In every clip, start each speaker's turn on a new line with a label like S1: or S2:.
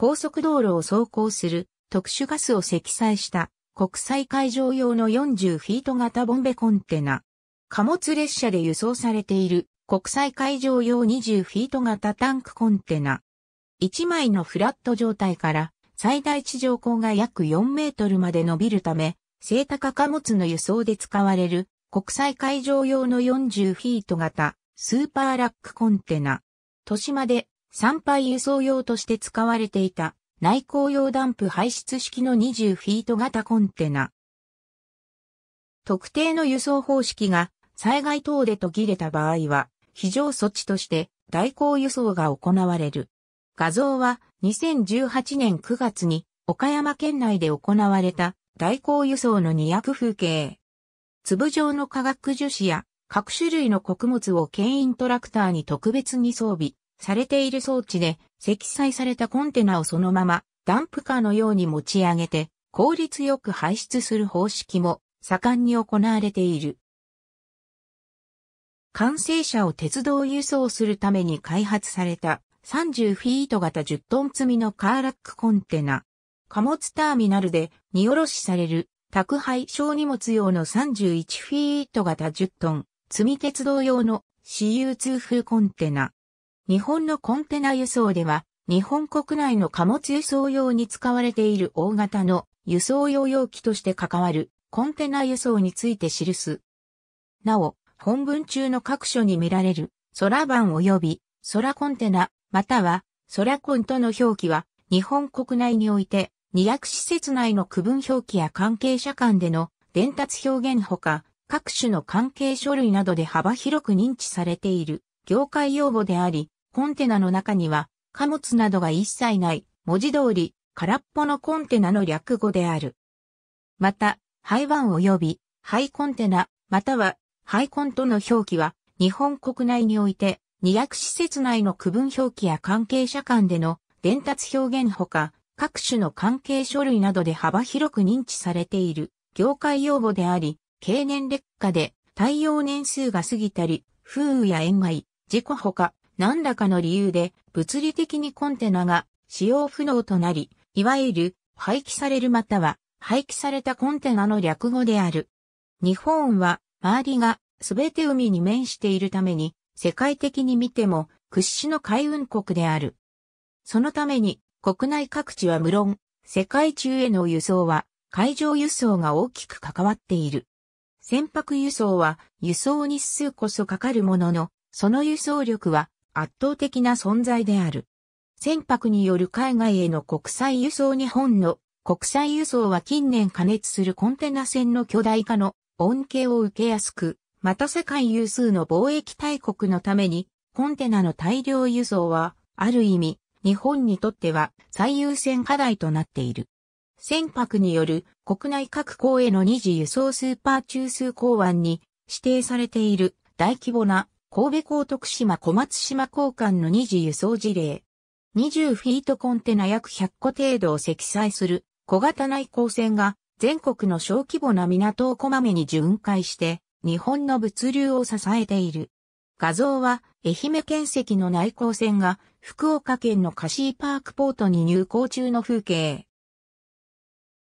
S1: 高速道路を走行する特殊ガスを積載した国際会場用の40フィート型ボンベコンテナ。貨物列車で輸送されている国際会場用20フィート型タンクコンテナ。1枚のフラット状態から最大地上高が約4メートルまで伸びるため、聖高貨物の輸送で使われる国際会場用の40フィート型スーパーラックコンテナ。豊島で参拝輸送用として使われていた内向用ダンプ排出式の20フィート型コンテナ。特定の輸送方式が災害等で途切れた場合は非常措置として代行輸送が行われる。画像は2018年9月に岡山県内で行われた代行輸送の2役風景。粒状の化学樹脂や各種類の穀物を牽引トラクターに特別に装備、されている装置で、積載されたコンテナをそのままダンプカーのように持ち上げて、効率よく排出する方式も盛んに行われている。完成車を鉄道輸送するために開発された30フィート型10トン積みのカーラックコンテナ。貨物ターミナルで荷下ろしされる宅配小荷物用の31フィート型10トン積み鉄道用の CU2 風コンテナ。日本のコンテナ輸送では、日本国内の貨物輸送用に使われている大型の輸送用容器として関わるコンテナ輸送について記す。なお、本文中の各所に見られる空版及び空コンテナまたは空コンとの表記は日本国内において2役施設内の区分表記や関係者間での伝達表現ほか各種の関係書類などで幅広く認知されている業界用語でありコンテナの中には、貨物などが一切ない、文字通り、空っぽのコンテナの略語である。また、廃盤及び、廃コンテナ、または、廃コンとの表記は、日本国内において、二役施設内の区分表記や関係者間での伝達表現ほか、各種の関係書類などで幅広く認知されている業界用語であり、経年劣化で対応年数が過ぎたり、風雨や塩害、事故ほか、何らかの理由で物理的にコンテナが使用不能となり、いわゆる廃棄されるまたは廃棄されたコンテナの略語である。日本は周りが全て海に面しているために世界的に見ても屈指の海運国である。そのために国内各地は無論世界中への輸送は海上輸送が大きく関わっている。船舶輸送は輸送日数こそかかるものの、その輸送力は圧倒的な存在である。船舶による海外への国際輸送日本の国際輸送は近年加熱するコンテナ船の巨大化の恩恵を受けやすく、また世界有数の貿易大国のために、コンテナの大量輸送は、ある意味、日本にとっては最優先課題となっている。船舶による国内各港への二次輸送スーパー中枢港湾に指定されている大規模な神戸港徳島小松島港間の二次輸送事例。20フィートコンテナ約100個程度を積載する小型内航船が全国の小規模な港をこまめに巡回して日本の物流を支えている。画像は愛媛県籍の内航船が福岡県のカシーパークポートに入港中の風景。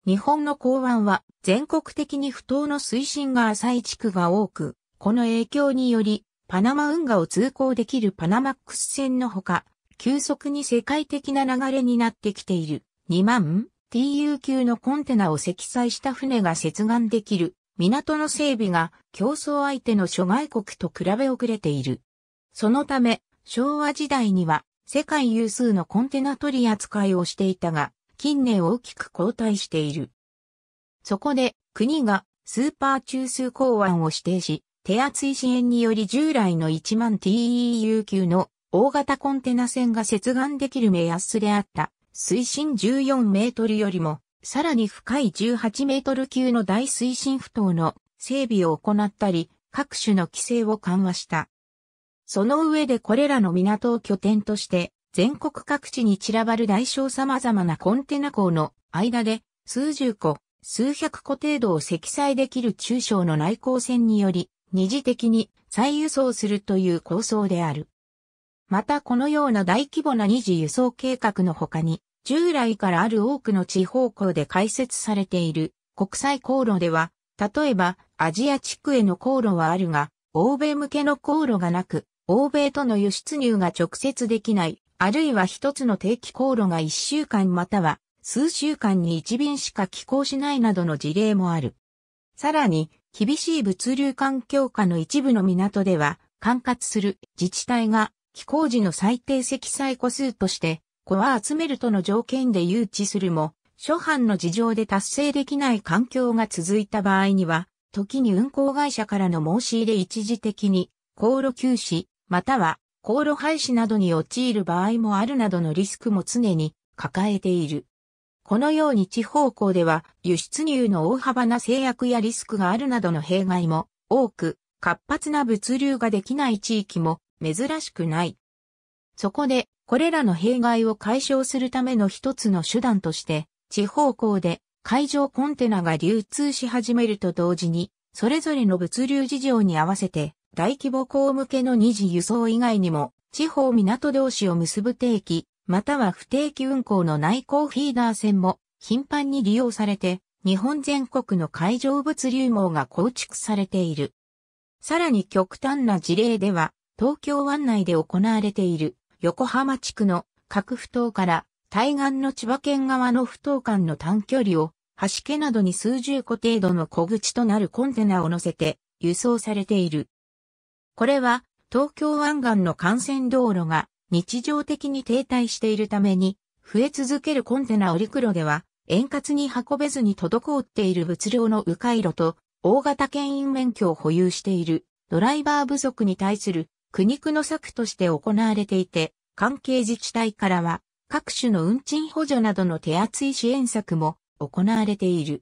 S1: 日本の港湾は全国的に不当の水深が浅い地区が多く、この影響によりパナマ運河を通行できるパナマックス線のほか、急速に世界的な流れになってきている2万 TU 級のコンテナを積載した船が接岸できる港の整備が競争相手の諸外国と比べ遅れている。そのため、昭和時代には世界有数のコンテナ取り扱いをしていたが、近年大きく後退している。そこで国がスーパー中枢港湾を指定し、手厚い支援により従来の1万 TEU 級の大型コンテナ船が接岸できる目安であった水深14メートルよりもさらに深い18メートル級の大水深不等の整備を行ったり各種の規制を緩和した。その上でこれらの港を拠点として全国各地に散らばる大小様々なコンテナ港の間で数十個、数百個程度を積載できる中小の内航船により二次的に再輸送するという構想である。またこのような大規模な二次輸送計画の他に、従来からある多くの地方港で開設されている国際航路では、例えばアジア地区への航路はあるが、欧米向けの航路がなく、欧米との輸出入が直接できない、あるいは一つの定期航路が一週間または数週間に一便しか寄港しないなどの事例もある。さらに、厳しい物流環境下の一部の港では、管轄する自治体が寄港時の最低積載個数として、子は集めるとの条件で誘致するも、諸般の事情で達成できない環境が続いた場合には、時に運航会社からの申し入れ一時的に、航路休止、または航路廃止などに陥る場合もあるなどのリスクも常に抱えている。このように地方向では輸出入の大幅な制約やリスクがあるなどの弊害も多く、活発な物流ができない地域も珍しくない。そこで、これらの弊害を解消するための一つの手段として、地方向で海上コンテナが流通し始めると同時に、それぞれの物流事情に合わせて、大規模港向けの二次輸送以外にも、地方港同士を結ぶ定期、または不定期運行の内航フィーダー船も頻繁に利用されて、日本全国の海上物流網が構築されている。さらに極端な事例では、東京湾内で行われている横浜地区の各不頭から対岸の千葉県側の不頭間の短距離を橋家などに数十個程度の小口となるコンテナを乗せて輸送されている。これは東京湾岸の幹線道路が日常的に停滞しているために、増え続けるコンテナオリクロでは、円滑に運べずに滞っている物量の迂回路と、大型牽引免許を保有しているドライバー不足に対する苦肉の策として行われていて、関係自治体からは各種の運賃補助などの手厚い支援策も行われている。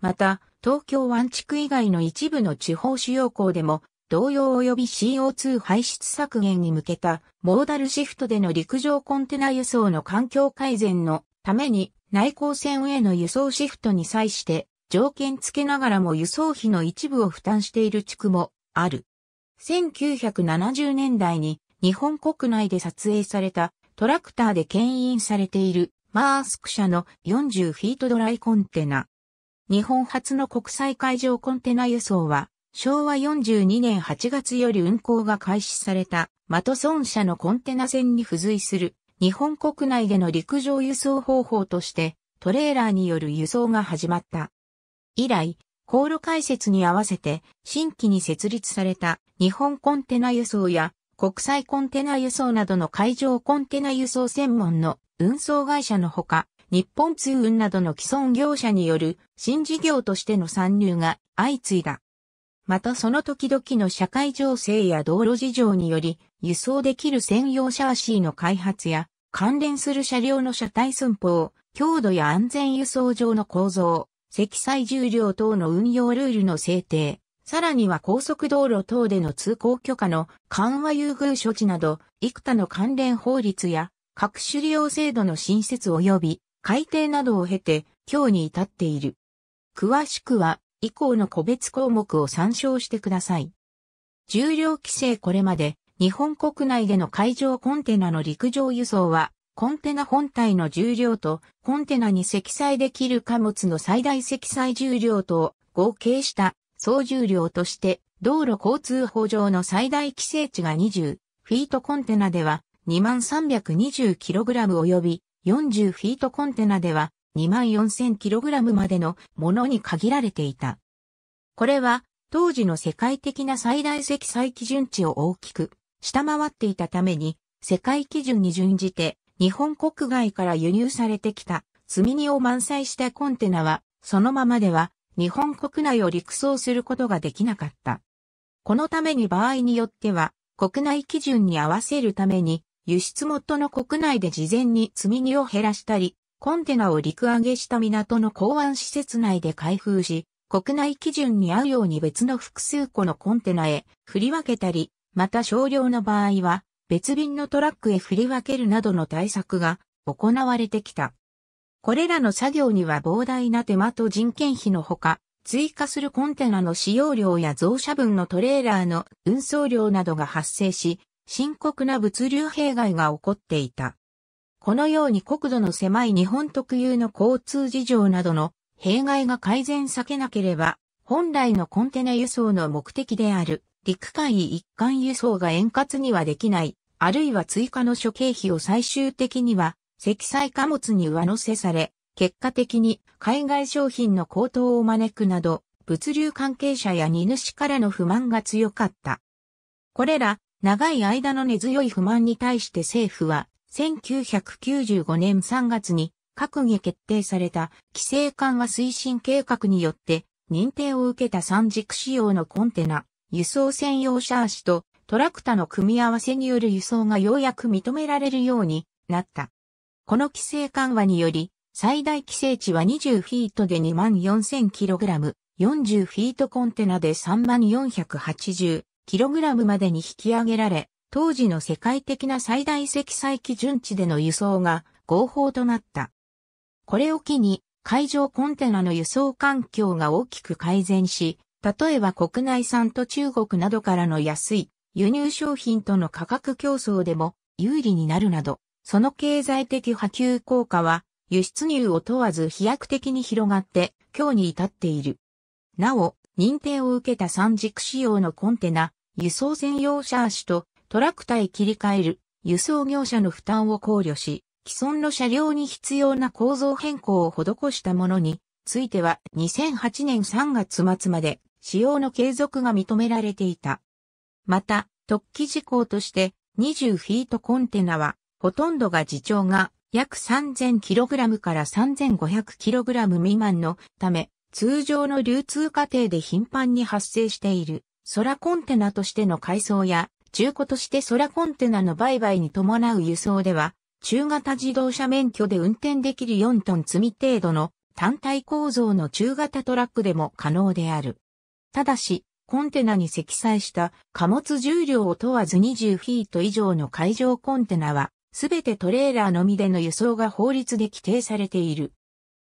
S1: また、東京湾地区以外の一部の地方主要校でも同様及び CO2 排出削減に向けたモーダルシフトでの陸上コンテナ輸送の環境改善のために内航線への輸送シフトに際して条件付けながらも輸送費の一部を負担している地区もある。1970年代に日本国内で撮影されたトラクターで牽引されているマースク社の40フィートドライコンテナ。日本初の国際海上コンテナ輸送は昭和42年8月より運行が開始された、マトソン社のコンテナ船に付随する、日本国内での陸上輸送方法として、トレーラーによる輸送が始まった。以来、航路開設に合わせて、新規に設立された日本コンテナ輸送や国際コンテナ輸送などの海上コンテナ輸送専門の運送会社のほか、日本通運などの既存業者による新事業としての参入が相次いだ。またその時々の社会情勢や道路事情により、輸送できる専用シャーシーの開発や、関連する車両の車体寸法、強度や安全輸送上の構造、積載重量等の運用ルールの制定、さらには高速道路等での通行許可の緩和優遇処置など、幾多の関連法律や各種利用制度の新設及び改定などを経て、今日に至っている。詳しくは、以降の個別項目を参照してください。重量規制これまで日本国内での海上コンテナの陸上輸送はコンテナ本体の重量とコンテナに積載できる貨物の最大積載重量とを合計した総重量として道路交通法上の最大規制値が20フィートコンテナでは 2320kg 及び40フィートコンテナでは2 4 0 0 0ラムまでのものに限られていた。これは当時の世界的な最大積載基準値を大きく下回っていたために世界基準に準じて日本国外から輸入されてきた積み荷を満載したコンテナはそのままでは日本国内を陸送することができなかった。このために場合によっては国内基準に合わせるために輸出元の国内で事前に積み荷を減らしたりコンテナを陸揚げした港の港湾施設内で開封し、国内基準に合うように別の複数個のコンテナへ振り分けたり、また少量の場合は別便のトラックへ振り分けるなどの対策が行われてきた。これらの作業には膨大な手間と人件費のほか、追加するコンテナの使用量や増車分のトレーラーの運送量などが発生し、深刻な物流弊害が起こっていた。このように国土の狭い日本特有の交通事情などの弊害が改善避けなければ、本来のコンテナ輸送の目的である陸海一貫輸送が円滑にはできない、あるいは追加の諸経費を最終的には積載貨物に上乗せされ、結果的に海外商品の高騰を招くなど、物流関係者や荷主からの不満が強かった。これら、長い間の根強い不満に対して政府は、1995年3月に閣議決定された規制緩和推進計画によって認定を受けた三軸仕様のコンテナ、輸送専用シャーシとトラクタの組み合わせによる輸送がようやく認められるようになった。この規制緩和により、最大規制値は20フィートで 24,000kg、40フィートコンテナで 3480kg までに引き上げられ、当時の世界的な最大積載基準値での輸送が合法となった。これを機に海上コンテナの輸送環境が大きく改善し、例えば国内産と中国などからの安い輸入商品との価格競争でも有利になるなど、その経済的波及効果は輸出入を問わず飛躍的に広がって今日に至っている。なお、認定を受けた三軸仕様のコンテナ、輸送専用車足とトラクタへ切り替える輸送業者の負担を考慮し、既存の車両に必要な構造変更を施したものについては2008年3月末まで使用の継続が認められていた。また、特記事項として20フィートコンテナはほとんどが自重が約 3000kg から 3500kg 未満のため通常の流通過程で頻繁に発生している空コンテナとしての改装や中古として空コンテナの売買に伴う輸送では、中型自動車免許で運転できる4トン積み程度の単体構造の中型トラックでも可能である。ただし、コンテナに積載した貨物重量を問わず20フィート以上の海上コンテナは、すべてトレーラーのみでの輸送が法律で規定されている。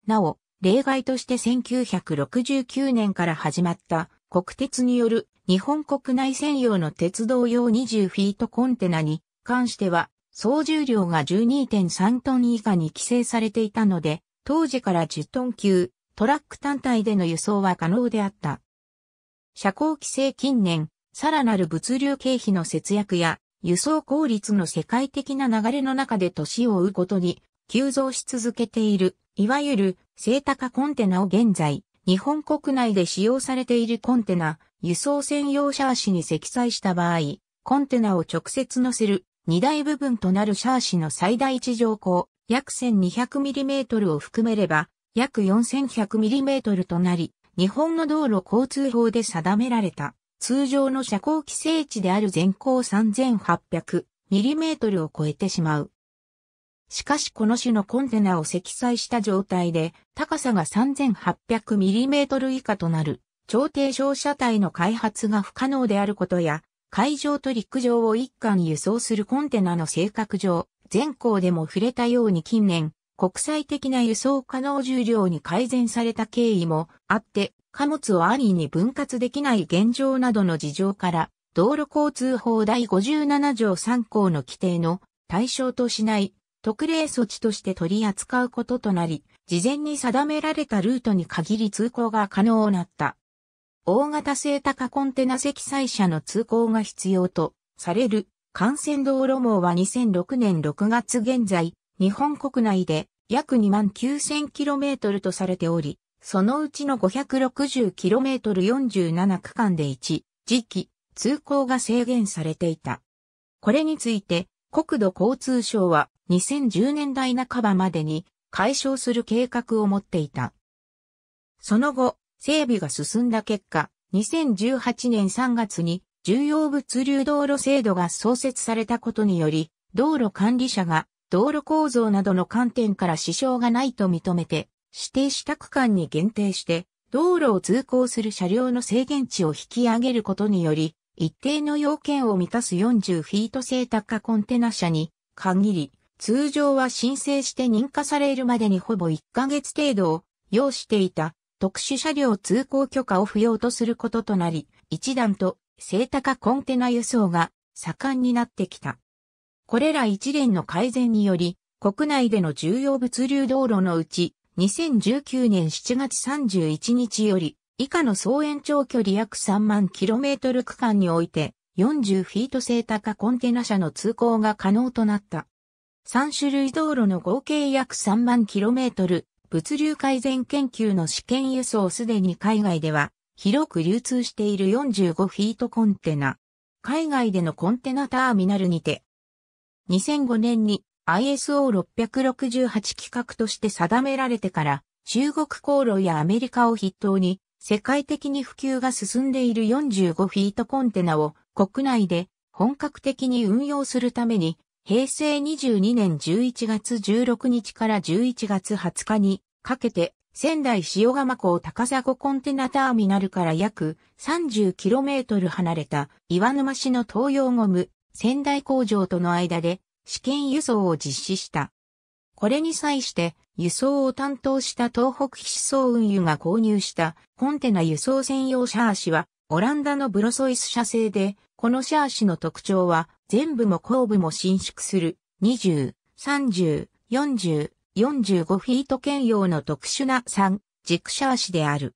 S1: なお、例外として1969年から始まった国鉄による日本国内専用の鉄道用20フィートコンテナに関しては、総重量が12.3トン以下に規制されていたので、当時から10トン級、トラック単体での輸送は可能であった。車高規制近年、さらなる物流経費の節約や、輸送効率の世界的な流れの中で年を追うことに、急増し続けている、いわゆる、正高コンテナを現在、日本国内で使用されているコンテナ、輸送専用シャーシに積載した場合、コンテナを直接乗せる荷台部分となるシャーシの最大地上高、約 1200mm を含めれば、約 4100mm となり、日本の道路交通法で定められた、通常の車高規制値である全高 3800mm を超えてしまう。しかしこの種のコンテナを積載した状態で、高さが 3800mm 以下となる超低照射体の開発が不可能であることや、海上と陸上を一貫輸送するコンテナの性格上、前項でも触れたように近年、国際的な輸送可能重量に改善された経緯もあって、貨物を安易に分割できない現状などの事情から、道路交通法第57条3項の規定の対象としない特例措置として取り扱うこととなり、事前に定められたルートに限り通行が可能なった。大型製高コンテナ積載車の通行が必要とされる幹線道路網は2006年6月現在、日本国内で約2万 9000km とされており、そのうちの 560km47 区間で1時期通行が制限されていた。これについて国土交通省は2010年代半ばまでに解消する計画を持っていた。その後、整備が進んだ結果、2018年3月に重要物流道路制度が創設されたことにより、道路管理者が道路構造などの観点から支障がないと認めて、指定した区間に限定して、道路を通行する車両の制限値を引き上げることにより、一定の要件を満たす40フィート製高コンテナ車に限り、通常は申請して認可されるまでにほぼ1ヶ月程度を要していた特殊車両通行許可を不要とすることとなり、一段と、正高コンテナ輸送が盛んになってきた。これら一連の改善により、国内での重要物流道路のうち、2019年7月31日より、以下の総延長距離約3万キロメートル区間において、40フィート正高コンテナ車の通行が可能となった。3種類道路の合計約3万キロメートル物流改善研究の試験輸送すでに海外では広く流通している45フィートコンテナ。海外でのコンテナターミナルにて、2005年に ISO668 規格として定められてから、中国航路やアメリカを筆頭に、世界的に普及が進んでいる45フィートコンテナを国内で本格的に運用するために平成22年11月16日から11月20日にかけて仙台塩釜港高砂コンテナターミナルから約 30km 離れた岩沼市の東洋ゴム仙台工場との間で試験輸送を実施した。これに際して輸送を担当した東北市総運輸が購入したコンテナ輸送専用シャーシはオランダのブロソイス社製で、このシャーシの特徴は、全部も後部も伸縮する、20、30、40、45フィート兼用の特殊な3、軸シャーシである。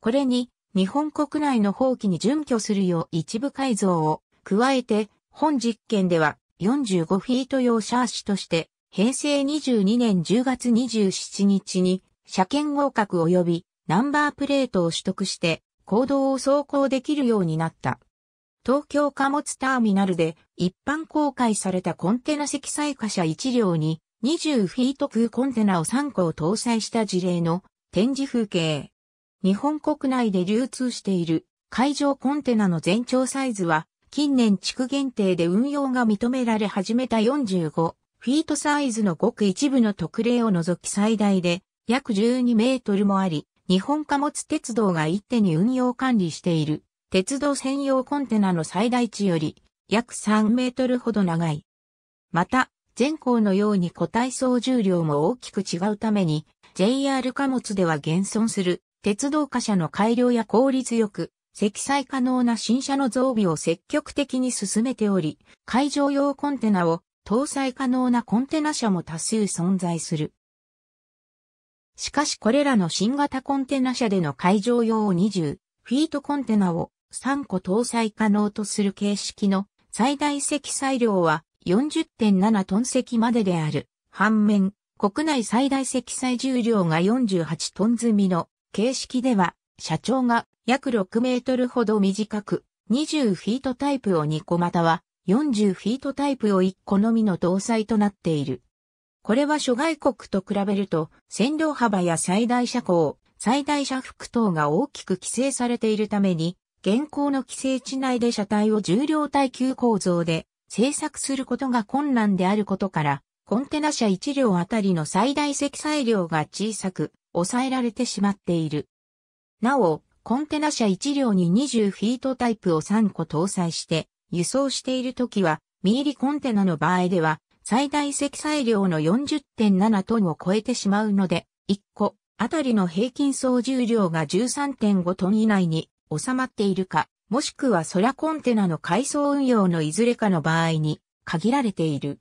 S1: これに、日本国内の法規に準拠するよう一部改造を加えて、本実験では45フィート用シャーシとして、平成22年10月27日に車検合格及びナンバープレートを取得して公道を走行できるようになった。東京貨物ターミナルで一般公開されたコンテナ積載貨車1両に20フィート空コンテナを3個を搭載した事例の展示風景。日本国内で流通している海上コンテナの全長サイズは近年地区限定で運用が認められ始めた45フィートサイズのごく一部の特例を除き最大で約12メートルもあり、日本貨物鉄道が一手に運用管理している、鉄道専用コンテナの最大値より、約3メートルほど長い。また、前項のように個体操重量も大きく違うために、JR 貨物では現存する鉄道貨車の改良や効率よく、積載可能な新車の増備を積極的に進めており、会場用コンテナを搭載可能なコンテナ車も多数存在する。しかしこれらの新型コンテナ車での会場用20フィートコンテナを3個搭載可能とする形式の最大積載量は40.7トン積までである。反面、国内最大積載重量が48トン積みの形式では、車長が約6メートルほど短く、20フィートタイプを2個または40フィートタイプを1個のみの搭載となっている。これは諸外国と比べると、線量幅や最大車高、最大車幅等が大きく規制されているために、現行の規制地内で車体を重量耐久構造で製作することが困難であることから、コンテナ車1両あたりの最大積載量が小さく抑えられてしまっている。なお、コンテナ車1両に20フィートタイプを3個搭載して輸送しているときは、見入りコンテナの場合では最大積載量の40.7トンを超えてしまうので、1個あたりの平均総重量が13.5トン以内に収まっているか、もしくは空コンテナの回送運用のいずれかの場合に限られている。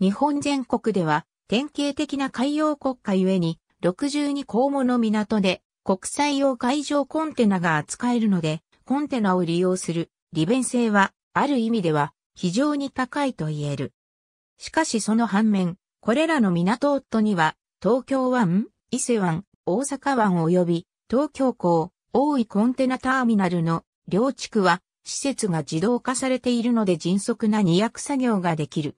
S1: 日本全国では典型的な海洋国家ゆえに62項もの港で国際用海上コンテナが扱えるので、コンテナを利用する利便性はある意味では非常に高いと言える。しかしその反面、これらの港夫には、東京湾、伊勢湾、大阪湾及び、東京港、大井コンテナターミナルの両地区は、施設が自動化されているので迅速な二役作業ができる。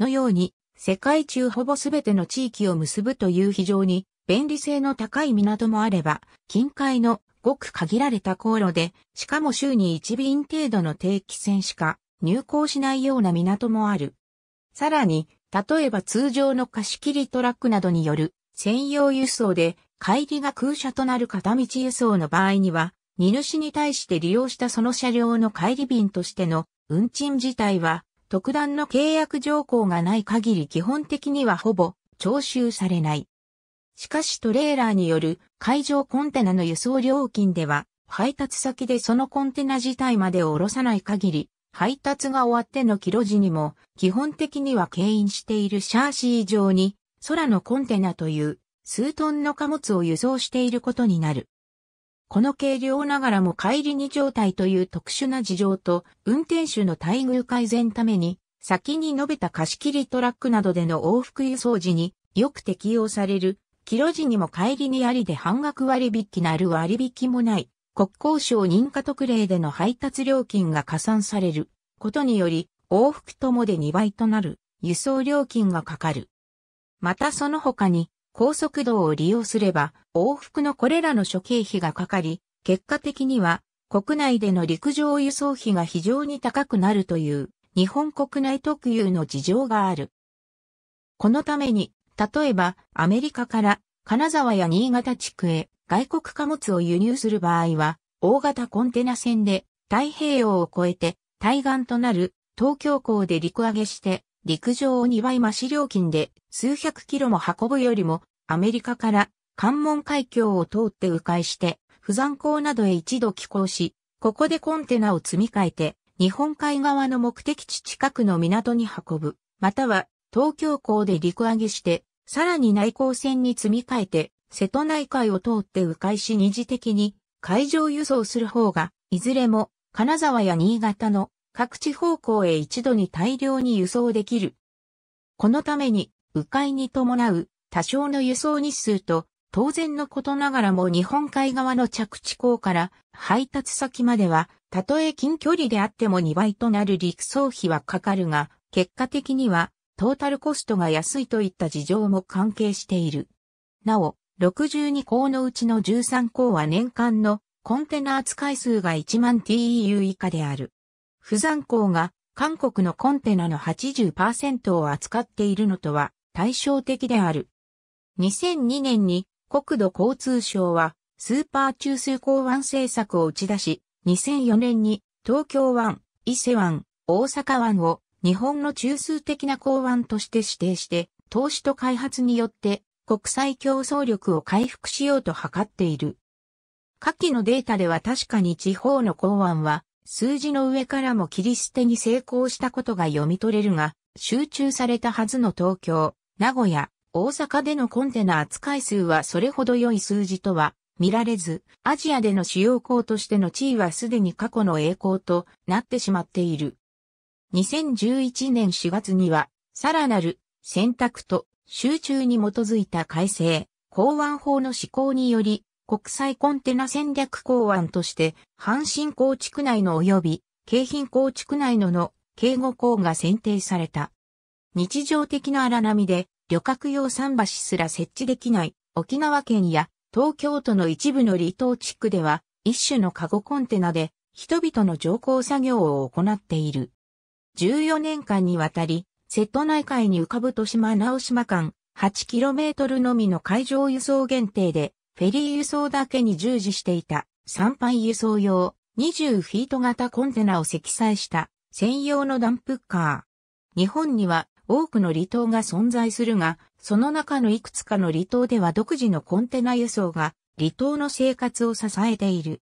S1: のように、世界中ほぼすべての地域を結ぶという非常に便利性の高い港もあれば、近海のごく限られた航路で、しかも週に1便程度の定期船しか入港しないような港もある。さらに、例えば通常の貸し切りトラックなどによる専用輸送で帰りが空車となる片道輸送の場合には、荷主に対して利用したその車両の帰り便としての運賃自体は、特段の契約条項がない限り基本的にはほぼ徴収されない。しかしトレーラーによる海上コンテナの輸送料金では、配達先でそのコンテナ自体までを下ろさない限り、配達が終わってのキロ時にも、基本的には牽引しているシャーシー上に、空のコンテナという数トンの貨物を輸送していることになる。この軽量ながらも帰りに状態という特殊な事情と、運転手の待遇改善ために、先に述べた貸し切りトラックなどでの往復輸送時によく適用される、キロ時にも帰りにありで半額割引なる割引もない、国交省認可特例での配達料金が加算されることにより、往復ともで2倍となる輸送料金がかかる。またその他に高速道を利用すれば往復のこれらの諸経費がかかり、結果的には国内での陸上輸送費が非常に高くなるという日本国内特有の事情がある。このために、例えばアメリカから金沢や新潟地区へ外国貨物を輸入する場合は、大型コンテナ船で太平洋を越えて対岸となる東京港で陸揚げして、陸上を2倍増し料金で数百キロも運ぶよりも、アメリカから関門海峡を通って迂回して、不山港などへ一度寄港し、ここでコンテナを積み替えて、日本海側の目的地近くの港に運ぶ、または東京港で陸揚げして、さらに内港船に積み替えて、瀬戸内海を通って迂回し二次的に海上輸送する方が、いずれも金沢や新潟の各地方向へ一度に大量に輸送できる。このために、迂回に伴う多少の輸送日数と、当然のことながらも日本海側の着地港から配達先までは、たとえ近距離であっても2倍となる陸送費はかかるが、結果的にはトータルコストが安いといった事情も関係している。なお、62校のうちの13校は年間のコンテナ扱い数が1万 TEU 以下である。不残港が韓国のコンテナの80%を扱っているのとは対照的である。2002年に国土交通省はスーパー中枢港湾政策を打ち出し、2004年に東京湾、伊勢湾、大阪湾を日本の中枢的な港湾として指定して、投資と開発によって国際競争力を回復しようと図っている。下記のデータでは確かに地方の港湾は数字の上からも切り捨てに成功したことが読み取れるが、集中されたはずの東京、名古屋、大阪でのコンテナ扱い数はそれほど良い数字とは見られず、アジアでの主要港としての地位はすでに過去の栄光となってしまっている。2011年4月には、さらなる選択と集中に基づいた改正、港湾法の施行により、国際コンテナ戦略港湾として、阪神港築内の及び、京浜港築内のの、警護港が選定された。日常的な荒波で、旅客用桟橋すら設置できない、沖縄県や東京都の一部の離島地区では、一種のカゴコンテナで、人々の乗降作業を行っている。14年間にわたり、瀬戸内海に浮かぶ豊島直島間 8km のみの海上輸送限定で、フェリー輸送だけに従事していた、参拝輸送用20フィート型コンテナを積載した専用のダンプカー。日本には多くの離島が存在するが、その中のいくつかの離島では独自のコンテナ輸送が離島の生活を支えている。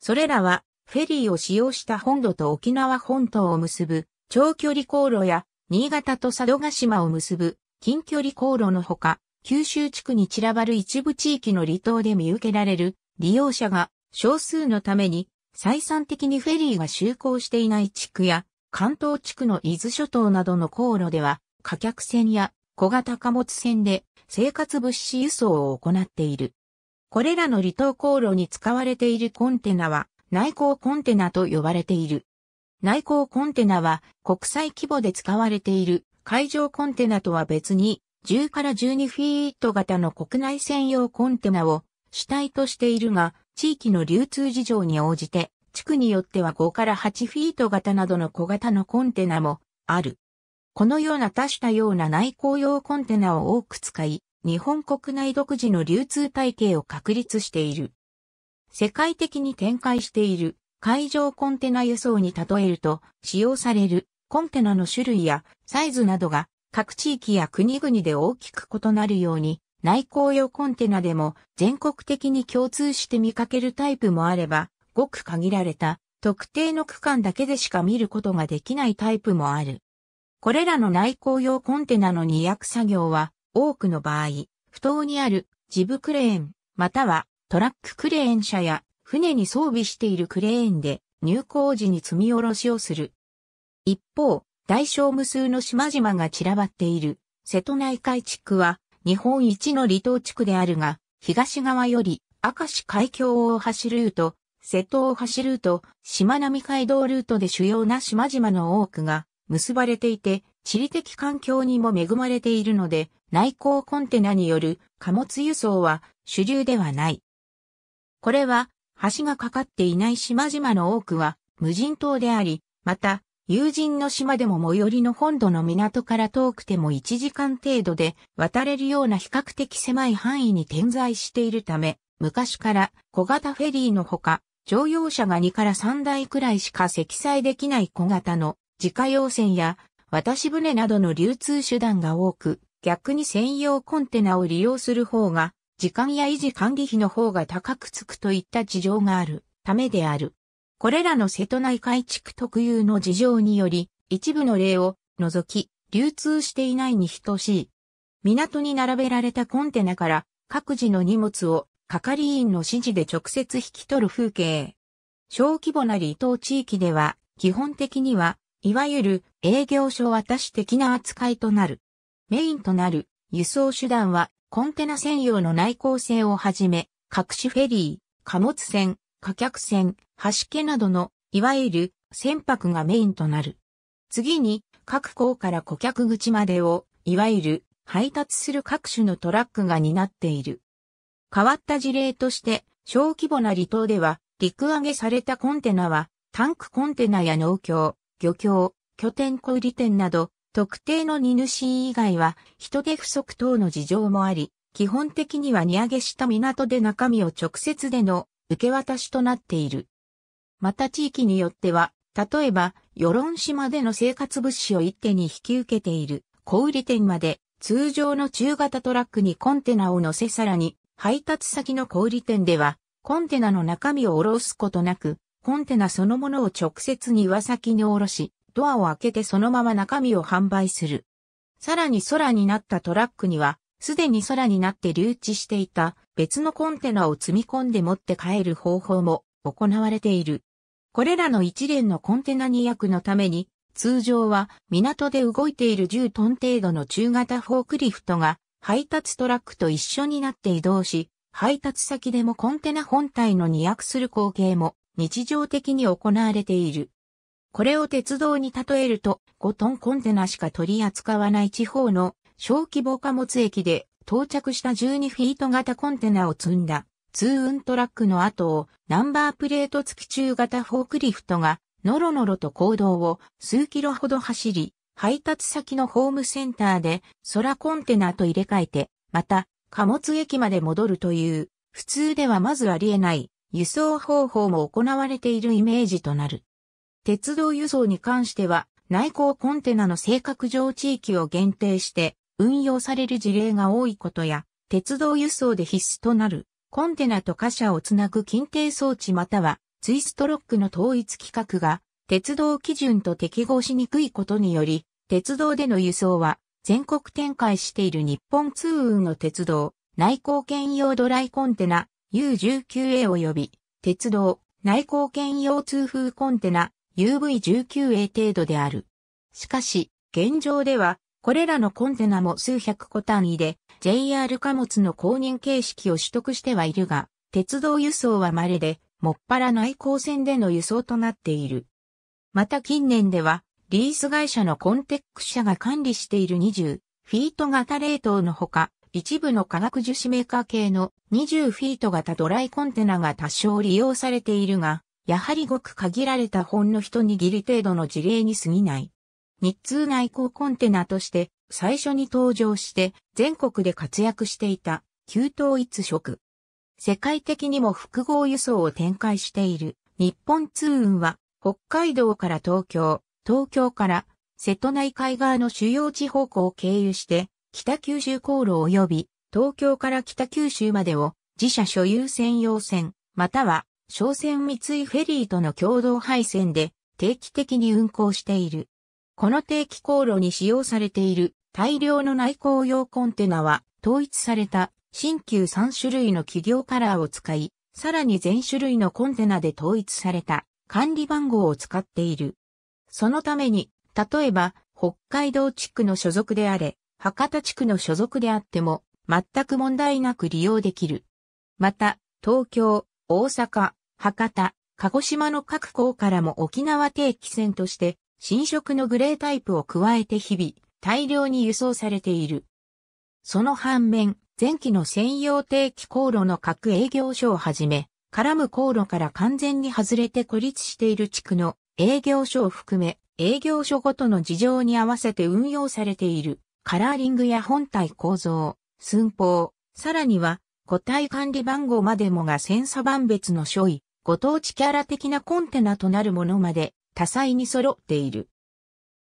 S1: それらはフェリーを使用した本土と沖縄本島を結ぶ長距離航路や新潟と佐渡島を結ぶ近距離航路のほか、九州地区に散らばる一部地域の離島で見受けられる利用者が少数のために採算的にフェリーが就航していない地区や関東地区の伊豆諸島などの航路では貨客船や小型貨物船で生活物資輸送を行っている。これらの離島航路に使われているコンテナは内航コンテナと呼ばれている。内航コンテナは国際規模で使われている海上コンテナとは別に10から12フィート型の国内専用コンテナを主体としているが、地域の流通事情に応じて、地区によっては5から8フィート型などの小型のコンテナもある。このような多種多様な内航用コンテナを多く使い、日本国内独自の流通体系を確立している。世界的に展開している海上コンテナ輸送に例えると、使用されるコンテナの種類やサイズなどが各地域や国々で大きく異なるように、内航用コンテナでも全国的に共通して見かけるタイプもあれば、ごく限られた特定の区間だけでしか見ることができないタイプもある。これらの内航用コンテナの二役作業は、多くの場合、不当にあるジブクレーン、またはトラッククレーン車や船に装備しているクレーンで入港時に積み下ろしをする。一方、大小無数の島々が散らばっている瀬戸内海地区は日本一の離島地区であるが、東側より明石海峡を走ルート、瀬戸大橋ルート、しまなみ海道ルートで主要な島々の多くが結ばれていて、地理的環境にも恵まれているので、内港コンテナによる貨物輸送は主流ではない。これは橋がかかっていない島々の多くは無人島であり、また、友人の島でも最寄りの本土の港から遠くても1時間程度で渡れるような比較的狭い範囲に点在しているため、昔から小型フェリーのほか、乗用車が2から3台くらいしか積載できない小型の自家用船や渡し船などの流通手段が多く、逆に専用コンテナを利用する方が時間や維持管理費の方が高くつくといった事情があるためである。これらの瀬戸内改築特有の事情により、一部の例を除き、流通していないに等しい。港に並べられたコンテナから各自の荷物を係員の指示で直接引き取る風景。小規模な離島地域では、基本的には、いわゆる営業所渡し的な扱いとなる。メインとなる輸送手段はコンテナ専用の内航船をはじめ、各種フェリー、貨物船、貨客船、橋家などの、いわゆる船舶がメインとなる。次に、各港から顧客口までを、いわゆる配達する各種のトラックが担っている。変わった事例として、小規模な離島では、陸揚げされたコンテナは、タンクコンテナや農協、漁協、拠点小売店など、特定の荷主以外は人手不足等の事情もあり、基本的には荷上げした港で中身を直接での受け渡しとなっている。また地域によっては、例えば、与論島での生活物資を一手に引き受けている小売店まで通常の中型トラックにコンテナを乗せさらに配達先の小売店ではコンテナの中身を下ろすことなくコンテナそのものを直接に先に下ろしドアを開けてそのまま中身を販売する。さらに空になったトラックには、すでに空になって留置していた別のコンテナを積み込んで持って帰る方法も行われている。これらの一連のコンテナ2役のために、通常は港で動いている10トン程度の中型フォークリフトが配達トラックと一緒になって移動し、配達先でもコンテナ本体の2役する光景も日常的に行われている。これを鉄道に例えると、5トンコンテナしか取り扱わない地方の小規模貨物駅で到着した12フィート型コンテナを積んだ通運トラックの後をナンバープレート付き中型フォークリフトがノロノロと行動を数キロほど走り、配達先のホームセンターで空コンテナと入れ替えて、また貨物駅まで戻るという、普通ではまずありえない輸送方法も行われているイメージとなる。鉄道輸送に関しては、内向コンテナの性格上地域を限定して運用される事例が多いことや、鉄道輸送で必須となるコンテナと貨車をつなぐ近定装置またはツイストロックの統一規格が鉄道基準と適合しにくいことにより、鉄道での輸送は全国展開している日本通運の鉄道、内向兼用ドライコンテナ U19A 及び鉄道、内向兼用通風コンテナ UV19A 程度である。しかし、現状では、これらのコンテナも数百個単位で JR 貨物の公認形式を取得してはいるが、鉄道輸送は稀で、もっぱら内航線での輸送となっている。また近年では、リース会社のコンテック社が管理している20フィート型冷凍のほか、一部の化学樹脂メーカー系の20フィート型ドライコンテナが多少利用されているが、やはりごく限られたほんの一握り程度の事例に過ぎない。日通内向コンテナとして最初に登場して全国で活躍していた旧統一色。世界的にも複合輸送を展開している日本通運は北海道から東京、東京から瀬戸内海側の主要地方港を経由して北九州航路及び東京から北九州までを自社所有専用船または商船三井フェリーとの共同配線で定期的に運行している。この定期航路に使用されている大量の内航用コンテナは統一された新旧3種類の企業カラーを使い、さらに全種類のコンテナで統一された管理番号を使っている。そのために、例えば北海道地区の所属であれ、博多地区の所属であっても全く問題なく利用できる。また、東京、大阪、博多、鹿児島の各港からも沖縄定期船として、新色のグレータイプを加えて日々、大量に輸送されている。その反面、前期の専用定期航路の各営業所をはじめ、絡む航路から完全に外れて孤立している地区の営業所を含め、営業所ごとの事情に合わせて運用されている、カラーリングや本体構造、寸法、さらには個体管理番号までもが千差万別の所位、ご当地キャラ的なコンテナとなるものまで多彩に揃っている。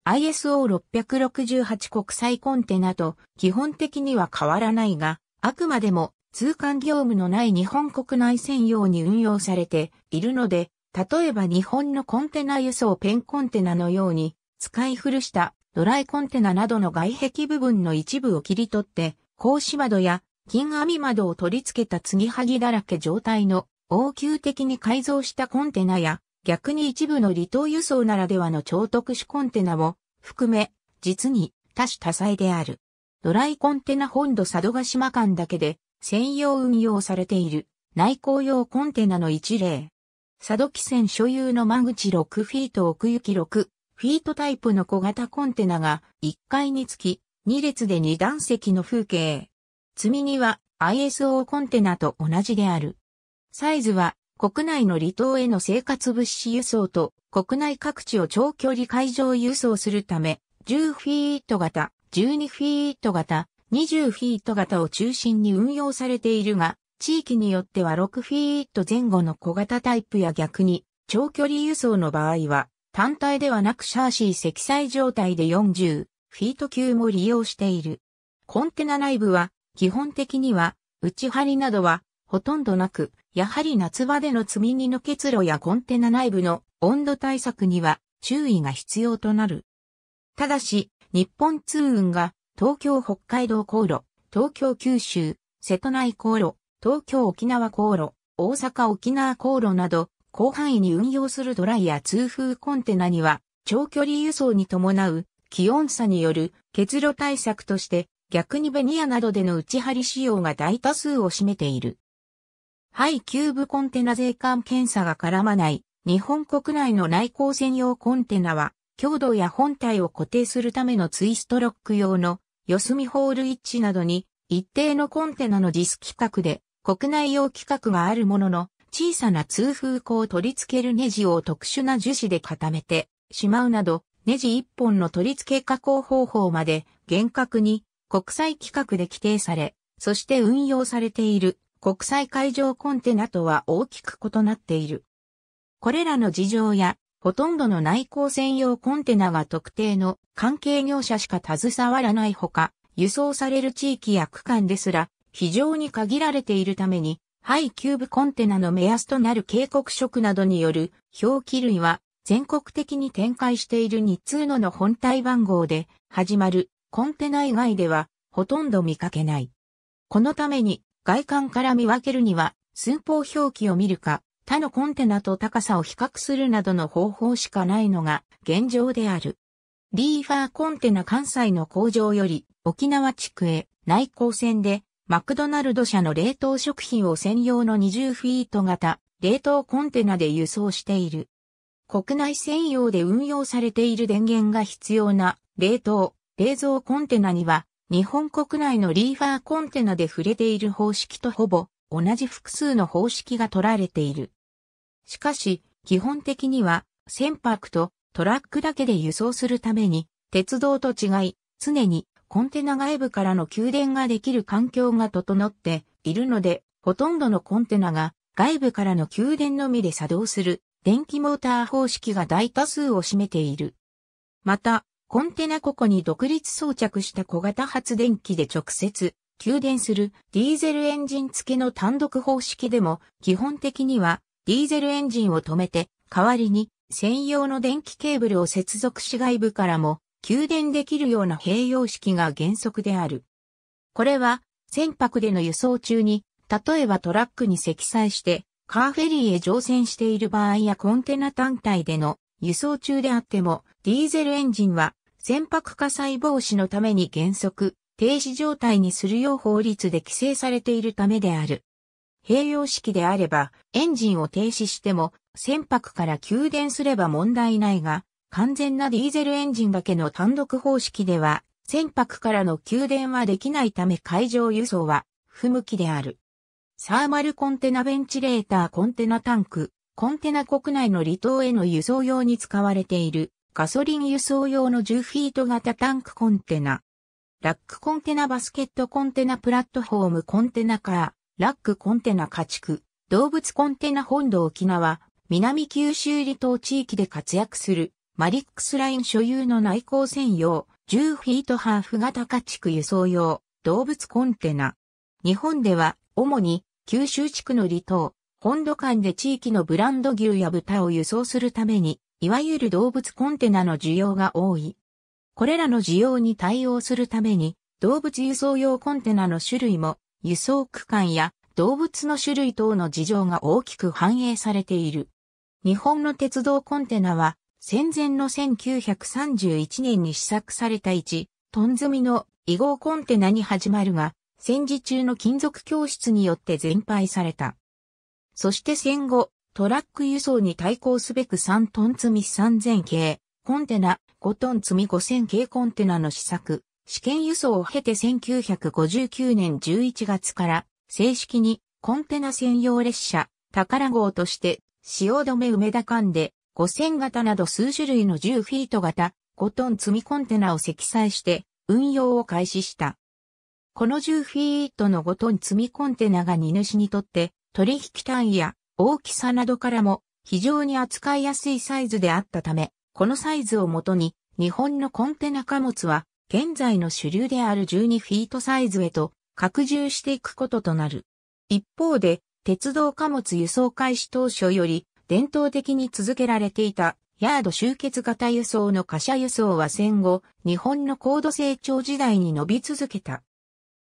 S1: ISO668 国際コンテナと基本的には変わらないが、あくまでも通関業務のない日本国内専用に運用されているので、例えば日本のコンテナ輸送ペンコンテナのように使い古したドライコンテナなどの外壁部分の一部を切り取って、格子窓や金網窓を取り付けた継ぎはぎだらけ状態の応急的に改造したコンテナや、逆に一部の離島輸送ならではの超特殊コンテナを含め、実に多種多彩である。ドライコンテナ本土佐渡島間だけで専用運用されている内向用コンテナの一例。佐渡汽船所有の間口6フィート奥行き6フィートタイプの小型コンテナが1階につき2列で2段席の風景。積み荷は ISO コンテナと同じである。サイズは国内の離島への生活物資輸送と国内各地を長距離海上輸送するため、10フィート型、12フィート型、20フィート型を中心に運用されているが、地域によっては6フィート前後の小型タイプや逆に、長距離輸送の場合は、単体ではなくシャーシー積載状態で40フィート級も利用している。コンテナ内部は基本的には、内張りなどは、ほとんどなく、やはり夏場での積み荷の結露やコンテナ内部の温度対策には注意が必要となる。ただし、日本通運が東京北海道航路、東京九州、瀬戸内航路、東京沖縄航路、大阪沖縄航路など、広範囲に運用するドライや通風コンテナには、長距離輸送に伴う気温差による結露対策として逆にベニヤなどでの打ち張り仕様が大多数を占めている。ハイキューブコンテナ税関検査が絡まない日本国内の内航専用コンテナは強度や本体を固定するためのツイストロック用の四隅ホール一致などに一定のコンテナのディス規格で国内用規格があるものの小さな通風口を取り付けるネジを特殊な樹脂で固めてしまうなどネジ一本の取り付け加工方法まで厳格に国際規格で規定され、そして運用されている国際海上コンテナとは大きく異なっている。これらの事情や、ほとんどの内航専用コンテナは特定の関係業者しか携わらないほか、輸送される地域や区間ですら非常に限られているために、ハイキューブコンテナの目安となる警告色などによる表記類は全国的に展開している日通のの本体番号で始まるコンテナ以外ではほとんど見かけない。このために外観から見分けるには寸法表記を見るか、他のコンテナと高さを比較するなどの方法しかないのが現状である。リーファーコンテナ関西の工場より沖縄地区へ内港線でマクドナルド社の冷凍食品を専用の20フィート型冷凍コンテナで輸送している。国内専用で運用されている電源が必要な冷凍冷蔵コンテナには、日本国内のリーファーコンテナで触れている方式とほぼ同じ複数の方式が取られている。しかし、基本的には、船舶とトラックだけで輸送するために、鉄道と違い、常にコンテナ外部からの給電ができる環境が整っているので、ほとんどのコンテナが外部からの給電のみで作動する電気モーター方式が大多数を占めている。また、コンテナここに独立装着した小型発電機で直接給電するディーゼルエンジン付けの単独方式でも基本的にはディーゼルエンジンを止めて代わりに専用の電気ケーブルを接続し外部からも給電できるような併用式が原則である。これは船舶での輸送中に例えばトラックに積載してカーフェリーへ乗船している場合やコンテナ単体での輸送中であってもディーゼルエンジンは船舶火災防止のために原則、停止状態にするよう法律で規制されているためである。併用式であれば、エンジンを停止しても、船舶から給電すれば問題ないが、完全なディーゼルエンジンだけの単独方式では、船舶からの給電はできないため海上輸送は不向きである。サーマルコンテナベンチレーターコンテナタンク、コンテナ国内の離島への輸送用に使われているガソリン輸送用の10フィート型タンクコンテナ。ラックコンテナバスケットコンテナプラットフォームコンテナカー、ラックコンテナ家畜、動物コンテナ本土沖縄、南九州離島地域で活躍する、マリックスライン所有の内向専用、10フィートハーフ型家畜輸送用、動物コンテナ。日本では、主に、九州地区の離島、本土間で地域のブランド牛や豚を輸送するために、いわゆる動物コンテナの需要が多い。これらの需要に対応するために、動物輸送用コンテナの種類も、輸送区間や動物の種類等の事情が大きく反映されている。日本の鉄道コンテナは、戦前の1931年に試作された1、トン積みの移号コンテナに始まるが、戦時中の金属教室によって全廃された。そして戦後、トラック輸送に対抗すべく3トン積み3000系、コンテナ5トン積み5000系コンテナの試作、試験輸送を経て1959年11月から正式にコンテナ専用列車、宝号として、止め梅田間で5000型など数種類の10フィート型5トン積みコンテナを積載して運用を開始した。この10フィートの5トン積みコンテナが荷主にとって取引単位や大きさなどからも非常に扱いやすいサイズであったため、このサイズをもとに日本のコンテナ貨物は現在の主流である12フィートサイズへと拡充していくこととなる。一方で、鉄道貨物輸送開始当初より伝統的に続けられていたヤード集結型輸送の貨車輸送は戦後、日本の高度成長時代に伸び続けた。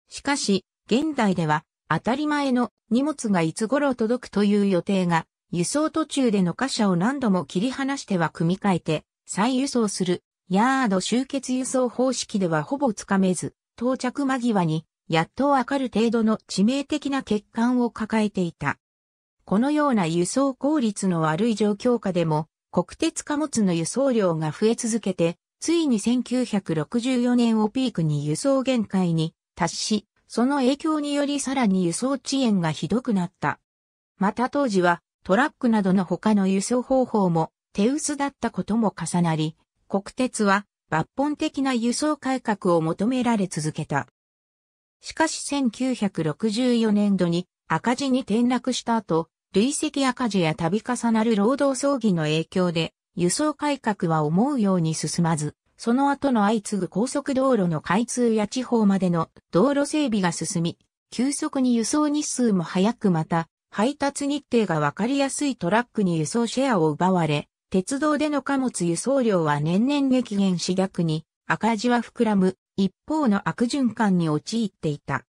S1: しかし、現代では当たり前の荷物がいつ頃届くという予定が、輸送途中での貨車を何度も切り離しては組み替えて、再輸送する、ヤード集結輸送方式ではほぼつかめず、到着間際に、やっとわかる程度の致命的な欠陥を抱えていた。このような輸送効率の悪い状況下でも、国鉄貨物の輸送量が増え続けて、ついに1964年をピークに輸送限界に達し、その影響によりさらに輸送遅延がひどくなった。また当時はトラックなどの他の輸送方法も手薄だったことも重なり、国鉄は抜本的な輸送改革を求められ続けた。しかし1964年度に赤字に転落した後、累積赤字や度重なる労働争議の影響で、輸送改革は思うように進まず、その後の相次ぐ高速道路の開通や地方までの道路整備が進み、急速に輸送日数も早くまた、配達日程がわかりやすいトラックに輸送シェアを奪われ、鉄道での貨物輸送量は年々激減し逆に赤字は膨らむ一方の悪循環に陥っていた。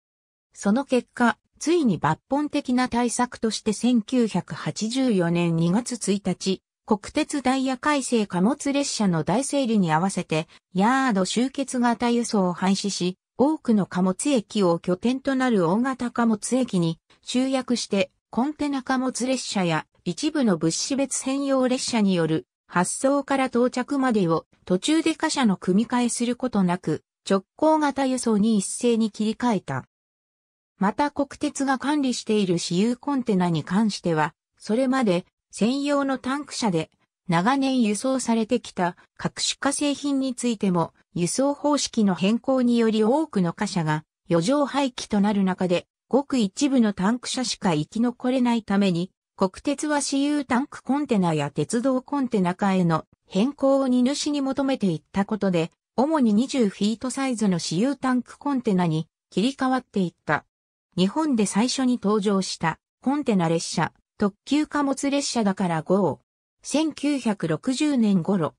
S1: その結果、ついに抜本的な対策として1984年2月1日、国鉄ダイヤ改正貨物列車の大整理に合わせて、ヤード集結型輸送を廃止し、多くの貨物駅を拠点となる大型貨物駅に集約してコンテナ貨物列車や一部の物資別専用列車による発送から到着までを途中で貨車の組み替えすることなく直行型輸送に一斉に切り替えた。また国鉄が管理している私有コンテナに関しては、それまで専用のタンク車で長年輸送されてきた各種化製品についても輸送方式の変更により多くの貨車が余剰廃棄となる中でごく一部のタンク車しか生き残れないために国鉄は私有タンクコンテナや鉄道コンテナ化への変更を荷主に求めていったことで主に20フィートサイズの私有タンクコンテナに切り替わっていった。日本で最初に登場したコンテナ列車特急貨物列車だから号。を、1960年頃。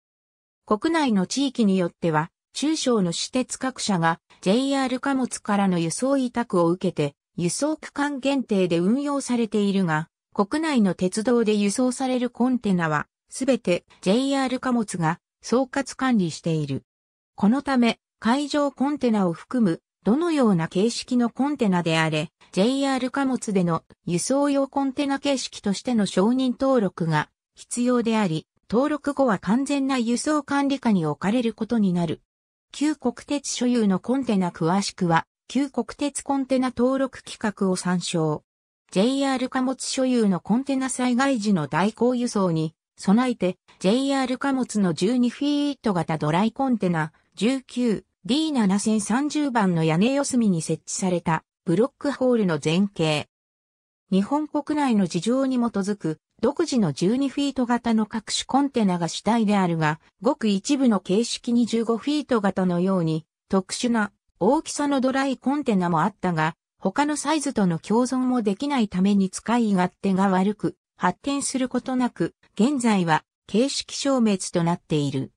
S1: 国内の地域によっては、中小の私鉄各社が JR 貨物からの輸送委託を受けて、輸送区間限定で運用されているが、国内の鉄道で輸送されるコンテナは、すべて JR 貨物が総括管理している。このため、海上コンテナを含むどのような形式のコンテナであれ、JR 貨物での輸送用コンテナ形式としての承認登録が必要であり、登録後は完全な輸送管理下に置かれることになる。旧国鉄所有のコンテナ詳しくは、旧国鉄コンテナ登録規格を参照。JR 貨物所有のコンテナ災害時の代行輸送に備えて JR 貨物の12フィート型ドライコンテナ19 D7030 番の屋根四隅に設置されたブロックホールの前景。日本国内の事情に基づく独自の12フィート型の各種コンテナが主体であるが、ごく一部の形式に15フィート型のように特殊な大きさのドライコンテナもあったが、他のサイズとの共存もできないために使い勝手が悪く、発展することなく、現在は形式消滅となっている。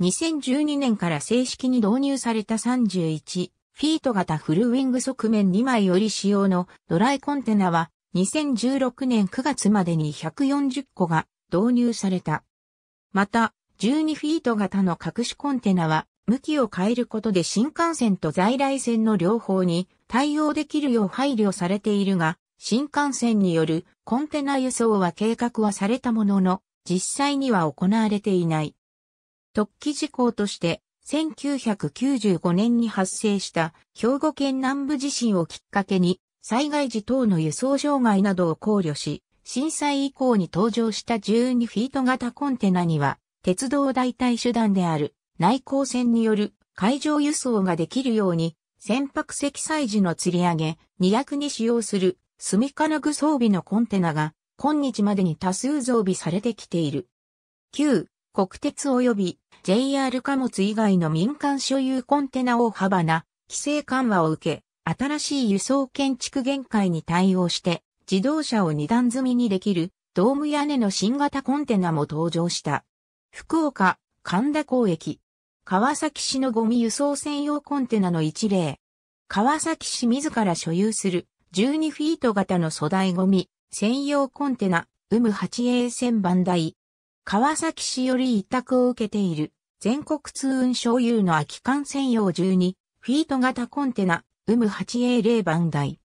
S1: 2012年から正式に導入された31フィート型フルウィング側面2枚より仕様のドライコンテナは2016年9月までに140個が導入された。また、12フィート型の隠しコンテナは向きを変えることで新幹線と在来線の両方に対応できるよう配慮されているが、新幹線によるコンテナ輸送は計画はされたものの、実際には行われていない。特記事項として、1995年に発生した兵庫県南部地震をきっかけに、災害時等の輸送障害などを考慮し、震災以降に登場した12フィート型コンテナには、鉄道代替手段である内航船による海上輸送ができるように、船舶積載時の釣り上げ、2役に使用する住み金具装備のコンテナが、今日までに多数増備されてきている。国鉄及び JR 貨物以外の民間所有コンテナ大幅な規制緩和を受け、新しい輸送建築限界に対応して、自動車を二段積みにできるドーム屋根の新型コンテナも登場した。福岡、神田港駅。川崎市のゴミ輸送専用コンテナの一例。川崎市自ら所有する12フィート型の粗大ゴミ専用コンテナ、ウム8 a 線番台川崎市より委託を受けている全国通運所有の空き缶専用12フィート型コンテナ、ウム 8A0 番台。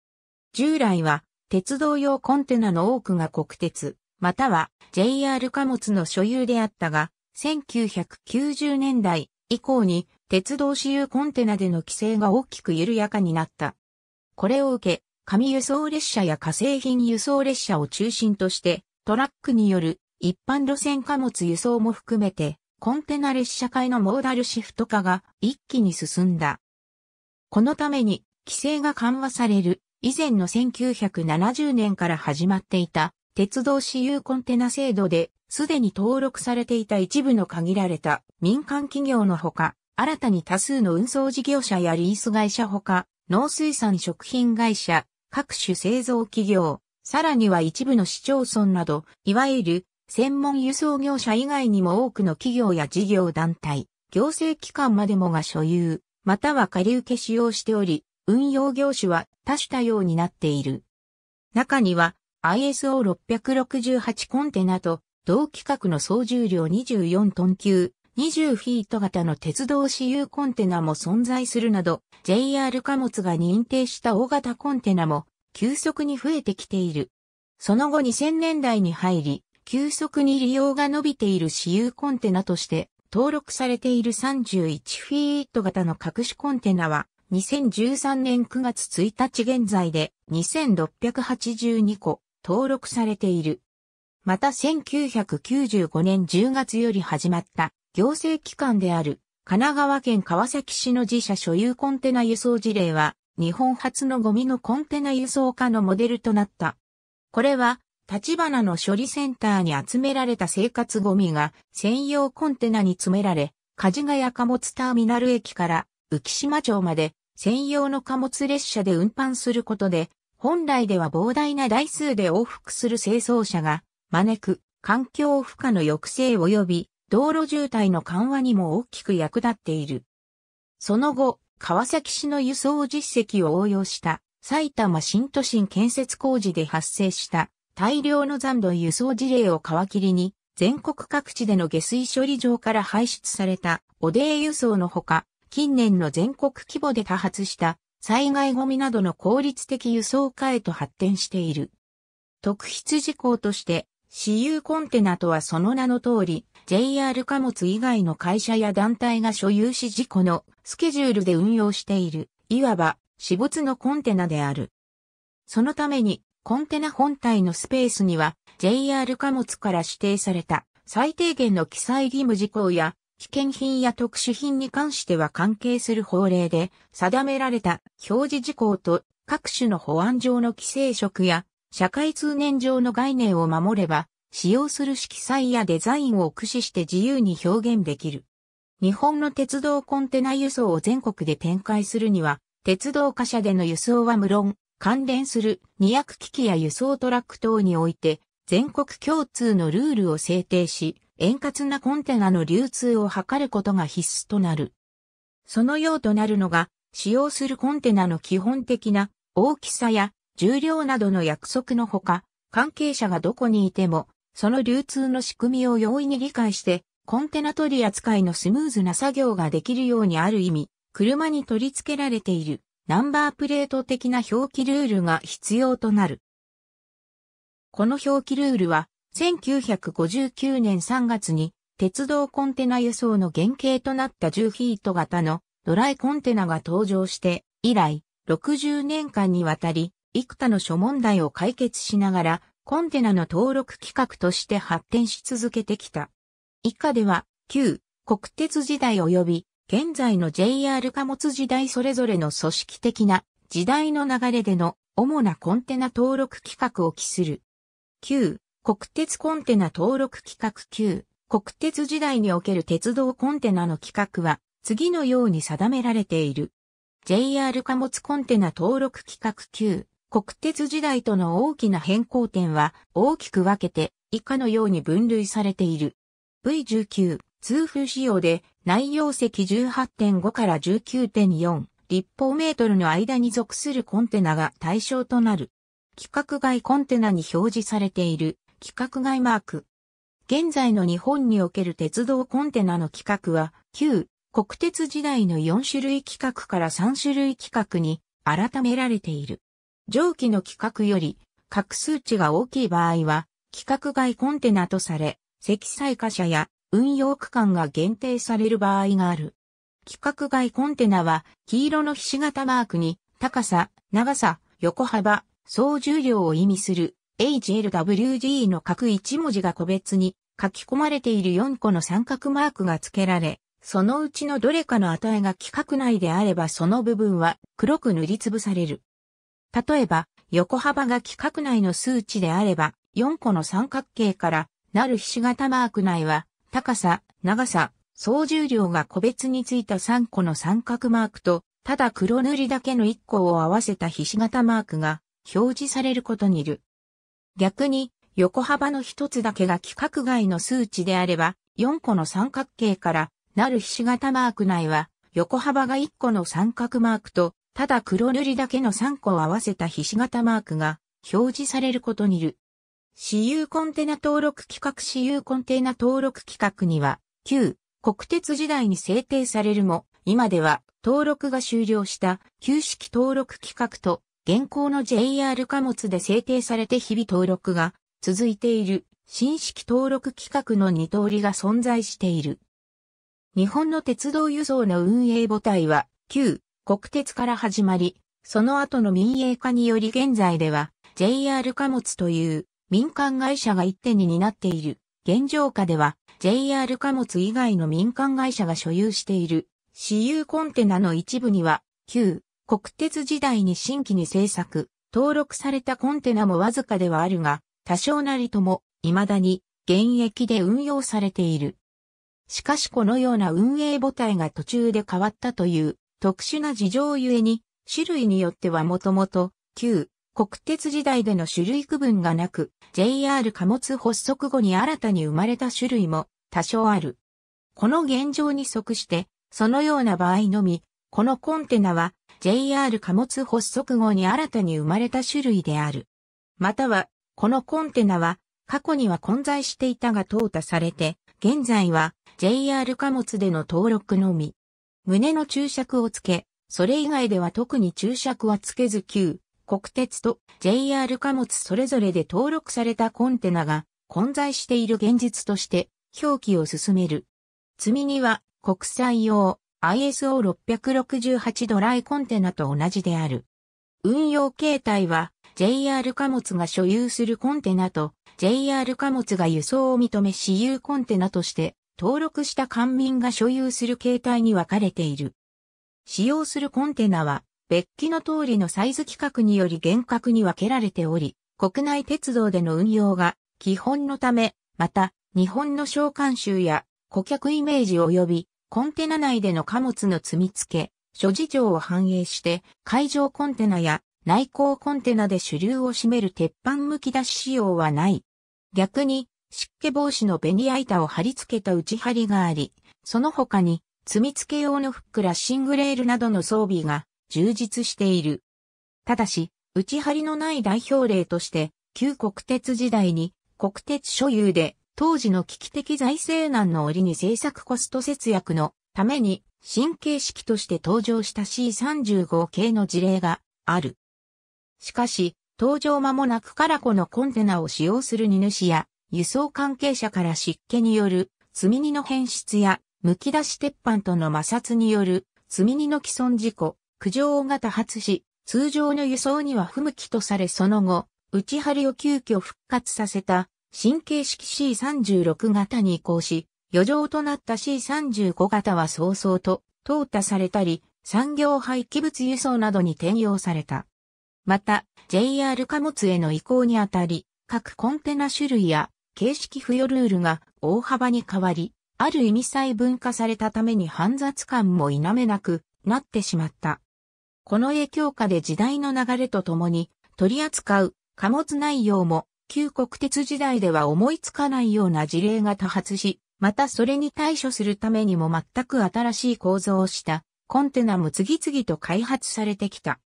S1: 従来は鉄道用コンテナの多くが国鉄、または JR 貨物の所有であったが、1990年代以降に鉄道私有コンテナでの規制が大きく緩やかになった。これを受け、紙輸送列車や化成品輸送列車を中心として、トラックによる一般路線貨物輸送も含めて、コンテナ列車界のモーダルシフト化が一気に進んだ。このために、規制が緩和される以前の1970年から始まっていた鉄道私有コンテナ制度で、すでに登録されていた一部の限られた民間企業のほか、新たに多数の運送事業者やリース会社ほか、農水産食品会社、各種製造企業、さらには一部の市町村など、いわゆる専門輸送業者以外にも多くの企業や事業団体、行政機関までもが所有、または借り受け使用しており、運用業種は多種多様になっている。中には ISO668 コンテナと同規格の総重量24トン級20フィート型の鉄道私有コンテナも存在するなど JR 貨物が認定した大型コンテナも急速に増えてきている。その後2000年代に入り急速に利用が伸びている私有コンテナとして登録されている31フィート型の隠しコンテナは2013年9月1日現在で2682個登録されている。また1995年10月より始まった行政機関である神奈川県川崎市の自社所有コンテナ輸送事例は日本初のゴミのコンテナ輸送化のモデルとなった。これは立花の処理センターに集められた生活ゴミが専用コンテナに詰められ、梶ヶ谷貨物ターミナル駅から浮島町まで専用の貨物列車で運搬することで、本来では膨大な台数で往復する清掃車が招く環境負荷の抑制及び道路渋滞の緩和にも大きく役立っている。その後、川崎市の輸送実績を応用した埼玉新都心建設工事で発生した大量の残土輸送事例を皮切りに、全国各地での下水処理場から排出された汚泥輸送のほか、近年の全国規模で多発した災害ゴミなどの効率的輸送化へと発展している。特筆事項として、私有コンテナとはその名の通り、JR 貨物以外の会社や団体が所有し事故のスケジュールで運用している、いわば私物のコンテナである。そのためにコンテナ本体のスペースには JR 貨物から指定された最低限の記載義務事項や危険品や特殊品に関しては関係する法令で定められた表示事項と各種の保安上の規制色や社会通念上の概念を守れば使用する色彩やデザインを駆使して自由に表現できる。日本の鉄道コンテナ輸送を全国で展開するには鉄道貨車での輸送は無論関連する2役機器や輸送トラック等において全国共通のルールを制定し、円滑なコンテナの流通を図ることが必須となる。そのようとなるのが、使用するコンテナの基本的な大きさや重量などの約束のほか、関係者がどこにいても、その流通の仕組みを容易に理解して、コンテナ取り扱いのスムーズな作業ができるようにある意味、車に取り付けられている。ナンバープレート的な表記ルールが必要となる。この表記ルールは、1959年3月に、鉄道コンテナ輸送の原型となった10フィート型のドライコンテナが登場して、以来、60年間にわたり、幾多の諸問題を解決しながら、コンテナの登録規格として発展し続けてきた。以下では、旧国鉄時代及び現在の JR 貨物時代それぞれの組織的な時代の流れでの主なコンテナ登録規格を期する。9、国鉄コンテナ登録規格9、国鉄時代における鉄道コンテナの規格は次のように定められている。JR 貨物コンテナ登録規格9、国鉄時代との大きな変更点は大きく分けて以下のように分類されている。V19、通風仕様で内容積18.5から19.4立方メートルの間に属するコンテナが対象となる。規格外コンテナに表示されている規格外マーク。現在の日本における鉄道コンテナの規格は、旧国鉄時代の4種類規格から3種類規格に改められている。上記の規格より、各数値が大きい場合は、規格外コンテナとされ、積載貨車や運用区間が限定される場合がある。規格外コンテナは、黄色のひし形マークに、高さ、長さ、横幅、総重量を意味する HLWG の各1文字が個別に書き込まれている4個の三角マークが付けられ、そのうちのどれかの値が規格内であればその部分は黒く塗りつぶされる。例えば、横幅が規格内の数値であれば、4個の三角形からなるひし形マーク内は高さ、長さ、総重量が個別についた3個の三角マークと、ただ黒塗りだけの1個を合わせた菱形マークが表示されることにいる。逆に、横幅の1つだけが規格外の数値であれば、4個の三角形からなる菱形マーク内は、横幅が1個の三角マークと、ただ黒塗りだけの3個を合わせた菱形マークが表示されることにいる。私有コンテナ登録規格私有コンテナ登録規格には、旧国鉄時代に制定されるも、今では登録が終了した旧式登録規格と現行の JR 貨物で制定されて日々登録が続いている新式登録規格の二通りが存在している。日本の鉄道輸送の運営母体は旧国鉄から始まり、その後の民営化により現在では JR 貨物という民間会社が一手に担っている。現状下では JR 貨物以外の民間会社が所有している私有コンテナの一部には旧国鉄時代に新規に製作、登録されたコンテナもわずかではあるが、多少なりとも未だに現役で運用されている。しかしこのような運営母体が途中で変わったという特殊な事情ゆえに、種類によってはもともと旧国鉄時代での種類区分がなく、JR 貨物発足後に新たに生まれた種類も多少ある。この現状に即して、そのような場合のみ、このコンテナは JR 貨物発足後に新たに生まれた種類である。または、このコンテナは過去には混在していたが淘汰されて、現在は JR 貨物での登録のみ。胸の注釈をつけ、それ以外では特に注釈はつけず旧国鉄と JR 貨物それぞれで登録されたコンテナが混在している現実として表記を進める。積み荷は国際用 ISO668 ドライコンテナと同じである。運用形態は JR 貨物が所有するコンテナと JR 貨物が輸送を認め私有コンテナとして登録した官民が所有する形態に分かれている。使用するコンテナは別記の通りのサイズ規格により厳格に分けられており、国内鉄道での運用が基本のため、また、日本の商喚集や顧客イメージ及びコンテナ内での貨物の積み付け、諸事情を反映して海上コンテナや内港コンテナで主流を占める鉄板剥き出し仕様はない。逆に湿気防止のベニヤ板を貼り付けた内張りがあり、その他に積み付け用のフックラッシングレールなどの装備が充実している。ただし、打ち張りのない代表例として、旧国鉄時代に国鉄所有で当時の危機的財政難の折に政策コスト節約のために神経式として登場した C35 系の事例がある。しかし、登場間もなくからこのコンテナを使用する荷主や輸送関係者から湿気による積み荷の変質や剥き出し鉄板との摩擦による積み荷の既存事故、苦情が多発し、通常の輸送には不向きとされその後、内張りを急遽復活させた神経式 C36 型に移行し、余剰となった C35 型は早々と淘汰されたり、産業廃棄物輸送などに転用された。また、JR 貨物への移行にあたり、各コンテナ種類や形式付与ルールが大幅に変わり、ある意味細分化されたために煩雑感も否めなくなってしまった。この影響下で時代の流れとともに取り扱う貨物内容も旧国鉄時代では思いつかないような事例が多発し、またそれに対処するためにも全く新しい構造をしたコンテナも次々と開発されてきた。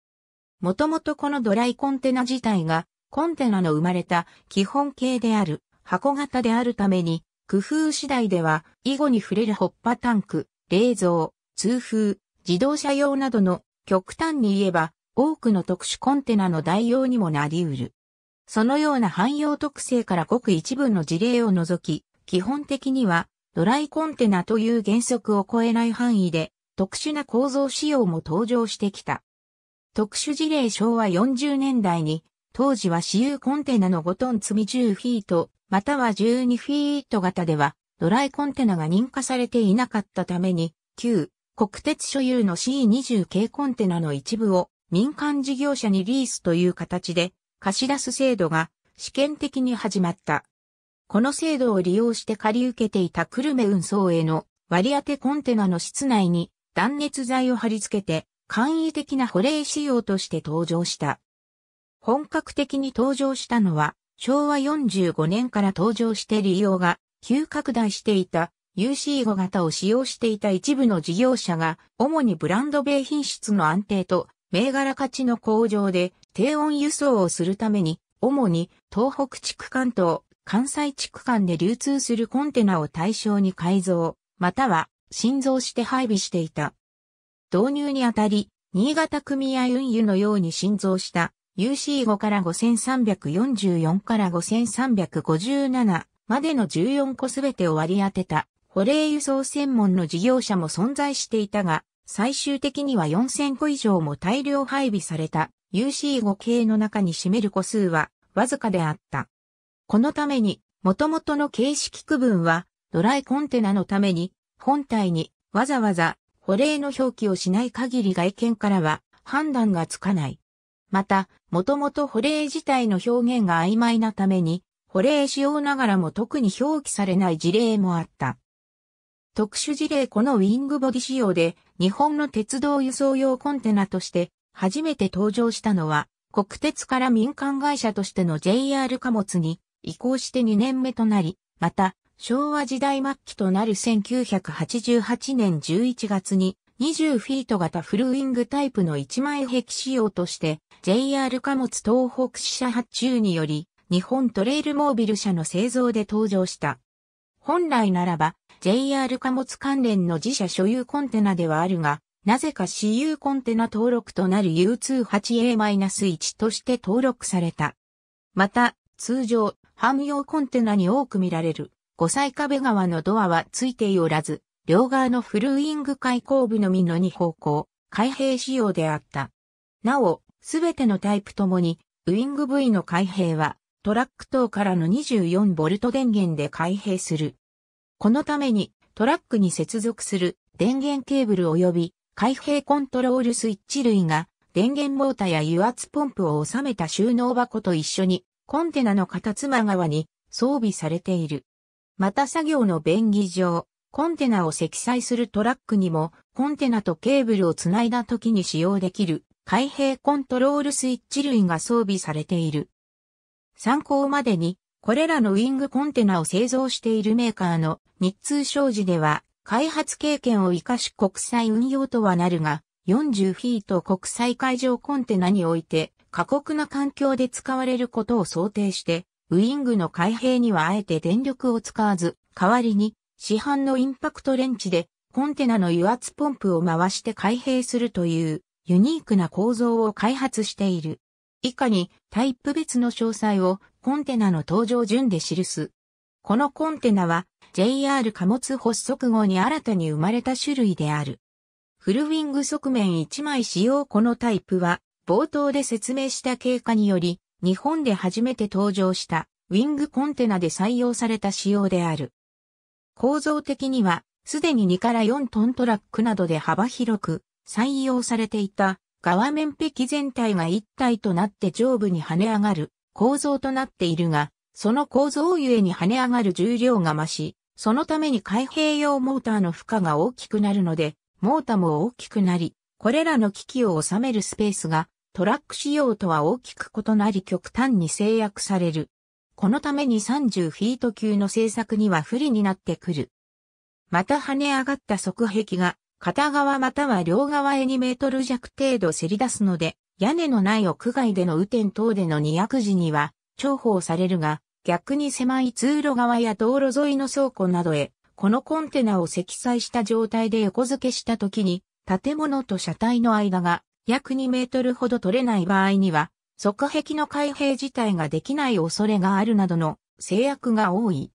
S1: もともとこのドライコンテナ自体がコンテナの生まれた基本形である箱型であるために工夫次第では以後に触れるホッパタンク、冷蔵、通風、自動車用などの極端に言えば、多くの特殊コンテナの代用にもなり得る。そのような汎用特性からごく一部の事例を除き、基本的にはドライコンテナという原則を超えない範囲で特殊な構造仕様も登場してきた。特殊事例昭和40年代に、当時は私有コンテナの5トン積み10フィート、または12フィート型では、ドライコンテナが認可されていなかったために、旧国鉄所有の C20 系コンテナの一部を民間事業者にリースという形で貸し出す制度が試験的に始まった。この制度を利用して借り受けていた久留米運送への割り当てコンテナの室内に断熱材を貼り付けて簡易的な保冷仕様として登場した。本格的に登場したのは昭和45年から登場して利用が急拡大していた UC5 型を使用していた一部の事業者が、主にブランド米品質の安定と、銘柄価値の向上で低温輸送をするために、主に東北地区関東、関西地区間で流通するコンテナを対象に改造、または新造して配備していた。導入にあたり、新潟組合運輸のように新造した UC5 から5344から5357までの14個すべてを割り当てた保冷輸送専門の事業者も存在していたが、最終的には4000個以上も大量配備された UC5 系の中に占める個数はわずかであった。このために、元々の形式区分はドライコンテナのために、本体にわざわざ保冷の表記をしない限り外見からは判断がつかない。また、元々保冷自体の表現が曖昧なために、保冷しようながらも特に表記されない事例もあった。特殊事例このウィングボディ仕様で日本の鉄道輸送用コンテナとして初めて登場したのは国鉄から民間会社としての JR 貨物に移行して2年目となり、また昭和時代末期となる1988年11月に20フィート型フルウィングタイプの1枚壁仕様として JR 貨物東北支社発注により日本トレイルモービル社の製造で登場した。本来ならば JR 貨物関連の自社所有コンテナではあるが、なぜか私有コンテナ登録となる U28A-1 として登録された。また、通常、汎用コンテナに多く見られる、5歳壁側のドアはついておらず、両側のフルーイング開口部のみの2方向、開閉仕様であった。なお、すべてのタイプともに、ウィング V の開閉は、トラック等からの 24V 電源で開閉する。このためにトラックに接続する電源ケーブル及び開閉コントロールスイッチ類が電源モータや油圧ポンプを収めた収納箱と一緒にコンテナの片妻側に装備されている。また作業の便宜上、コンテナを積載するトラックにもコンテナとケーブルをつないだ時に使用できる開閉コントロールスイッチ類が装備されている。参考までにこれらのウィングコンテナを製造しているメーカーの日通商事では、開発経験を活かし国際運用とはなるが、40フィート国際海上コンテナにおいて、過酷な環境で使われることを想定して、ウィングの開閉にはあえて電力を使わず、代わりに市販のインパクトレンチでコンテナの油圧ポンプを回して開閉するというユニークな構造を開発している。以下にタイプ別の詳細をコンテナの登場順で記す。このコンテナは JR 貨物発足後に新たに生まれた種類である。フルウィング側面1枚使用このタイプは冒頭で説明した経過により日本で初めて登場したウィングコンテナで採用された仕様である。構造的にはすでに2から4トントラックなどで幅広く採用されていた側面壁全体が一体となって上部に跳ね上がる構造となっているが、その構造ゆえに跳ね上がる重量が増し、そのために開閉用モーターの負荷が大きくなるので、モータも大きくなり、これらの機器を収めるスペースがトラック仕様とは大きく異なり極端に制約される。このために30フィート級の製作には不利になってくる。また跳ね上がった側壁が片側または両側へ2メートル弱程度せり出すので、屋根のない屋外での雨天等での二役時には重宝されるが、逆に狭い通路側や道路沿いの倉庫などへ、このコンテナを積載した状態で横付けした時に、建物と車体の間が約2メートルほど取れない場合には、側壁の開閉自体ができない恐れがあるなどの制約が多い。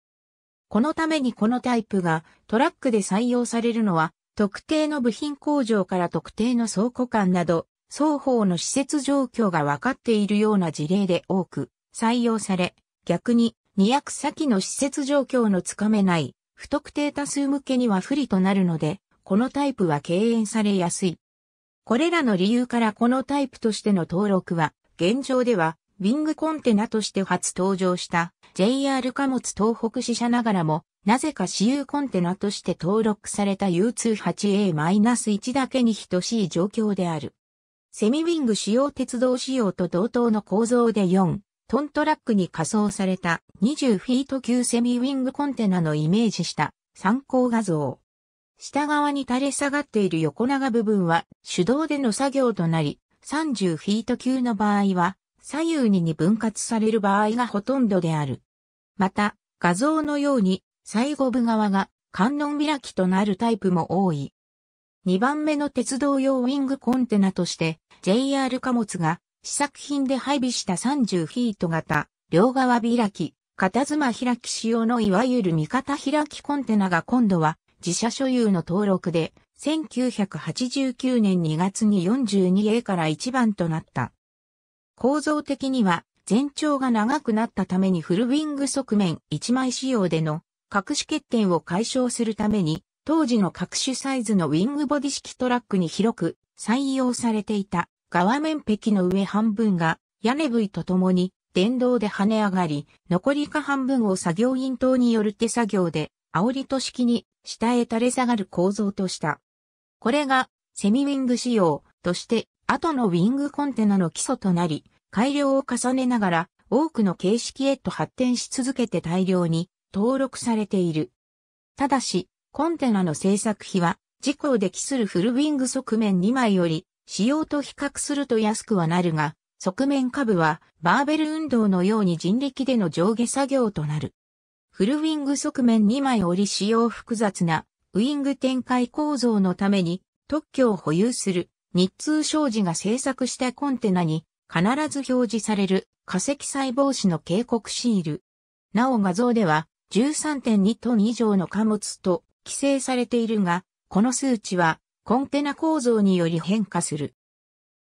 S1: このためにこのタイプがトラックで採用されるのは、特定の部品工場から特定の倉庫間など、双方の施設状況が分かっているような事例で多く採用され、逆に2役先の施設状況のつかめない不特定多数向けには不利となるので、このタイプは敬遠されやすい。これらの理由からこのタイプとしての登録は、現状では、ウィングコンテナとして初登場した JR 貨物東北支社ながらも、なぜか私有コンテナとして登録された U28A-1 だけに等しい状況である。セミウィング使用鉄道仕様と同等の構造で4、トントラックに仮装された20フィート級セミウィングコンテナのイメージした参考画像。下側に垂れ下がっている横長部分は手動での作業となり、30フィート級の場合は左右に2分割される場合がほとんどである。また、画像のように最後部側が観音開きとなるタイプも多い。2番目の鉄道用ウィングコンテナとして JR 貨物が試作品で配備した30フィート型、両側開き、片妻開き仕様のいわゆる味方開きコンテナが今度は自社所有の登録で、1989年2月に 42A から1番となった。構造的には全長が長くなったためにフルウィング側面1枚仕様での各種欠点を解消するために当時の各種サイズのウィングボディ式トラックに広く採用されていた。側面壁の上半分が屋根部位とともに電動で跳ね上がり、残り下半分を作業員等による手作業で、煽りと式に下へ垂れ下がる構造とした。これがセミウィング仕様として後のウィングコンテナの基礎となり、改良を重ねながら多くの形式へと発展し続けて大量に登録されている。ただし、コンテナの製作費は事故を適するフルウィング側面2枚より仕様と比較すると安くはなるが、側面下部はバーベル運動のように人力での上下作業となる。フルウィング側面2枚折り仕様複雑なウィング展開構造のために特許を保有する日通商事が制作したコンテナに必ず表示される化石細胞子の警告シール。なお画像では13.2トン以上の貨物と規制されているが、この数値はコンテナ構造により変化する。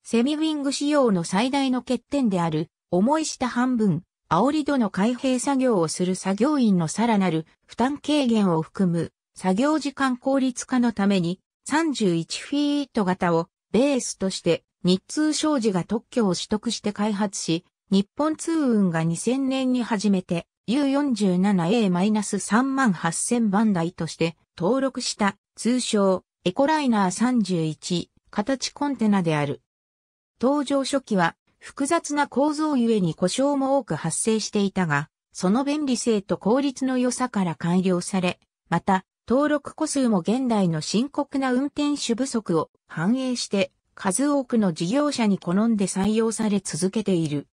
S1: セミウィング仕様の最大の欠点である、重い下半分、煽り度の開閉作業をする作業員のさらなる負担軽減を含む作業時間効率化のために31フィート型をベースとして日通商事が特許を取得して開発し、日本通運が2000年に初めて U47A-38000 番台として登録した通称エコライナー31、形コンテナである。登場初期は複雑な構造ゆえに故障も多く発生していたが、その便利性と効率の良さから改良され、また、登録個数も現代の深刻な運転手不足を反映して、数多くの事業者に好んで採用され続けている。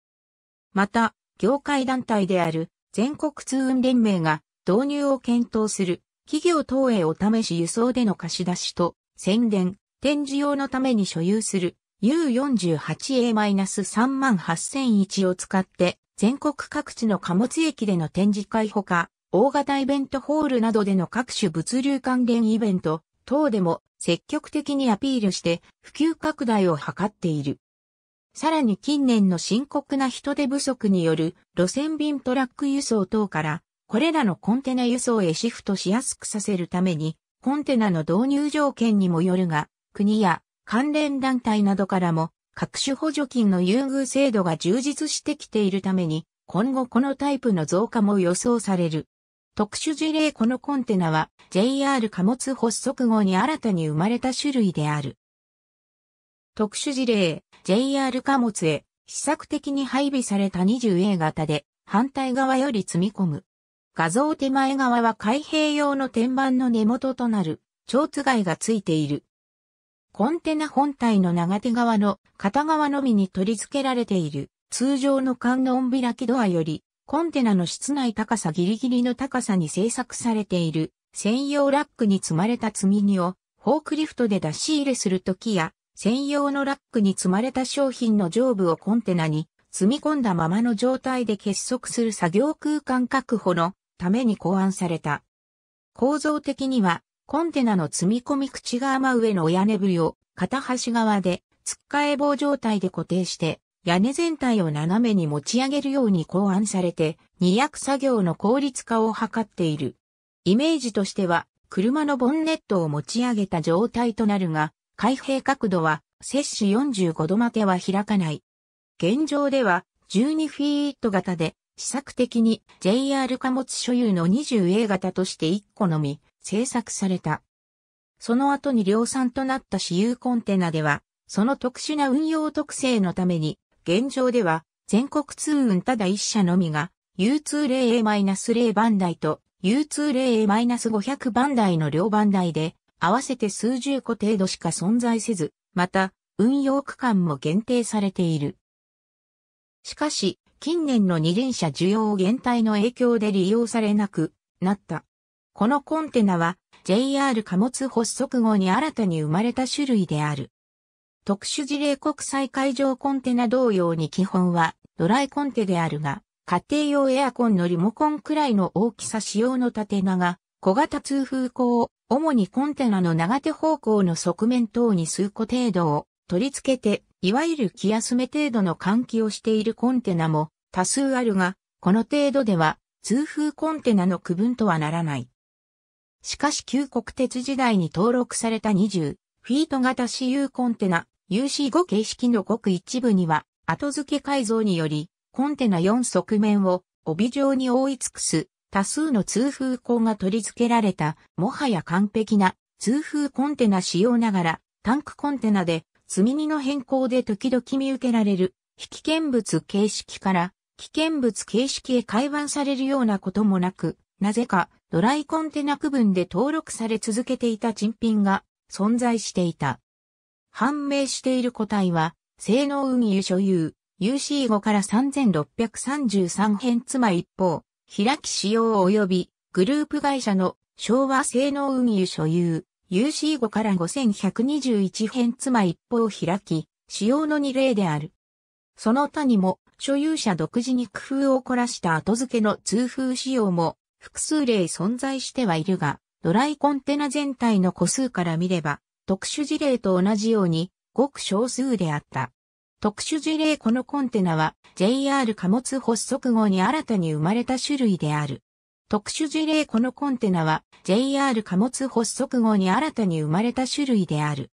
S1: また、業界団体である全国通運連盟が導入を検討する企業等へお試し輸送での貸し出しと宣伝、展示用のために所有する U48A-38001 を使って全国各地の貨物駅での展示会ほか、大型イベントホールなどでの各種物流関連イベント等でも積極的にアピールして普及拡大を図っている。さらに近年の深刻な人手不足による路線便トラック輸送等からこれらのコンテナ輸送へシフトしやすくさせるために、コンテナの導入条件にもよるが、国や関連団体などからも各種補助金の優遇制度が充実してきているために、今後このタイプの増加も予想される。特殊事例このコンテナは JR 貨物発足後に新たに生まれた種類である。特殊事例 JR 貨物へ試作的に配備された20 a 型で反対側より積み込む画像手前側は開閉用の天板の根元となる、蝶津ががついている。コンテナ本体の長手側の片側のみに取り付けられている通常の観音開きドアよりコンテナの室内高さギリギリの高さに製作されている専用ラックに積まれた積み荷をフォークリフトで出し入れするときや専用のラックに積まれた商品の上部をコンテナに積み込んだままの状態で結束する作業空間確保のために考案された。構造的には、コンテナの積み込み口側真上の屋根部を片端側で、つっかえ棒状態で固定して、屋根全体を斜めに持ち上げるように考案されて、二役作業の効率化を図っている。イメージとしては、車のボンネットを持ち上げた状態となるが、開閉角度は、摂氏45度までは開かない。現状では、12フィート型で、試作的に JR 貨物所有の 20A 型として1個のみ製作された。その後に量産となった私有コンテナでは、その特殊な運用特性のために、現状では全国通運ただ1社のみが U20A-0 番台と U20A-500 番台の両番台で、合わせて数十個程度しか存在せず、また運用区間も限定されている。しかし、近年の二輪車需要減退の影響で利用されなくなった。このコンテナは JR 貨物発足後に新たに生まれた種類である。特殊事例国際会場コンテナ同様に基本はドライコンテであるが、家庭用エアコンのリモコンくらいの大きさ仕様の縦長、小型通風口を主にコンテナの長手方向の側面等に数個程度を取り付けていわゆる気休め程度の換気をしているコンテナも多数あるが、この程度では通風コンテナの区分とはならない。しかし旧国鉄時代に登録された20フィート型 CU コンテナ UC5 形式のごく一部には後付け改造によりコンテナ4側面を帯状に覆い尽くす多数の通風口が取り付けられたもはや完璧な通風コンテナ使用ながらタンクコンテナで積み荷の変更で時々見受けられる、非危険物形式から危険物形式へ改版されるようなこともなく、なぜかドライコンテナ区分で登録され続けていた珍品が存在していた。判明している個体は、性能運輸所有、UC5 から3633編妻一方、開き使用及びグループ会社の昭和性能運輸所有、UC5 から5121編妻一方を開き、使用の2例である。その他にも、所有者独自に工夫を凝らした後付けの通風仕様も複数例存在してはいるが、ドライコンテナ全体の個数から見れば、特殊事例と同じように、ごく少数であった。特殊事例このコンテナは JR 貨物発足後に新たに生まれた種類である。特殊事例このコンテナは JR 貨物発足後に新たに生まれた種類である。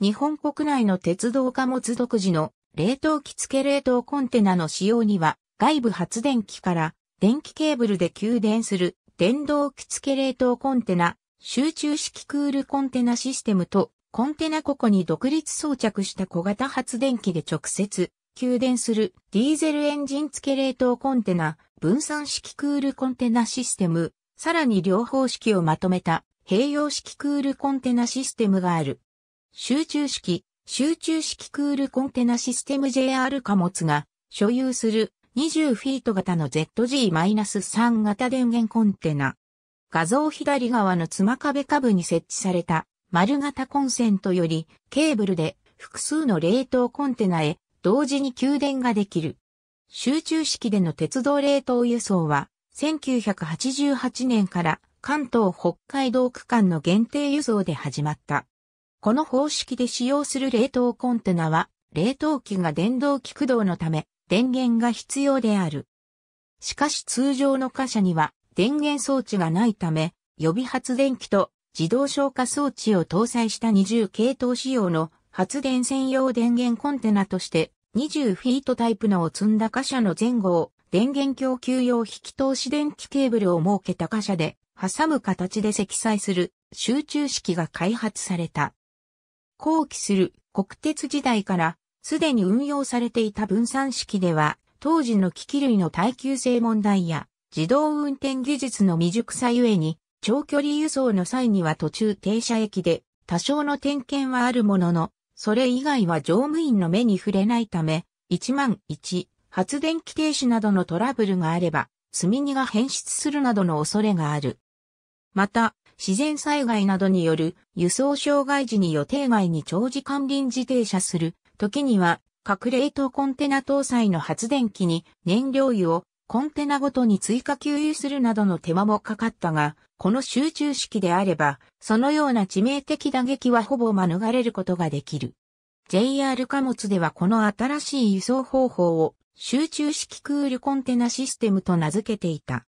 S1: 日本国内の鉄道貨物独自の冷凍機付け冷凍コンテナの使用には外部発電機から電気ケーブルで給電する電動機付け冷凍コンテナ、集中式クールコンテナシステムとコンテナ個々に独立装着した小型発電機で直接給電するディーゼルエンジン付け冷凍コンテナ、分散式クールコンテナシステム、さらに両方式をまとめた併用式クールコンテナシステムがある。集中式、集中式クールコンテナシステム JR 貨物が所有する20フィート型の ZG-3 型電源コンテナ。画像左側のつま壁下部に設置された丸型コンセントよりケーブルで複数の冷凍コンテナへ同時に給電ができる。集中式での鉄道冷凍輸送は、1988年から関東北海道区間の限定輸送で始まった。この方式で使用する冷凍コンテナは、冷凍機が電動機駆動のため、電源が必要である。しかし通常の貨車には、電源装置がないため、予備発電機と自動消火装置を搭載した二重系統仕様の発電専用電源コンテナとして20フィートタイプのを積んだ貨車の前後を電源供給用引き通し電気ケーブルを設けた貨車で挟む形で積載する集中式が開発された。後期する国鉄時代からすでに運用されていた分散式では当時の機器類の耐久性問題や自動運転技術の未熟さゆえに長距離輸送の際には途中停車駅で多少の点検はあるもののそれ以外は乗務員の目に触れないため、1万1、発電機停止などのトラブルがあれば、積荷が変質するなどの恐れがある。また、自然災害などによる輸送障害時に予定外に長時間臨時停車する時には、各冷凍コンテナ搭載の発電機に燃料油をコンテナごとに追加給油するなどの手間もかかったが、この集中式であれば、そのような致命的打撃はほぼ免れることができる。JR 貨物ではこの新しい輸送方法を集中式クールコンテナシステムと名付けていた。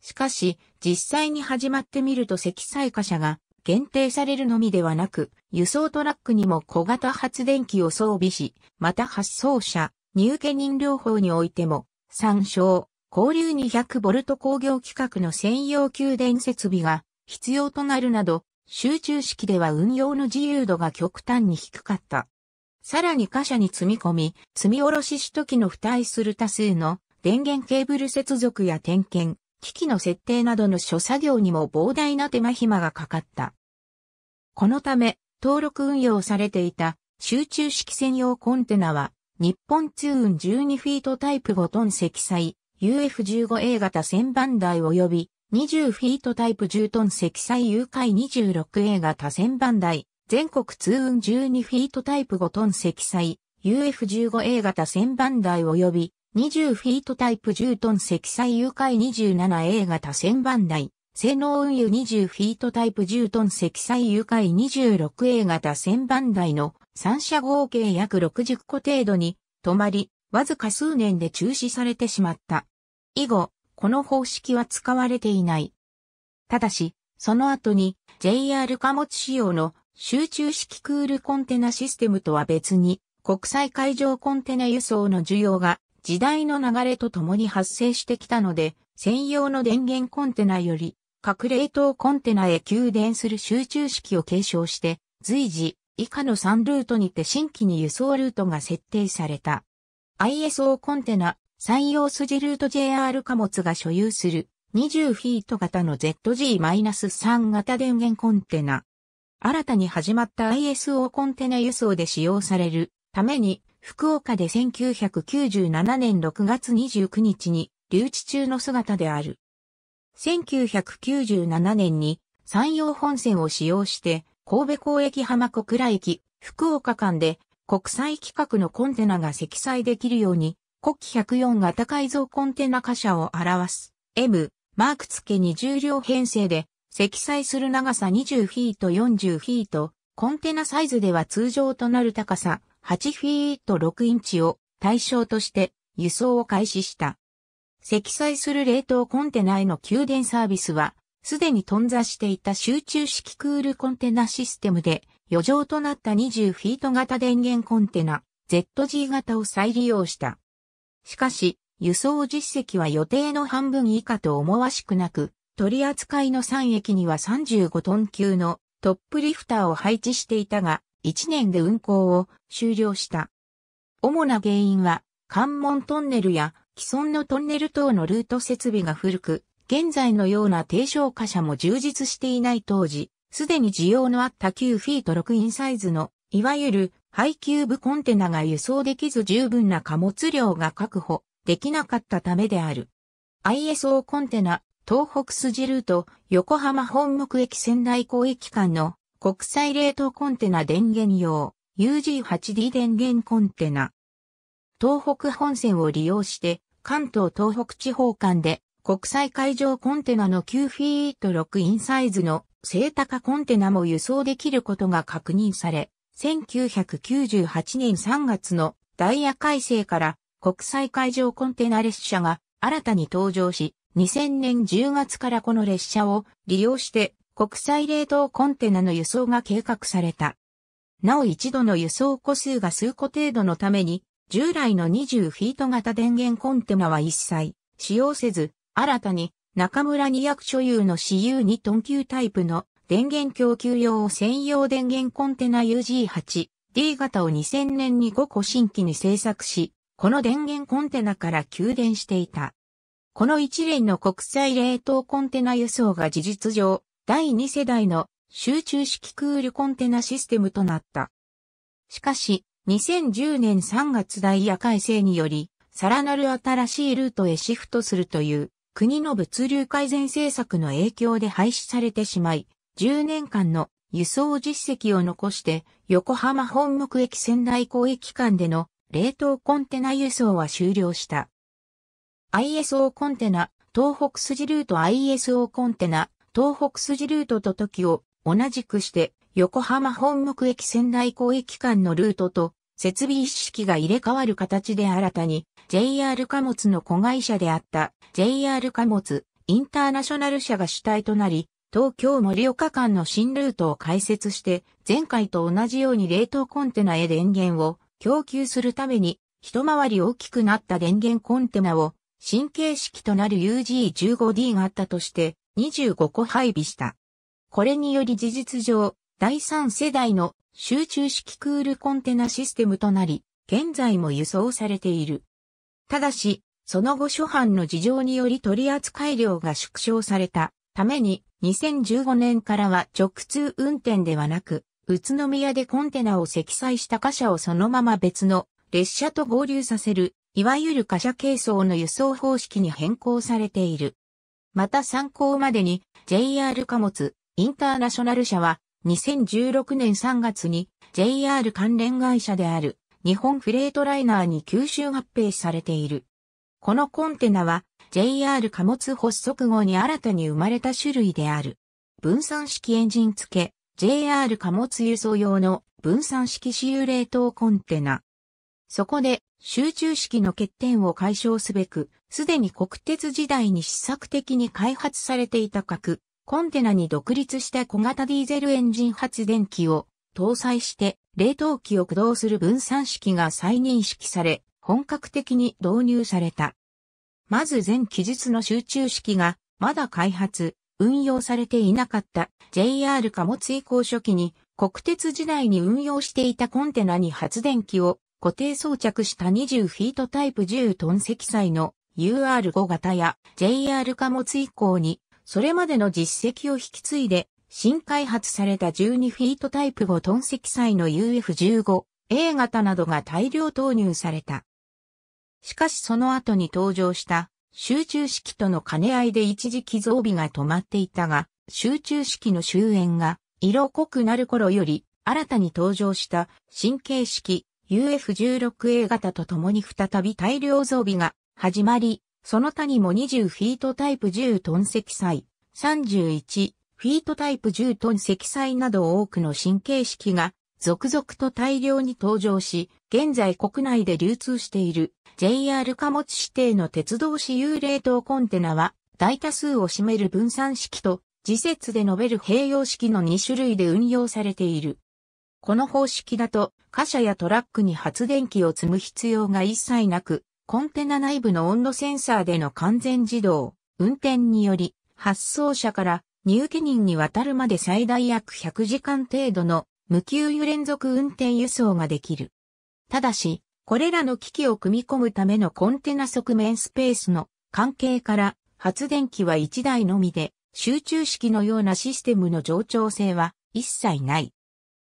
S1: しかし、実際に始まってみると積載貨車が限定されるのみではなく、輸送トラックにも小型発電機を装備し、また発送車、入家人療法においても、参照、交流 200V 工業規格の専用給電設備が必要となるなど、集中式では運用の自由度が極端に低かった。さらに貨車に積み込み、積み下ろししときの付帯する多数の電源ケーブル接続や点検、機器の設定などの諸作業にも膨大な手間暇がかかった。このため、登録運用されていた集中式専用コンテナは、日本通運12フィートタイプ5トン積載、UF15A 型1000番台及び20フィートタイプ10トン積載誘拐 26A 型1000番台、全国通運12フィートタイプ5トン積載 UF15A 型1000番台及び20フィートタイプ10トン積載誘拐 27A 型1000番台。性能運輸20フィートタイプ10トン積載誘拐 26A 型1000番台の3社合計約60個程度に止まり、わずか数年で中止されてしまった。以後、この方式は使われていない。ただし、その後に JR 貨物仕様の集中式クールコンテナシステムとは別に国際海上コンテナ輸送の需要が時代の流れとともに発生してきたので専用の電源コンテナより各冷凍コンテナへ給電する集中式を継承して随時以下の3ルートにて新規に輸送ルートが設定された。ISO コンテナ山陽筋ルート JR 貨物が所有する20フィート型の ZG-3 型電源コンテナ。新たに始まった ISO コンテナ輸送で使用されるために、福岡で1997年6月29日に留置中の姿である。1997年に山陽本線を使用して神戸港駅浜小倉駅福岡間で国際規格のコンテナが積載できるように古希104型改造コンテナ貨車を表す M マーク付け20両編成で積載する長さ20フィート40フィート、コンテナサイズでは通常となる高さ8フィート6インチを対象として輸送を開始した。積載する冷凍コンテナへの給電サービスは、すでに頓挫していた集中式クールコンテナシステムで、余剰となった20フィート型電源コンテナ、ZG 型を再利用した。しかし、輸送実績は予定の半分以下と思わしくなく、取り扱いの3駅には35トン級のトップリフターを配置していたが、1年で運行を終了した。主な原因は、関門トンネルや既存のトンネル等のルート設備が古く、現在のような低消火車も充実していない当時、すでに需要のあった9フィート6インサイズの、いわゆる配給部コンテナが輸送できず十分な貨物量が確保できなかったためである。ISO コンテナ、東北筋ルート、横浜本木駅仙台港駅間の国際冷凍コンテナ電源用 UG8D 電源コンテナ。東北本線を利用して関東東北地方間で国際海上コンテナの9フィート6インサイズの正高コンテナも輸送できることが確認され、1998年3月のダイヤ改正から国際海上コンテナ列車が新たに登場し、2000年10月からこの列車を利用して国際冷凍コンテナの輸送が計画された。なお一度の輸送個数が数個程度のために、従来の20フィート型電源コンテナは一切使用せず、新たに中村2役所有の私有2トン級タイプの電源供給用専用電源コンテナ UG8D 型を2000年に5個新規に製作し、この電源コンテナから給電していた。この一連の国際冷凍コンテナ輸送が事実上、第2世代の集中式クールコンテナシステムとなった。しかし、2010年3月ダイヤ改正により、さらなる新しいルートへシフトするという国の物流改善政策の影響で廃止されてしまい、10年間の輸送実績を残して横浜本木駅仙台港駅間での冷凍コンテナ輸送は終了した。ISO コンテナ、東北筋ルート ISO コンテナ、東北筋ルートと時を同じくして横浜本木駅仙台港駅間のルートと設備意識が入れ替わる形で新たに JR 貨物の子会社であった JR 貨物インターナショナル社が主体となり東京森岡間の新ルートを開設して、前回と同じように冷凍コンテナへ電源を供給するために、一回り大きくなった電源コンテナを、新形式となる UG15D があったとして、25個配備した。これにより事実上、第3世代の集中式クールコンテナシステムとなり、現在も輸送されている。ただし、その後諸般の事情により取扱量が縮小されたために2015年からは直通運転ではなく、宇都宮でコンテナを積載した貨車をそのまま別の列車と合流させる、いわゆる貨車軽装の輸送方式に変更されている。また参考までに JR 貨物インターナショナル社は2016年3月に JR 関連会社である日本フレートライナーに吸収合併されている。このコンテナは JR 貨物発足後に新たに生まれた種類である。分散式エンジン付け、JR 貨物輸送用の分散式私有冷凍コンテナ。そこで、集中式の欠点を解消すべく、すでに国鉄時代に試作的に開発されていた核、コンテナに独立した小型ディーゼルエンジン発電機を搭載して、冷凍機を駆動する分散式が再認識され、本格的に導入された。まず全記述の集中式が、まだ開発、運用されていなかった JR 貨物移行初期に国鉄時代に運用していたコンテナに発電機を固定装着した20フィートタイプ10トン積載の UR5 型や JR 貨物移行にそれまでの実績を引き継いで新開発された12フィートタイプ5トン積載の UF15A 型などが大量投入された。しかしその後に登場した集中式との兼ね合いで一時期増備が止まっていたが、集中式の終焉が色濃くなる頃より新たに登場した神経式 UF16A 型と共に再び大量増備が始まり、その他にも20フィートタイプ10トン積載、31フィートタイプ10トン積載など多くの神経式が続々と大量に登場し、現在国内で流通している JR 貨物指定の鉄道私有冷凍コンテナは大多数を占める分散式と自節で述べる併用式の2種類で運用されている。この方式だと、貨車やトラックに発電機を積む必要が一切なく、コンテナ内部の温度センサーでの完全自動、運転により、発送者から入居人に渡るまで最大約100時間程度の無給油連続運転輸送ができる。ただし、これらの機器を組み込むためのコンテナ側面スペースの関係から発電機は1台のみで集中式のようなシステムの冗長性は一切ない。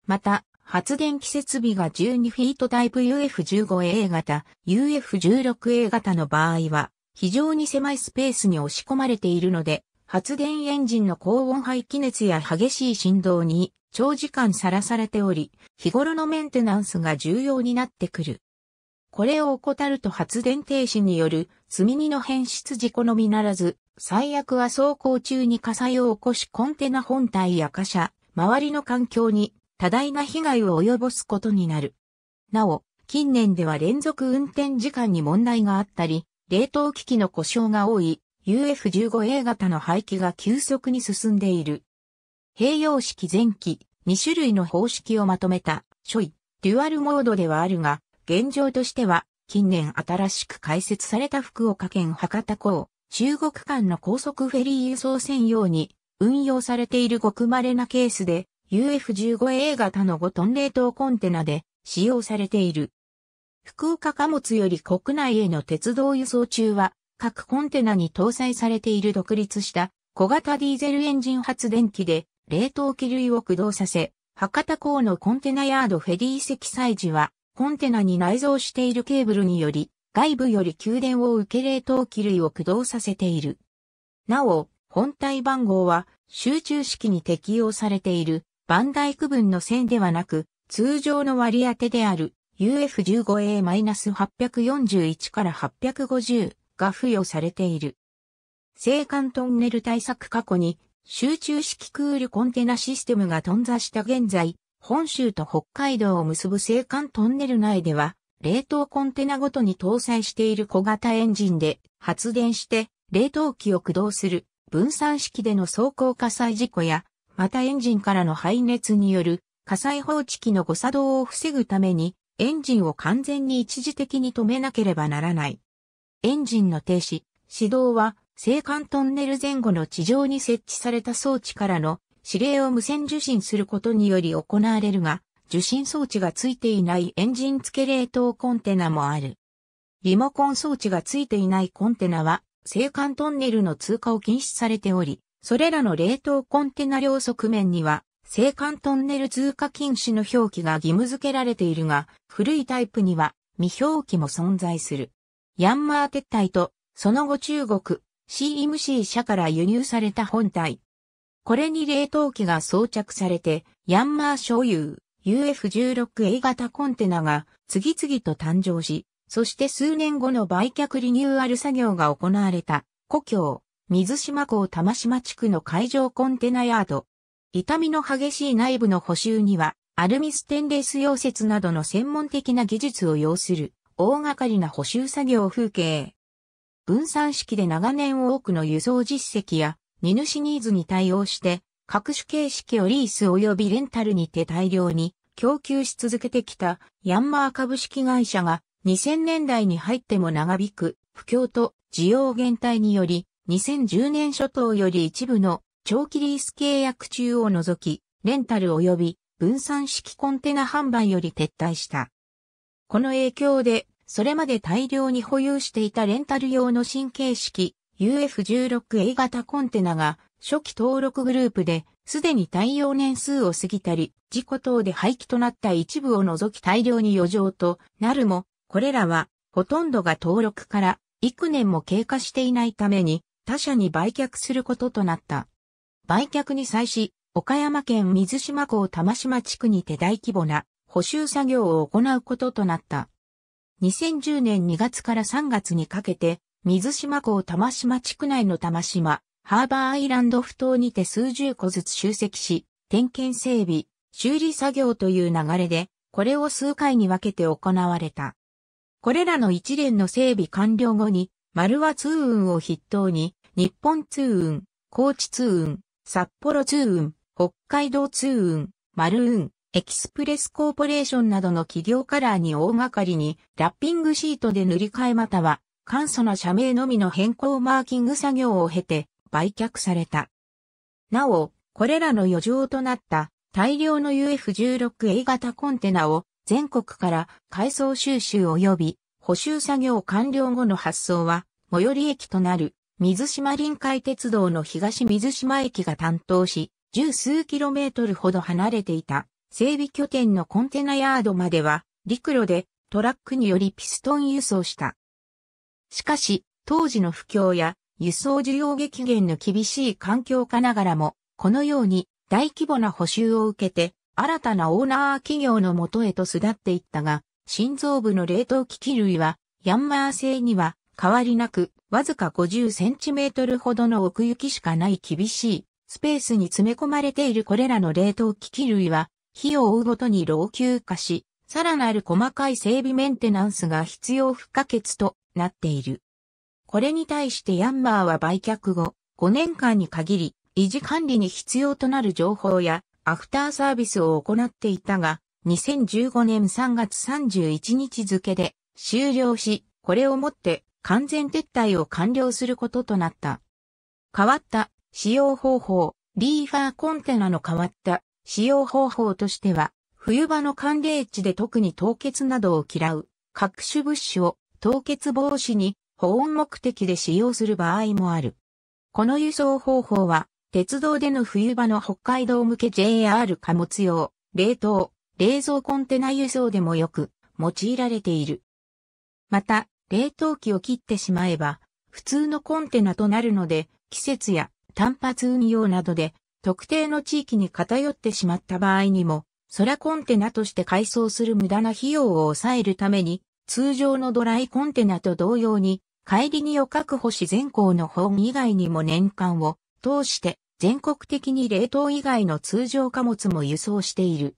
S1: また、発電機設備が12フィートタイプ UF15A 型、UF16A 型の場合は非常に狭いスペースに押し込まれているので、発電エンジンの高温排気熱や激しい振動に長時間さらされており、日頃のメンテナンスが重要になってくる。これを怠ると発電停止による積み荷の変質事故のみならず、最悪は走行中に火災を起こしコンテナ本体や貨車、周りの環境に多大な被害を及ぼすことになる。なお、近年では連続運転時間に問題があったり、冷凍機器の故障が多い UF15A 型の廃棄が急速に進んでいる。併用式前期、2種類の方式をまとめた、初位、デュアルモードではあるが、現状としては、近年新しく開設された福岡県博多港、中国間の高速フェリー輸送専用に運用されている極稀なケースで UF15A 型の5トン冷凍コンテナで使用されている。福岡貨物より国内への鉄道輸送中は各コンテナに搭載されている独立した小型ディーゼルエンジン発電機で冷凍気流を駆動させ、博多港のコンテナヤードフェリー積載時は、コンテナに内蔵しているケーブルにより、外部より給電を受け冷凍気流を駆動させている。なお、本体番号は集中式に適用されているバンダイ区分の線ではなく、通常の割り当てである UF15A-841 から850が付与されている。青函トンネル対策過去に集中式クールコンテナシステムが頓挫した現在、本州と北海道を結ぶ青函トンネル内では、冷凍コンテナごとに搭載している小型エンジンで発電して冷凍機を駆動する分散式での走行火災事故や、またエンジンからの排熱による火災放置機の誤作動を防ぐために、エンジンを完全に一時的に止めなければならない。エンジンの停止、始動は青函トンネル前後の地上に設置された装置からの指令を無線受信することにより行われるが、受信装置がついていないエンジン付け冷凍コンテナもある。リモコン装置がついていないコンテナは、青函トンネルの通過を禁止されており、それらの冷凍コンテナ両側面には、青函トンネル通過禁止の表記が義務付けられているが、古いタイプには未表記も存在する。ヤンマー撤退と、その後中国、CMC 社から輸入された本体。これに冷凍機が装着されて、ヤンマー所有 UF16A 型コンテナが次々と誕生し、そして数年後の売却リニューアル作業が行われた、故郷、水島港玉島地区の海上コンテナヤード。痛みの激しい内部の補修には、アルミステンレス溶接などの専門的な技術を要する、大掛かりな補修作業風景。分散式で長年多くの輸送実績や、荷主ニーズに対応して、各種形式をリース及びレンタルにて大量に供給し続けてきたヤンマー株式会社が2000年代に入っても長引く不況と需要減退により2010年初頭より一部の長期リース契約中を除きレンタル及び分散式コンテナ販売より撤退した。この影響でそれまで大量に保有していたレンタル用の新形式 UF16A 型コンテナが初期登録グループですでに対応年数を過ぎたり、事故等で廃棄となった一部を除き大量に余剰となるも、これらはほとんどが登録から幾年も経過していないために他社に売却することとなった。売却に際し、岡山県水島港玉島地区にて大規模な補修作業を行うこととなった。2010年2月から3月にかけて、水島港玉島地区内の玉島、ハーバーアイランド不頭にて数十個ずつ集積し、点検整備、修理作業という流れで、これを数回に分けて行われた。これらの一連の整備完了後に、丸和通運を筆頭に、日本通運、高知通運、札幌通運、北海道通運、丸運、エキスプレスコーポレーションなどの企業カラーに大掛かりにラッピングシートで塗り替えまたは簡素な社名のみの変更マーキング作業を経て売却された。なお、これらの余剰となった大量の UF16A 型コンテナを全国から改装収集及び補修作業完了後の発送は最寄り駅となる水島臨海鉄道の東水島駅が担当し、十数キロメートルほど離れていた。整備拠点のコンテナヤードまでは陸路でトラックによりピストン輸送した。しかし、当時の不況や輸送需要激減の厳しい環境下ながらも、このように大規模な補修を受けて、新たなオーナー企業のもとへと巣立っていったが、心臓部の冷凍機器類は、ヤンマー製には変わりなく、わずか50センチメートルほどの奥行きしかない厳しいスペースに詰め込まれているこれらの冷凍機器類は、火を追うごとに老朽化し、さらなる細かい整備メンテナンスが必要不可欠となっている。これに対してヤンマーは売却後、5年間に限り、維持管理に必要となる情報や、アフターサービスを行っていたが、2015年3月31日付で終了し、これをもって完全撤退を完了することとなった。変わった使用方法、リーファーコンテナの変わった使用方法としては、冬場の寒冷地で特に凍結などを嫌う各種物資を凍結防止に保温目的で使用する場合もある。この輸送方法は、鉄道での冬場の北海道向け JR 貨物用、冷凍、冷蔵コンテナ輸送でもよく用いられている。また、冷凍機を切ってしまえば、普通のコンテナとなるので、季節や単発運用などで特定の地域に偏ってしまった場合にも、空コンテナとして改装する無駄な費用を抑えるために、通常のドライコンテナと同様に、帰り荷を確保し全校の本以外にも年間を通して全国的に冷凍以外の通常貨物も輸送している。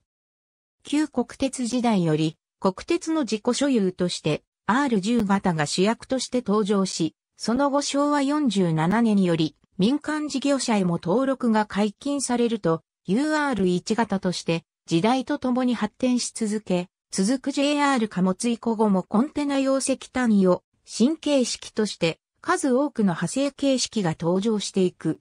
S1: 旧国鉄時代より国鉄の自己所有として R10 型が主役として登場し、その後昭和47年により民間事業者へも登録が解禁されると UR1 型として時代とともに発展し続け、続く JR 貨物以降後もコンテナ容積単位を新形式として数多くの派生形式が登場していく。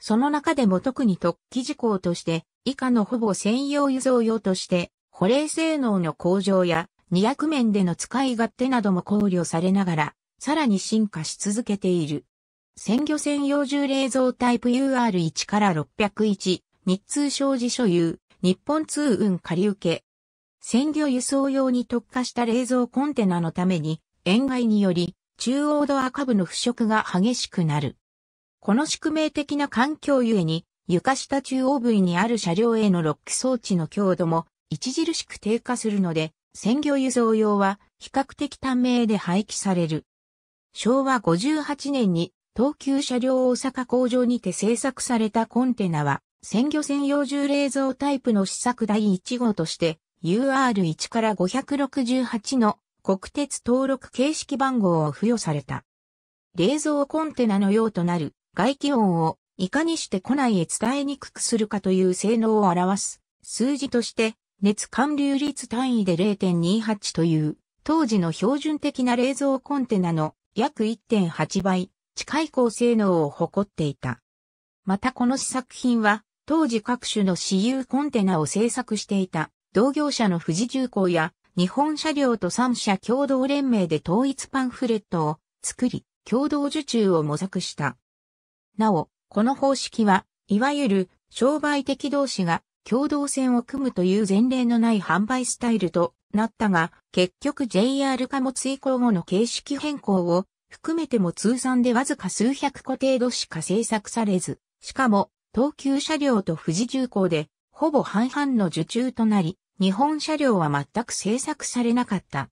S1: その中でも特に特記事項として以下のほぼ専用輸送用として保冷性能の向上や200面での使い勝手なども考慮されながらさらに進化し続けている。鮮魚専用重冷蔵タイプ UR1 から601、日通商事所有、日本通運仮受け。鮮魚輸送用に特化した冷蔵コンテナのために、塩害により、中央ドア下部の腐食が激しくなる。この宿命的な環境ゆえに、床下中央部位にある車両へのロック装置の強度も著しく低下するので、鮮魚輸送用は比較的短命で廃棄される。昭和58年に東急車両大阪工場にて製作されたコンテナは、鮮魚専用重冷蔵タイプの試作第1号として、UR1 から568の国鉄登録形式番号を付与された。冷蔵コンテナの用となる外気温をいかにして庫内へ伝えにくくするかという性能を表す数字として熱管流率単位で0.28という当時の標準的な冷蔵コンテナの約1.8倍近い高性能を誇っていた。またこの試作品は、当時各種の私有コンテナを製作していた、同業者の富士重工や、日本車両と3社共同連盟で統一パンフレットを作り、共同受注を模索した。なお、この方式は、いわゆる商売的同士が共同線を組むという前例のない販売スタイルとなったが、結局 JR 貨物移行後の形式変更を含めても通算でわずか数百個程度しか製作されず、しかも、東急車両と富士重工で、ほぼ半々の受注となり、日本車両は全く製作されなかった。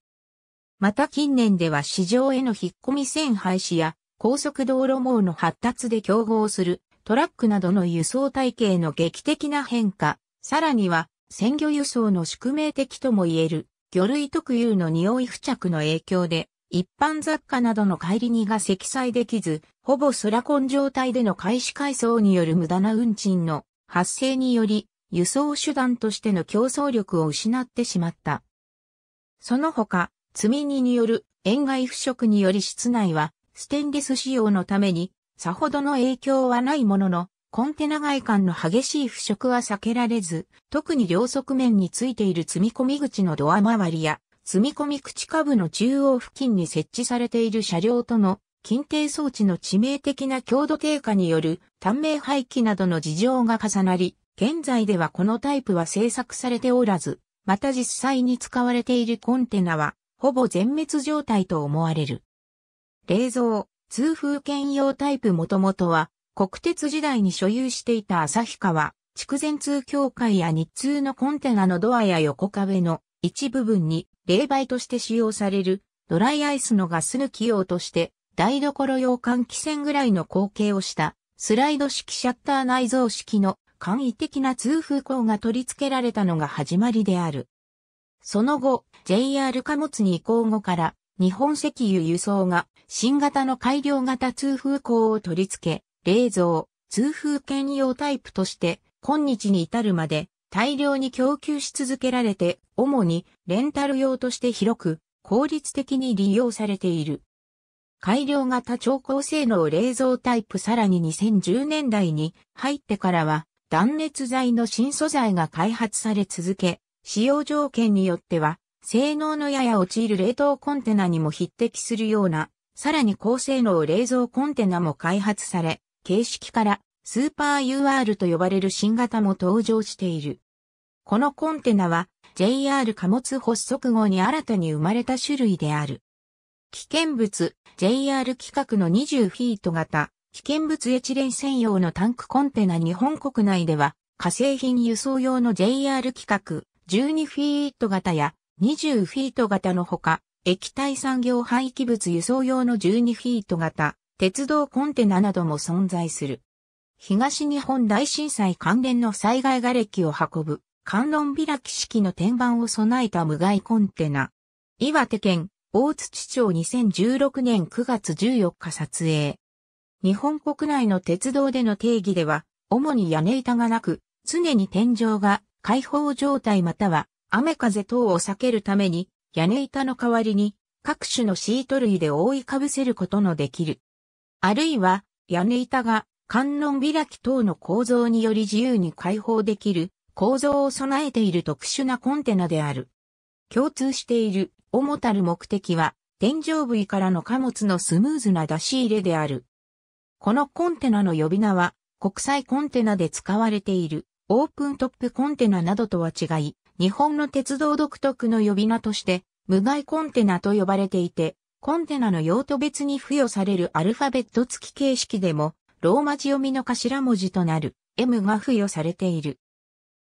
S1: また近年では市場への引っ込み線廃止や高速道路網の発達で競合するトラックなどの輸送体系の劇的な変化、さらには鮮魚輸送の宿命的とも言える魚類特有の匂い付着の影響で一般雑貨などの帰り荷が積載できず、ほぼ空根コン状態での開始改装による無駄な運賃の発生により、輸送手段としての競争力を失ってしまった。その他、積み荷による塩害腐食により室内はステンレス仕様のためにさほどの影響はないものの、コンテナ外観の激しい腐食は避けられず、特に両側面についている積み込み口のドア周りや積込み口下部の中央付近に設置されている車両との近定装置の致命的な強度低下による短命廃棄などの事情が重なり、現在ではこのタイプは製作されておらず、また実際に使われているコンテナは、ほぼ全滅状態と思われる。冷蔵、通風兼用タイプもともとは、国鉄時代に所有していた旭川、筑前通協会や日通のコンテナのドアや横壁の一部分に冷媒として使用されるドライアイスのガス抜き用として台所用換気扇ぐらいの光景をしたスライド式シャッター内蔵式の簡易的な通風口が取り付けられたのが始まりである。その後、JR 貨物に移行後から日本石油輸送が新型の改良型通風口を取り付け、冷蔵、通風兼用タイプとして今日に至るまで大量に供給し続けられて、主にレンタル用として広く、効率的に利用されている。改良型超高性能冷蔵タイプさらに2010年代に入ってからは断熱材の新素材が開発され続け、使用条件によっては性能のやや落ちる冷凍コンテナにも匹敵するような、さらに高性能冷蔵コンテナも開発され、形式からスーパー UR と呼ばれる新型も登場している。このコンテナは JR 貨物発足後に新たに生まれた種類である。危険物 JR 規格の20フィート型危険物エチレン専用のタンクコンテナ日本国内では化成品輸送用の JR 規格12フィート型や20フィート型のほか液体産業廃棄物輸送用の12フィート型鉄道コンテナなども存在する。東日本大震災関連の災害瓦礫を運ぶ観音開き式の天板を備えた無害コンテナ。岩手県大槌町2016年9月14日撮影。日本国内の鉄道での定義では、主に屋根板がなく、常に天井が開放状態または雨風等を避けるために、屋根板の代わりに各種のシート類で覆いかぶせることのできる。あるいは屋根板が観音開き等の構造により自由に開放できる構造を備えている特殊なコンテナである。共通している主たる目的は天井部位からの貨物のスムーズな出し入れである。このコンテナの呼び名は国際コンテナで使われているオープントップコンテナなどとは違い、日本の鉄道独特の呼び名として無害コンテナと呼ばれていて、コンテナの用途別に付与されるアルファベット付き形式でもローマ字読みの頭文字となる M が付与されている。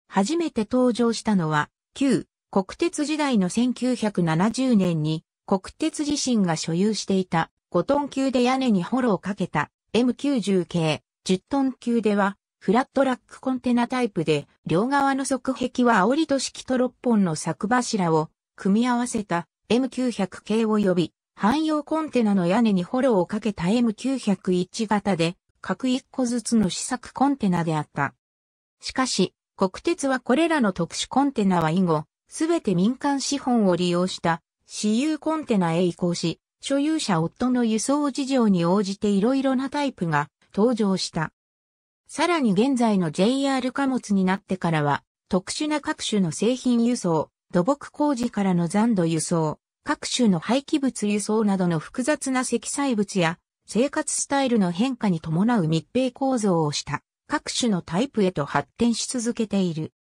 S1: 初めて登場したのは、旧国鉄時代の1970年に国鉄自身が所有していた5トン級で屋根にホロをかけた M90 系10トン級ではフラットラックコンテナタイプで両側の側壁は煽りと式と6本の柵柱を組み合わせた M900 系及び汎用コンテナの屋根にホロをかけた M901 型で各一個ずつの試作コンテナであった。しかし、国鉄はこれらの特殊コンテナは以後、すべて民間資本を利用した私有コンテナへ移行し、所有者夫の輸送事情に応じていろいろなタイプが登場した。さらに現在の JR 貨物になってからは、特殊な各種の製品輸送、土木工事からの残土輸送、各種の廃棄物輸送などの複雑な積載物や生活スタイルの変化に伴う密閉構造をした各種のタイプへと発展し続けている。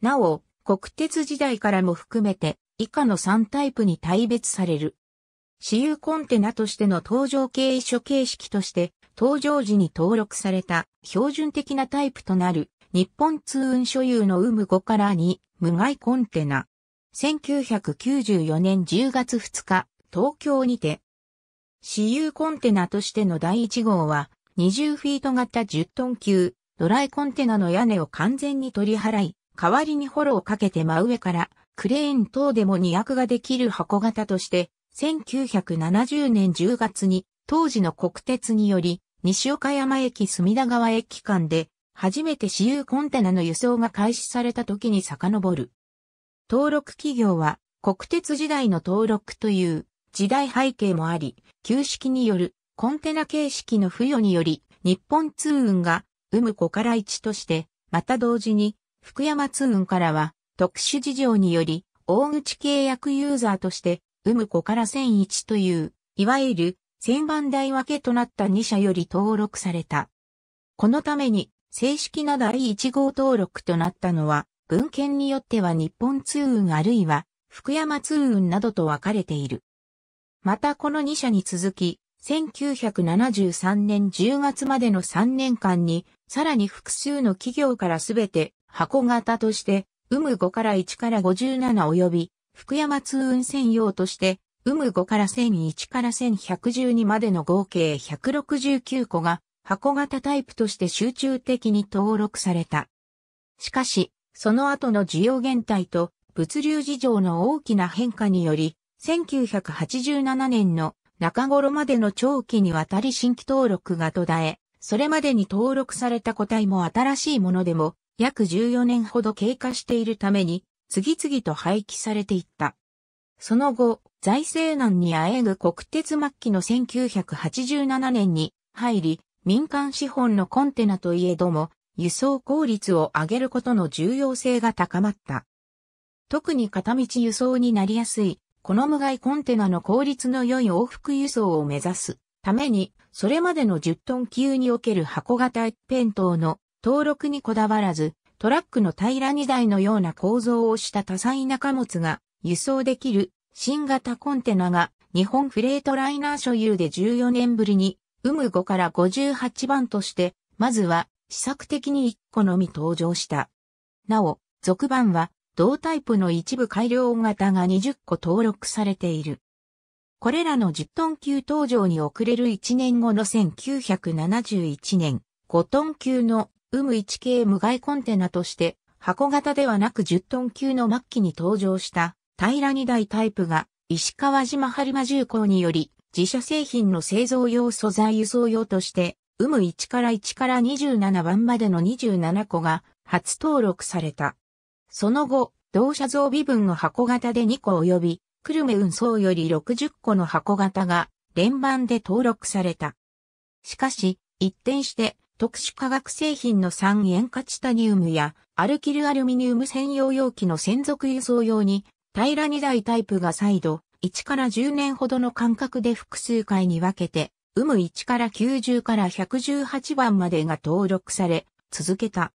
S1: なお、国鉄時代からも含めて以下の3タイプに大別される。私有コンテナとしての搭乗経書形式として搭乗時に登録された標準的なタイプとなる日本通運所有の有無5から2無害コンテナ。1994年10月2日、東京にて私有コンテナとしての第1号は、20フィート型10トン級、ドライコンテナの屋根を完全に取り払い、代わりにホロをかけて真上から、クレーン等でも2役ができる箱型として、1970年10月に、当時の国鉄により、西岡山駅隅田川駅間で、初めて私有コンテナの輸送が開始された時に遡る。登録企業は、国鉄時代の登録という時代背景もあり、旧式によるコンテナ形式の付与により、日本通運が生む子から一として、また同時に、福山通運からは、特殊事情により、大口契約ユーザーとして、生む子から1001という、いわゆる、千番台分けとなった2社より登録された。このために、正式な第1号登録となったのは、文献によっては日本通運あるいは、福山通運などと分かれている。またこの2社に続き、1973年10月までの3年間に、さらに複数の企業からすべて箱型として、ウム5から1から57及び、福山通運専用として、ウム5から1001から1112までの合計169個が箱型タイプとして集中的に登録された。しかし、その後の需要減退と物流事情の大きな変化により、1987年の中頃までの長期にわたり新規登録が途絶え、それまでに登録された個体も新しいものでも約14年ほど経過しているために次々と廃棄されていった。その後、財政難にあえぐ国鉄末期の1987年に入り、民間資本のコンテナといえども、輸送効率を上げることの重要性が高まった。特に片道輸送になりやすいこの無害コンテナの効率の良い往復輸送を目指すために、それまでの10トン級における箱型一辺倒の登録にこだわらず、トラックの平ら荷台のような構造をした多彩な貨物が輸送できる新型コンテナが日本フレートライナー所有で14年ぶりに、有無5から58番として、まずは試作的に1個のみ登場した。なお、続番は同タイプの一部改良型が20個登録されている。これらの10トン級登場に遅れる1年後の1971年、5トン級の有無1系無害コンテナとして箱型ではなく10トン級の末期に登場した平ら2台タイプが石川島春馬重工により自社製品の製造用素材輸送用として有無1から1から27番までの27個が初登録された。その後、同社増備分の箱型で2個及び、クルメ運送より60個の箱型が連番で登録された。しかし、一転して特殊化学製品の酸塩化チタニウムやアルキルアルミニウム専用容器の専属輸送用に平ら2台タイプが再度1から10年ほどの間隔で複数回に分けて、有無1から90から118番までが登録され続けた。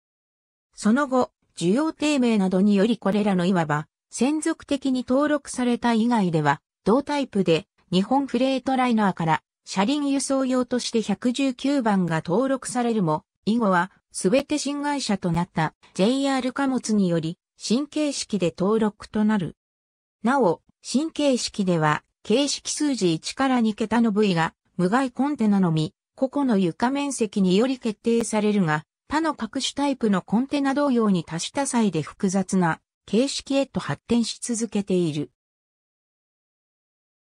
S1: その後、需要低迷などによりこれらのいわば、専属的に登録された以外では、同タイプで日本フレートライナーから車輪輸送用として119番が登録されるも、以後はすべて新会社となった JR 貨物により新形式で登録となる。なお、新形式では形式数字1から2桁の部位が無害コンテナのみ、個々の床面積により決定されるが、他の各種タイプのコンテナ同様に多種多彩で複雑な形式へと発展し続けている。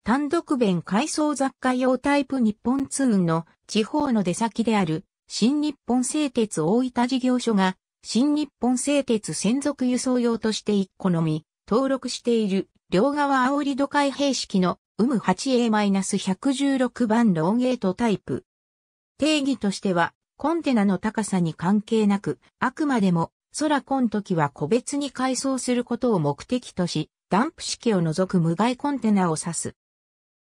S1: 単独弁改装雑貨用タイプ日本通運の地方の出先である新日本製鉄大分事業所が新日本製鉄専属輸送用として1個のみ登録している両側煽り土開閉式の有無 8A-116 番ローゲートタイプ。定義としてはコンテナの高さに関係なく、あくまでも空コン時は個別に改装することを目的とし、ダンプ式を除く無害コンテナを指す。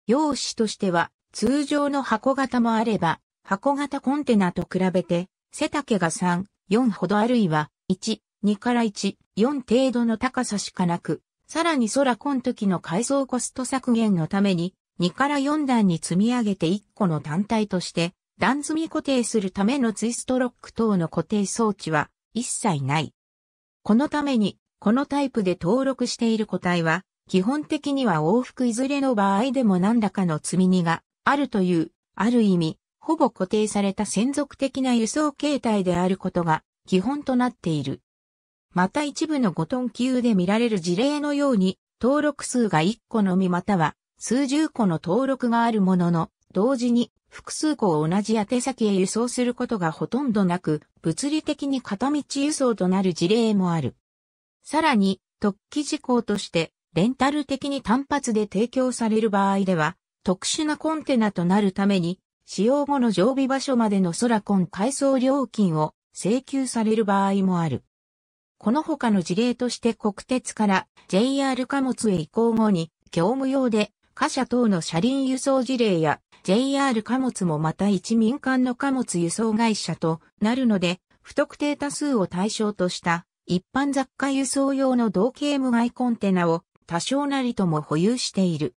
S1: 用紙としては、通常の箱型もあれば、箱型コンテナと比べて、背丈が3、4ほどあるいは、1、2から1、4程度の高さしかなく、さらに空コン時の改装コスト削減のために、2から4段に積み上げて1個の単体として、段積み固定するためのツイストロック等の固定装置は一切ない。このために、このタイプで登録している個体は、基本的には往復いずれの場合でも何らかの積み荷があるという、ある意味、ほぼ固定された専属的な輸送形態であることが基本となっている。また一部の5トン級で見られる事例のように、登録数が1個のみまたは数十個の登録があるものの、同時に複数個を同じ宛先へ輸送することがほとんどなく、物理的に片道輸送となる事例もある。さらに、特記事項として、レンタル的に単発で提供される場合では、特殊なコンテナとなるために、使用後の常備場所までの空コン改装料金を請求される場合もある。この他の事例として国鉄から JR 貨物へ移行後に、業務用で貨車等の車輪輸送事例や JR 貨物もまた一民間の貨物輸送会社となるので、不特定多数を対象とした一般雑貨輸送用の同型無害コンテナを多少なりとも保有している。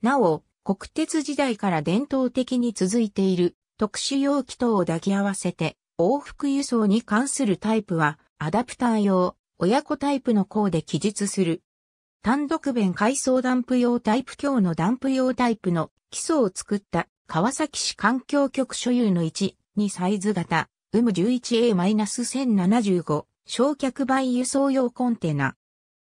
S1: なお、国鉄時代から伝統的に続いている特殊容器等を抱き合わせて往復輸送に関するタイプはアダプター用、親子タイプの項で記述する。単独弁階層ダンプ用タイプ強のダンプ用タイプの基礎を作った川崎市環境局所有の1、2サイズ型、ウム 11A-1075、焼却倍輸送用コンテナ。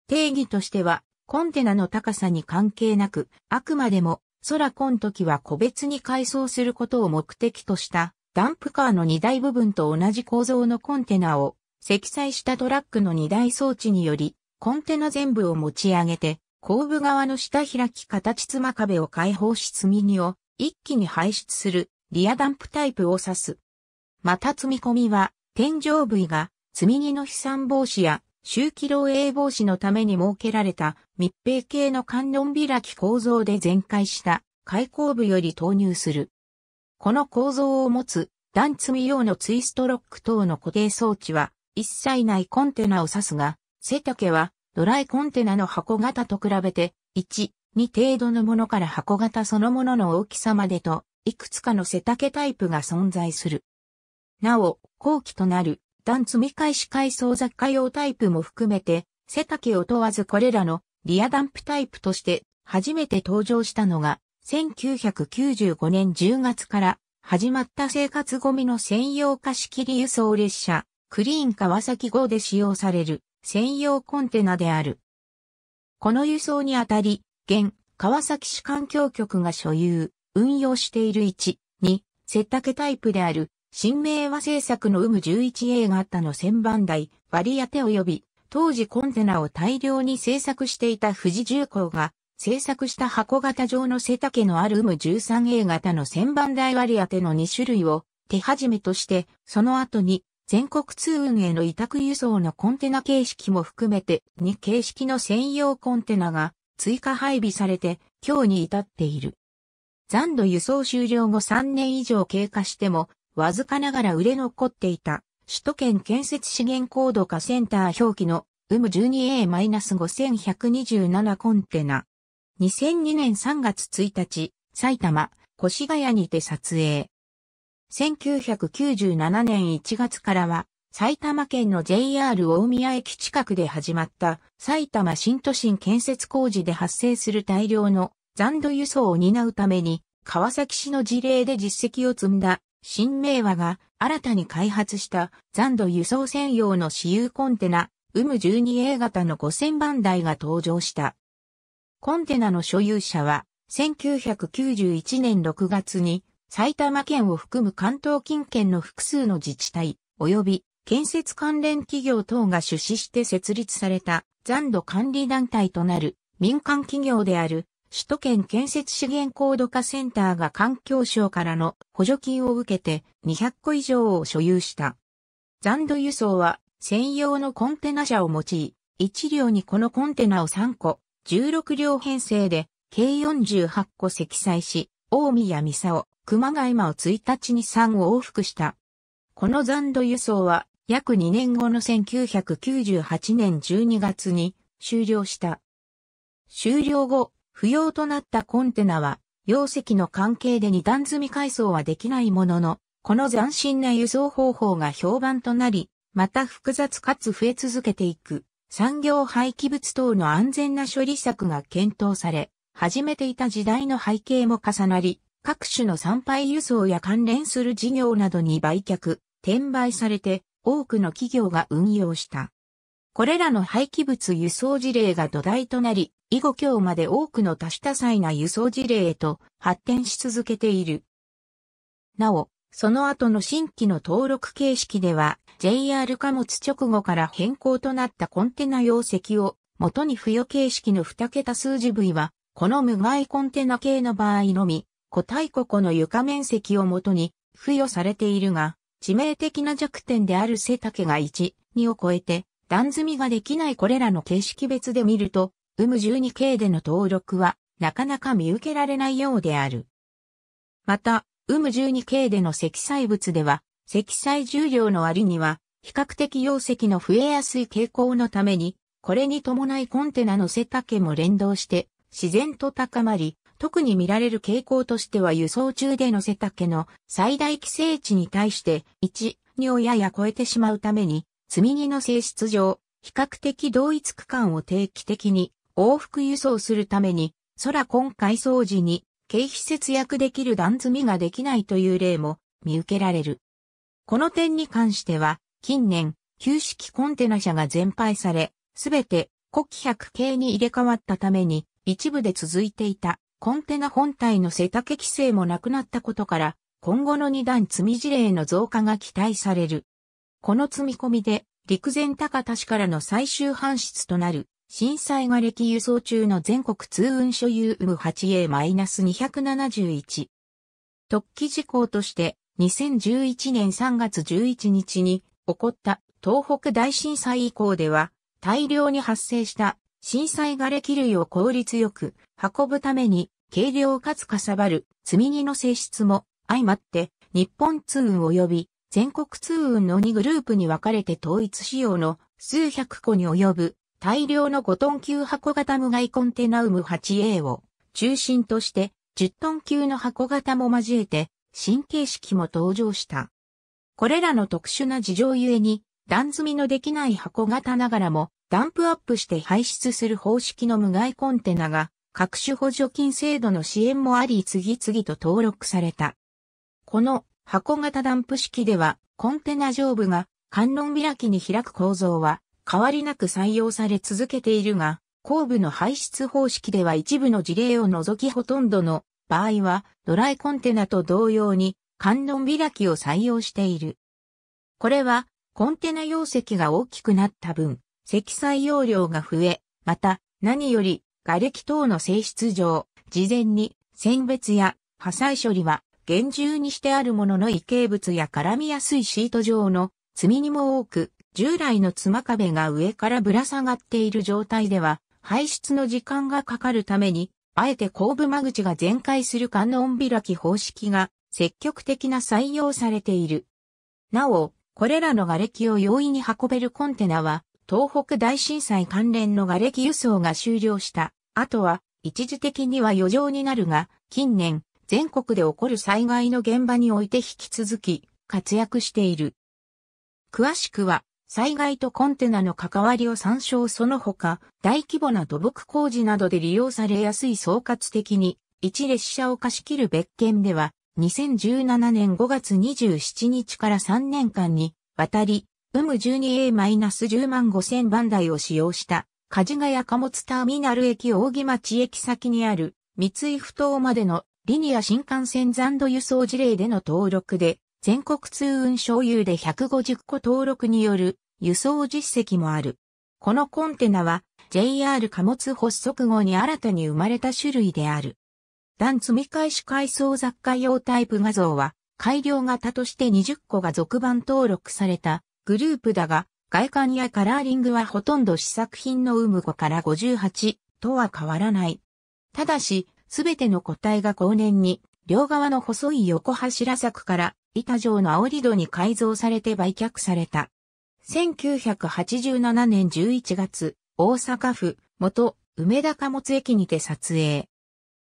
S1: 定義としては、コンテナの高さに関係なく、あくまでも、空コン時は個別に改装することを目的とした、ダンプカーの荷台部分と同じ構造のコンテナを、積載したトラックの荷台装置により、コンテナ全部を持ち上げて、後部側の下開き形妻壁を開放し積み荷を一気に排出するリアダンプタイプを指す。また積み込みは天井部位が積み荷の飛散防止や周期漏洩防止のために設けられた密閉系の観音開き構造で全開した開口部より投入する。この構造を持つ段積み用のツイストロック等の固定装置は一切ないコンテナを指すが、背丈はドライコンテナの箱型と比べて、1、2程度のものから箱型そのものの大きさまでと、いくつかの背丈タイプが存在する。なお、後期となる、段積み返し階層雑貨用タイプも含めて、背丈を問わずこれらのリアダンプタイプとして初めて登場したのが、1995年10月から始まった生活ゴミの専用貸切輸送列車、クリーン川崎号で使用される。専用コンテナである。この輸送にあたり、現、川崎市環境局が所有、運用している1、2、セッタケタイプである、新名和製作の有無 11A 型の1000番台、割り当て及び、当時コンテナを大量に製作していた富士重工が、製作した箱型状の背丈のある有無 13A 型の1000番台割り当ての2種類を手始めとして、その後に全国通運への委託輸送のコンテナ形式も含めて2形式の専用コンテナが追加配備されて今日に至っている。残土輸送終了後3年以上経過してもわずかながら売れ残っていた首都圏建設資源高度化センター表記の UM12A-5127 コンテナ。2002年3月1日、埼玉、越谷にて撮影。1997年1月からは、埼玉県の JR 大宮駅近くで始まった埼玉新都心建設工事で発生する大量の残土輸送を担うために川崎市の事例で実績を積んだ新名和が新たに開発した残土輸送専用の私有コンテナ UM12A 型の5000番台が登場した。コンテナの所有者は1991年6月に埼玉県を含む関東近県の複数の自治体、及び建設関連企業等が出資して設立された残土管理団体となる民間企業である首都圏建設資源高度化センターが環境省からの補助金を受けて200個以上を所有した。残土輸送は専用のコンテナ車を用い、1両にこのコンテナを3個、16両編成で計48個積載し、大宮三沢、熊谷間を1日に3往復した。この残土輸送は約2年後の1998年12月に終了した。終了後、不要となったコンテナは、容積の関係で二段積み改装はできないものの、この斬新な輸送方法が評判となり、また複雑かつ増え続けていく、産業廃棄物等の安全な処理策が検討され、始めていた時代の背景も重なり、各種の参拝輸送や関連する事業などに売却、転売されて多くの企業が運用した。これらの廃棄物輸送事例が土台となり、以後今日まで多くの多種多彩な輸送事例へと発展し続けている。なお、その後の新規の登録形式では、JR 貨物直後から変更となったコンテナ容積を元に付与形式の2桁数字部位は、この無害コンテナ系の場合のみ、古個々の床面積をもとに付与されているが、致命的な弱点である背丈が1、2を超えて、段積みができないこれらの形式別で見ると、ウム 12K での登録は、なかなか見受けられないようである。また、ウム 12K での積載物では、積載重量の割には、比較的容積の増えやすい傾向のために、これに伴いコンテナの背丈も連動して、自然と高まり、特に見られる傾向としては輸送中での背丈の最大規制値に対して1、2をやや超えてしまうために、積み荷の性質上、比較的同一区間を定期的に往復輸送するために、空今回掃除に経費節約できる段積みができないという例も見受けられる。この点に関しては、近年、旧式コンテナ車が全廃され、すべて国希100系に入れ替わったために、一部で続いていたコンテナ本体の背丈規制もなくなったことから、今後の二段積み事例の増加が期待される。この積み込みで、陸前高田市からの最終搬出となる、震災が歴輸送中の全国通運所有 UM8A-271。特記事項として、2011年3月11日に起こった東北大震災以降では、大量に発生した震災がれ類を効率よく運ぶために軽量かつかさばる積み荷の性質も相まって日本通運及び全国通運の2グループに分かれて統一仕様の数百個に及ぶ大量の5トン級箱型無害コンテナウム 8A を中心として10トン級の箱型も交えて新形式も登場した。これらの特殊な事情ゆえに段積みのできない箱型ながらもダンプアップして排出する方式の無害コンテナが各種補助金制度の支援もあり次々と登録された。この箱型ダンプ式ではコンテナ上部が観音開きに開く構造は変わりなく採用され続けているが、後部の排出方式では一部の事例を除きほとんどの場合はドライコンテナと同様に観音開きを採用している。これはコンテナ容積が大きくなった分、積載容量が増え、また、何より、瓦礫等の性質上、事前に、選別や破砕処理は、厳重にしてあるものの異形物や絡みやすいシート状の積み荷も多く、従来の妻壁が上からぶら下がっている状態では、排出の時間がかかるために、あえて後部間口が全開する観音開き方式が積極的な採用されている。なお、これらの瓦礫を容易に運べるコンテナは、東北大震災関連の瓦礫輸送が終了した後は一時的には余剰になるが、近年全国で起こる災害の現場において引き続き活躍している。詳しくは災害とコンテナの関わりを参照その他、大規模な土木工事などで利用されやすい総括的に、一列車を貸し切る別件では、2017年5月27日から3年間に、わたり、ウム 12A-10 万5000番台を使用した、梶ヶ谷貨物ターミナル駅大木町駅先にある、三井不島までのリニア新幹線残土輸送事例での登録で、全国通運所有で150個登録による輸送実績もある。このコンテナは JR 貨物発足後に新たに生まれた種類である。段積み返し改装雑貨用タイプ画像は改良型として20個が続版登録されたグループだが、外観やカラーリングはほとんど試作品の有無5から58とは変わらない。ただし、すべての個体が後年に、両側の細い横柱柵から板状の煽り戸に改造されて売却された。1987年11月、大阪府元梅田貨物駅にて撮影。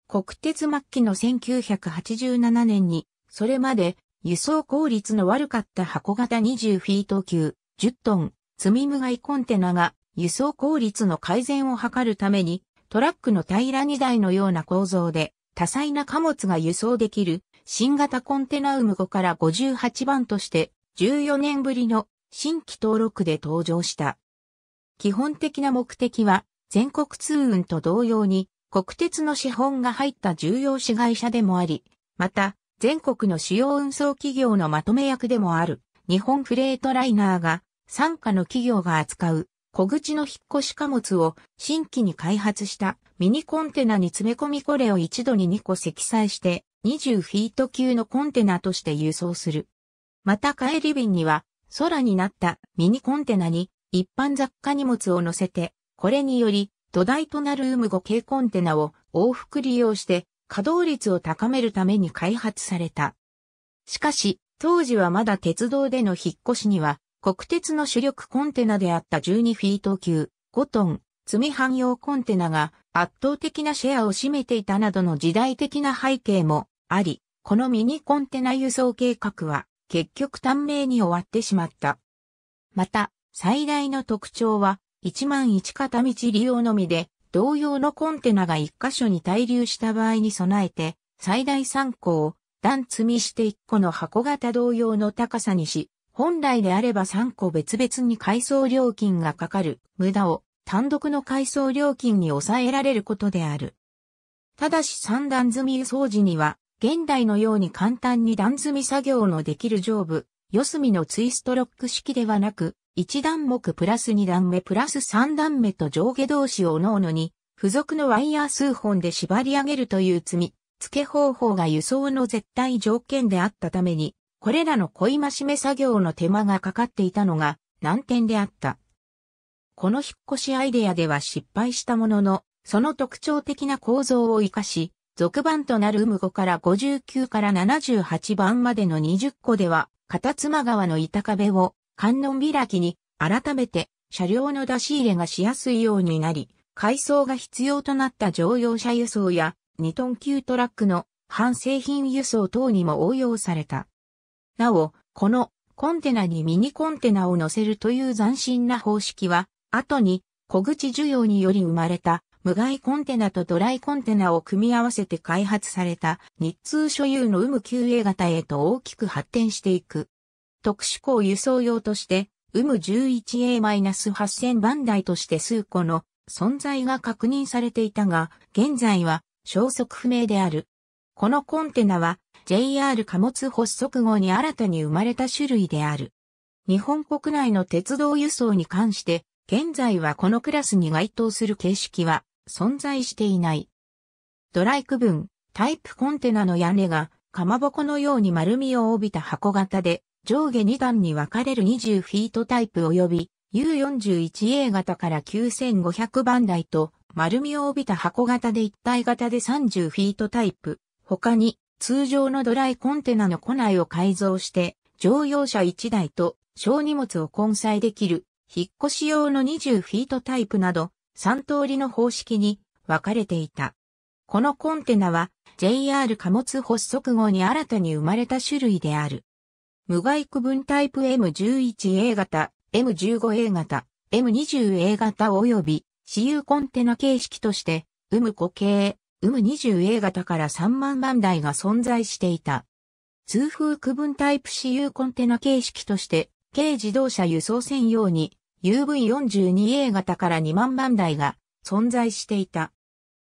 S1: 国鉄末期の1987年に、それまで輸送効率の悪かった箱型20フィート級10トン積み無害コンテナが輸送効率の改善を図るためにトラックの平ら荷台のような構造で多彩な貨物が輸送できる新型コンテナウム5から58番として14年ぶりの新規登録で登場した。基本的な目的は全国通運と同様に国鉄の資本が入った重要市会社でもあり、また全国の主要運送企業のまとめ役でもある、日本フレートライナーが、傘下の企業が扱う、小口の引っ越し貨物を新規に開発したミニコンテナに詰め込みこれを一度に2個積載して20フィート級のコンテナとして輸送する。また帰り便には空になったミニコンテナに一般雑貨荷物を乗せて、これにより土台となるウム5系コンテナを往復利用して稼働率を高めるために開発された。しかし、当時はまだ鉄道での引っ越しには、国鉄の主力コンテナであった12フィート級5トン積み汎用コンテナが圧倒的なシェアを占めていたなどの時代的な背景もあり、このミニコンテナ輸送計画は結局短命に終わってしまった。また、最大の特徴は1万1片道利用のみで同様のコンテナが1箇所に滞留した場合に備えて、最大3個を段積みして1個の箱型同様の高さにし、本来であれば3個別々に改装料金がかかる無駄を単独の改装料金に抑えられることである。ただし3段積み輸送時には、現代のように簡単に段積み作業のできる上部、四隅のツイストロック式ではなく、1段目プラス2段目プラス3段目と上下同士を各々に、付属のワイヤー数本で縛り上げるという積み、付け方法が輸送の絶対条件であったために、これらの恋ましめ作業の手間がかかっていたのが難点であった。この引っ越しアイデアでは失敗したものの、その特徴的な構造を活かし、続番となる無5から59から78番までの20個では、片妻川の板壁を観音開きに改めて車両の出し入れがしやすいようになり、改装が必要となった乗用車輸送や2トン級トラックの半製品輸送等にも応用された。なお、このコンテナにミニコンテナを乗せるという斬新な方式は、後に小口需要により生まれた無害コンテナとドライコンテナを組み合わせて開発された日通所有の有無 QA 型へと大きく発展していく。特殊鋼輸送用として、ウム 11A-8000 番台として数個の存在が確認されていたが、現在は消息不明である。このコンテナは JR 貨物発足後に新たに生まれた種類である。日本国内の鉄道輸送に関して、現在はこのクラスに該当する形式は存在していない。ドライ区分、タイプコンテナの屋根が、かまぼこのように丸みを帯びた箱型で、上下2段に分かれる20フィートタイプ及び U41A 型から9500番台と丸みを帯びた箱型で一体型で30フィートタイプ。他に通常のドライコンテナの庫内を改造して乗用車1台と小荷物を混載できる引っ越し用の20フィートタイプなど3通りの方式に分かれていた。このコンテナは JR 貨物発足後に新たに生まれた種類である。無害区分タイプ M11A 型、M15A 型、M20A 型及び、私有コンテナ形式として、ウム固形、ウム 20A 型から3万万台が存在していた。通風区分タイプ私有コンテナ形式として、軽自動車輸送専用に UV42A 型から2万万台が存在していた。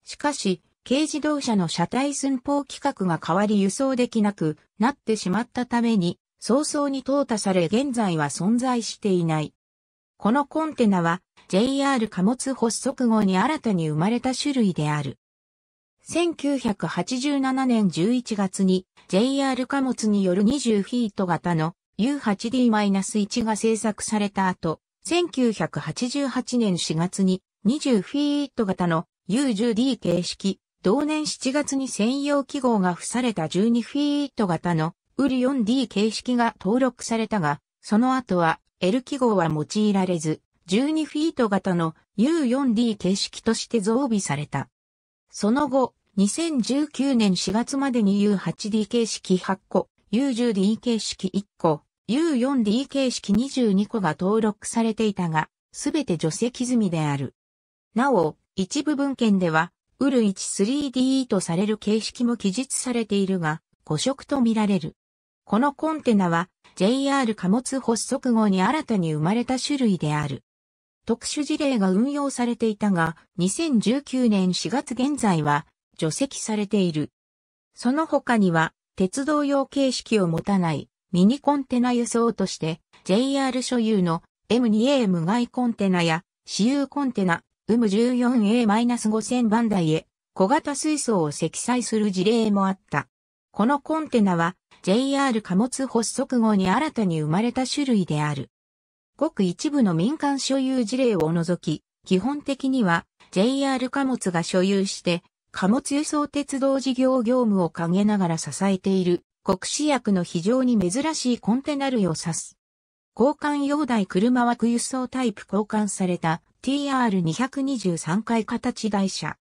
S1: しかし、軽自動車の車体寸法規格が変わり輸送できなくなってしまったために、早々に淘汰され現在は存在していない。このコンテナは JR 貨物発足後に新たに生まれた種類である。1987年11月に JR 貨物による20フィート型の U8D-1 が製作された後、1988年4月に20フィート型の U10D 形式、同年7月に専用記号が付された12フィート型のウリ 4D 形式が登録されたが、その後は L 記号は用いられず、12フィート型の U4D 形式として増備された。その後、2019年4月までに U8D 形式8個、U10D 形式1個、U4D 形式22個が登録されていたが、すべて除籍済みである。なお、一部文献では、ウル 13D とされる形式も記述されているが、誤色とみられる。このコンテナは JR 貨物発足後に新たに生まれた種類である。特殊事例が運用されていたが、2019年4月現在は除籍されている。その他には、鉄道用形式を持たないミニコンテナ輸送として、JR 所有の M2A 無害コンテナや、私有コンテナ、UM14A-5000 番台へ小型水槽を積載する事例もあった。このコンテナは JR 貨物発足後に新たに生まれた種類である。ごく一部の民間所有事例を除き、基本的には JR 貨物が所有して貨物輸送鉄道事業業務を陰ながら支えている国士薬の非常に珍しいコンテナ類を指す。交換用台車枠輸送タイプ交換された TR223 回形台車。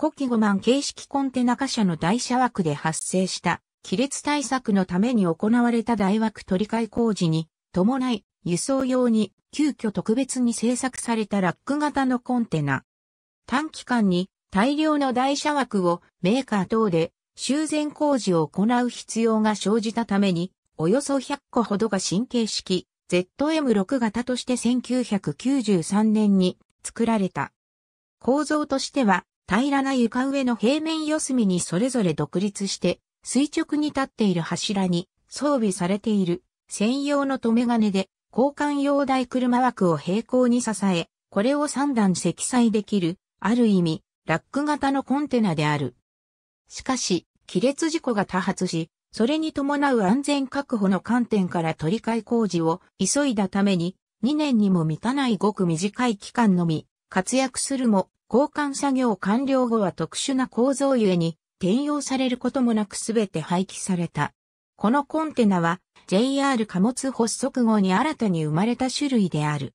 S1: 古希5万形式コンテナ貨車の台車枠で発生した亀裂対策のために行われた大枠取り替え工事に伴い輸送用に急遽特別に製作されたラック型のコンテナ。短期間に大量の台車枠をメーカー等で修繕工事を行う必要が生じたために、およそ100個ほどが神経式 ZM6 型として1993年に作られた。構造としては平らな床上の平面四隅にそれぞれ独立して垂直に立っている柱に装備されている専用の留め金で交換用台車枠を平行に支え、これを3段積載できる、ある意味、ラック型のコンテナである。しかし、亀裂事故が多発し、それに伴う安全確保の観点から取り替え工事を急いだために、2年にも満たないごく短い期間のみ、活躍するも、交換作業完了後は特殊な構造ゆえに、転用されることもなくすべて廃棄された。このコンテナは JR 貨物発足後に新たに生まれた種類である。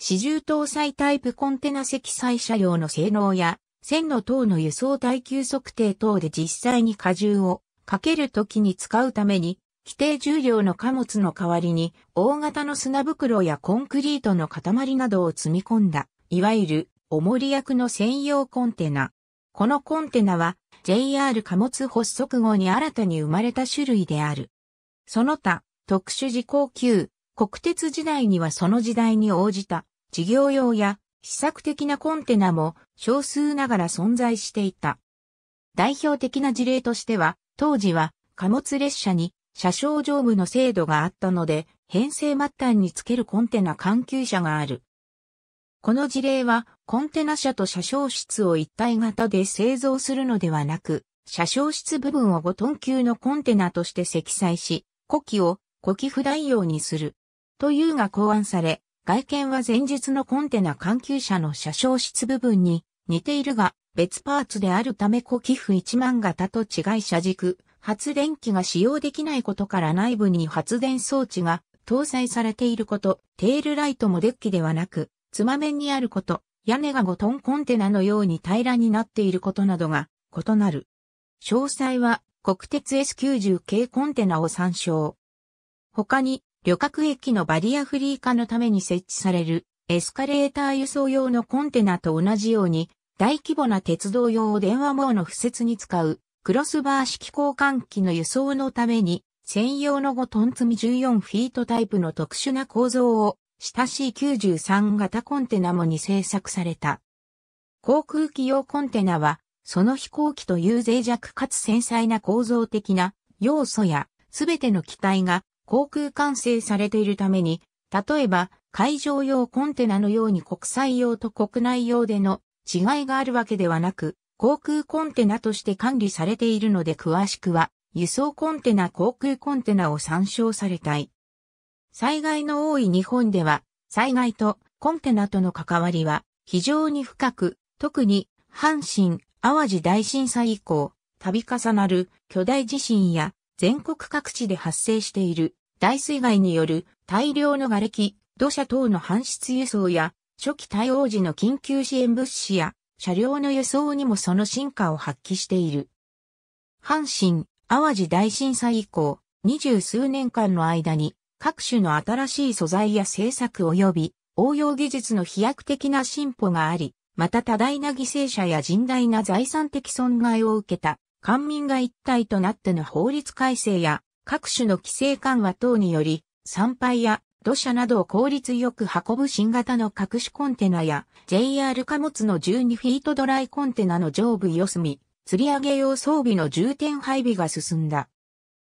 S1: 四重搭載タイプコンテナ積載車両の性能や線路等の輸送耐久測定等で実際に荷重をかけるときに使うために規定重量の貨物の代わりに大型の砂袋やコンクリートの塊などを積み込んだ、いわゆる重り役の専用コンテナ。このコンテナは JR 貨物発足後に新たに生まれた種類である。その他、特殊事項級、国鉄時代にはその時代に応じた事業用や試作的なコンテナも少数ながら存在していた。代表的な事例としては、当時は貨物列車に車掌上部の制度があったので、編成末端につけるコンテナ関係者がある。この事例はコンテナ車と車掌室を一体型で製造するのではなく、車掌室部分を5トン級のコンテナとして積載し、古希を古希不代用にする。というが考案され、外見は前日のコンテナ環球車の車掌室部分に似ているが、別パーツであるため古寄不1万型と違い車軸、発電機が使用できないことから内部に発電装置が搭載されていること、テールライトもデッキではなく、つま面にあること、屋根が5トンコンテナのように平らになっていることなどが異なる。詳細は国鉄 S90 系コンテナを参照。他に旅客駅のバリアフリー化のために設置されるエスカレーター輸送用のコンテナと同じように大規模な鉄道用電話網の付設に使うクロスバー式交換機の輸送のために専用の5トン積み14フィートタイプの特殊な構造を親しい93型コンテナもに製作された。航空機用コンテナは、その飛行機という脆弱かつ繊細な構造的な要素や、すべての機体が航空管制されているために、例えば、海上用コンテナのように国際用と国内用での違いがあるわけではなく、航空コンテナとして管理されているので詳しくは、輸送コンテナ航空コンテナを参照されたい。災害の多い日本では、災害とコンテナとの関わりは非常に深く、特に阪神・淡路大震災以降、度重なる巨大地震や全国各地で発生している大水害による大量の瓦礫、土砂等の搬出輸送や初期対応時の緊急支援物資や車両の輸送にもその進化を発揮している。阪神・淡路大震災以降、二十数年間の間に各種の新しい素材や製作及び応用技術の飛躍的な進歩があり、また多大な犠牲者や甚大な財産的損害を受けた官民が一体となっての法律改正や各種の規制緩和等により、参拝や土砂などを効率よく運ぶ新型の各種コンテナや JR 貨物の12フィートドライコンテナの上部四隅、釣り上げ用装備の重点配備が進んだ。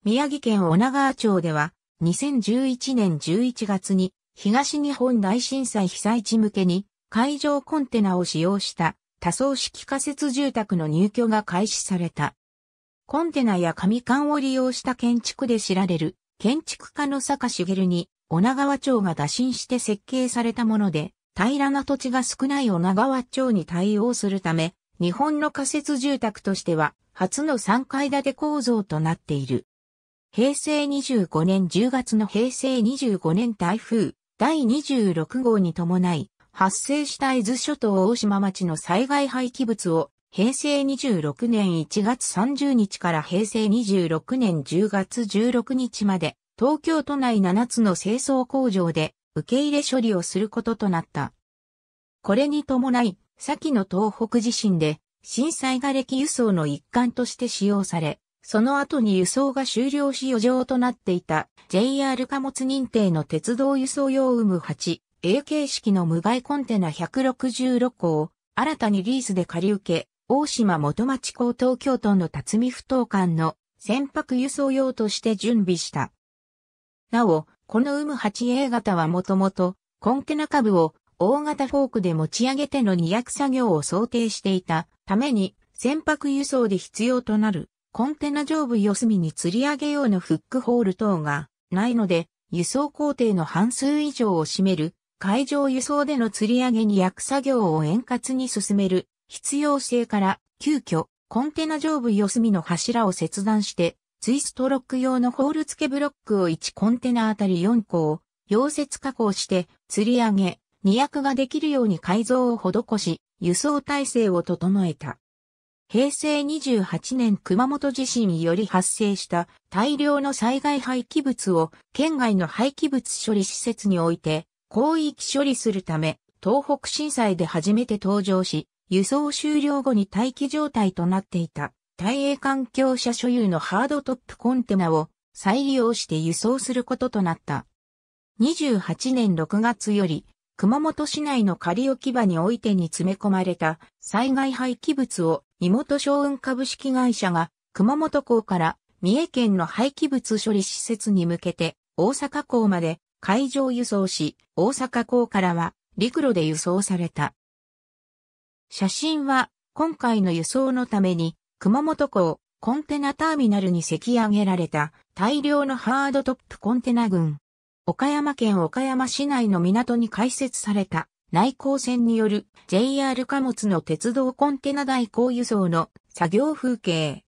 S1: 宮城県女川町では2011年11月に東日本大震災被災地向けに海上コンテナを使用した多層式仮設住宅の入居が開始された。コンテナや紙缶を利用した建築で知られる建築家の坂茂に女川町が打診して設計されたもので平らな土地が少ない女川町に対応するため日本の仮設住宅としては初の3階建て構造となっている。平成25年10月の平成25年台風第26号に伴い、発生した伊豆諸島大島町の災害廃棄物を平成26年1月30日から平成26年10月16日まで東京都内7つの清掃工場で受け入れ処理をすることとなった。これに伴い、先の東北地震で震災瓦礫輸送の一環として使用され、その後に輸送が終了し余剰となっていた JR 貨物認定の鉄道輸送用 UM8、A 形式の無害コンテナ166個を新たにリースで借り受け、大島元町港東京都の辰巳不当間の船舶輸送用として準備した。なお、この UM8A 型はもともとコンテナ株を大型フォークで持ち上げての二役作業を想定していたために船舶輸送で必要となるコンテナ上部四隅に吊り上げ用のフックホール等がないので、輸送工程の半数以上を占める海上輸送での吊り上げに役作業を円滑に進める必要性から急遽コンテナ上部四隅の柱を切断してツイストロック用のホール付けブロックを1コンテナあたり4個を溶接加工して吊り上げ、2役ができるように改造を施し輸送体制を整えた。平成28年熊本地震により発生した大量の災害廃棄物を県外の廃棄物処理施設において広域処理するため東北震災で初めて登場し、輸送終了後に待機状態となっていた大英環境者所有のハードトップコンテナを再利用して輸送することとなった。28年6月より熊本市内の仮置き場においてに詰め込まれた災害廃棄物を身元商運株式会社が熊本港から三重県の廃棄物処理施設に向けて大阪港まで海上輸送し、大阪港からは陸路で輸送された。写真は今回の輸送のために熊本港コンテナターミナルに積上げられた大量のハードトップコンテナ群。岡山県岡山市内の港に開設された内航線による JR 貨物の鉄道コンテナ代行輸送の作業風景。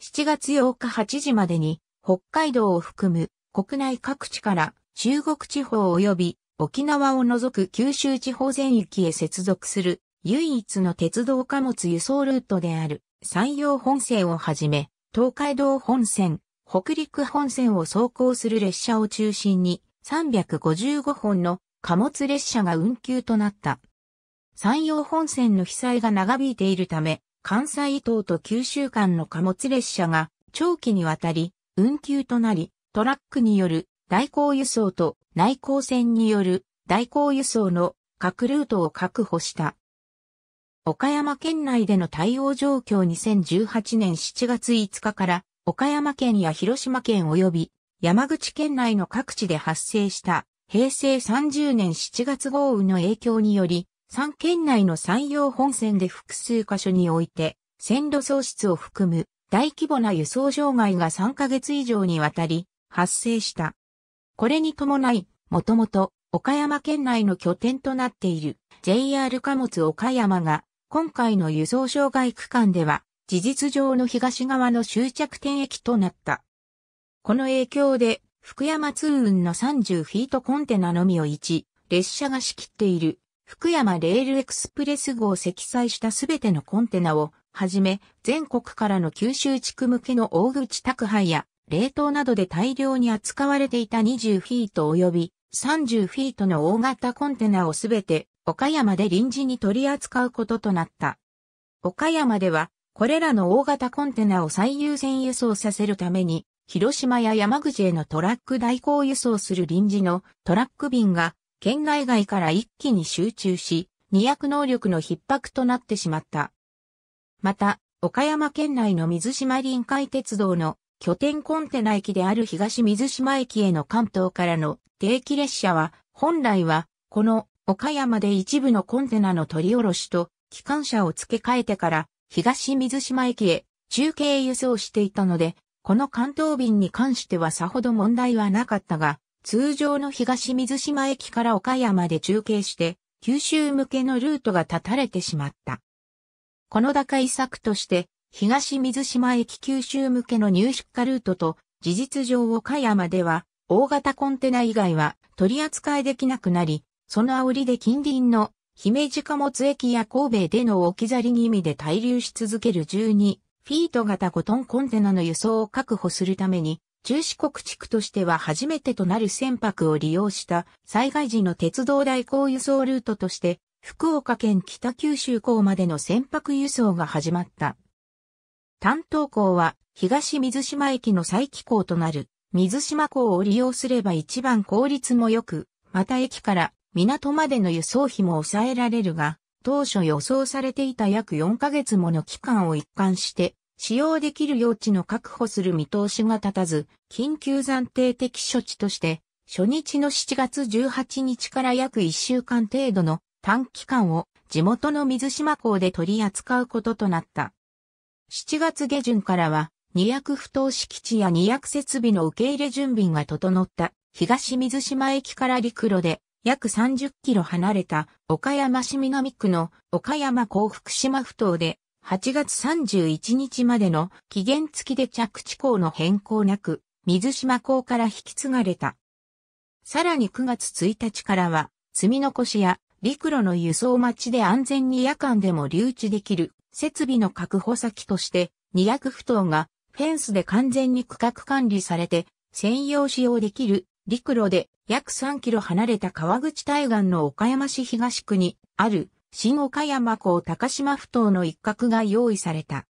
S1: 7月8日8時までに北海道を含む国内各地から中国地方及び沖縄を除く九州地方全域へ接続する唯一の鉄道貨物輸送ルートである山陽本線をはじめ東海道本線、北陸本線を走行する列車を中心に355本の貨物列車が運休となった。山陽本線の被災が長引いているため、関西伊東と九州間の貨物列車が長期にわたり運休となり、トラックによる代行輸送と内航線による代行輸送の各ルートを確保した。岡山県内での対応状況2018年7月5日から岡山県や広島県及び山口県内の各地で発生した平成30年7月豪雨の影響により、3県内の山陽本線で複数箇所において、線路喪失を含む大規模な輸送障害が3ヶ月以上にわたり発生した。これに伴い、もともと岡山県内の拠点となっている JR 貨物岡山が今回の輸送障害区間では事実上の東側の終着点駅となった。この影響で福山通運の30フィートコンテナのみを1、列車が仕切っている、福山レールエクスプレス号を積載したすべてのコンテナを、はじめ、全国からの九州地区向けの大口宅配や、冷凍などで大量に扱われていた20フィート及び30フィートの大型コンテナをすべて岡山で臨時に取り扱うこととなった。岡山では、これらの大型コンテナを最優先輸送させるために、広島や山口へのトラック代行輸送する臨時のトラック便が県内外から一気に集中し、二役能力の逼迫となってしまった。また、岡山県内の水島臨海鉄道の拠点コンテナ駅である東水島駅への関東からの定期列車は、本来は、この岡山で一部のコンテナの取り下ろしと、機関車を付け替えてから、東水島駅へ中継輸送していたので、この関東便に関してはさほど問題はなかったが、通常の東水島駅から岡山で中継して、九州向けのルートが断たれてしまった。この打開策として、東水島駅九州向けの入出荷ルートと、事実上岡山では、大型コンテナ以外は取り扱いできなくなり、その煽りで近隣の姫路貨物駅や神戸での置き去り気味で滞留し続ける12フィート型5トンコンテナの輸送を確保するために、中四国地区としては初めてとなる船舶を利用した災害時の鉄道代行輸送ルートとして、福岡県北九州港までの船舶輸送が始まった。担当港は東水島駅の再起港となる水島港を利用すれば一番効率も良く、また駅から港までの輸送費も抑えられるが、当初予想されていた約4ヶ月もの期間を一貫して、使用できる用地の確保する見通しが立たず、緊急暫定的処置として、初日の7月18日から約1週間程度の短期間を地元の水島港で取り扱うこととなった。7月下旬からは、200不等敷地や200設備の受け入れ準備が整った東水島駅から陸路で約30キロ離れた岡山市南区の岡山港福島埠頭で8月31日までの期限付きで着地港の変更なく水島港から引き継がれた。さらに9月1日からは積み残しや陸路の輸送待ちで安全に夜間でも留置できる設備の確保先として200埠頭がフェンスで完全に区画管理されて専用使用できる陸路で約3キロ離れた川口対岸の岡山市東区にある新岡山港高島埠頭の一角が用意された。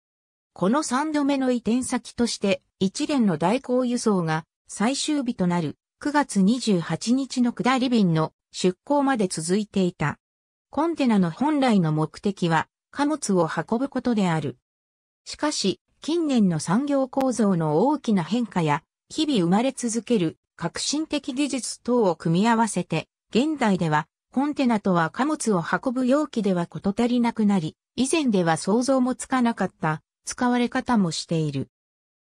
S1: この3度目の移転先として一連の代行輸送が最終日となる9月28日の下り便の出港まで続いていた。コンテナの本来の目的は貨物を運ぶことである。しかし、近年の産業構造の大きな変化や、日々生まれ続ける革新的技術等を組み合わせて、現代ではコンテナとは貨物を運ぶ容器では事足りなくなり、以前では想像もつかなかった使われ方もしている。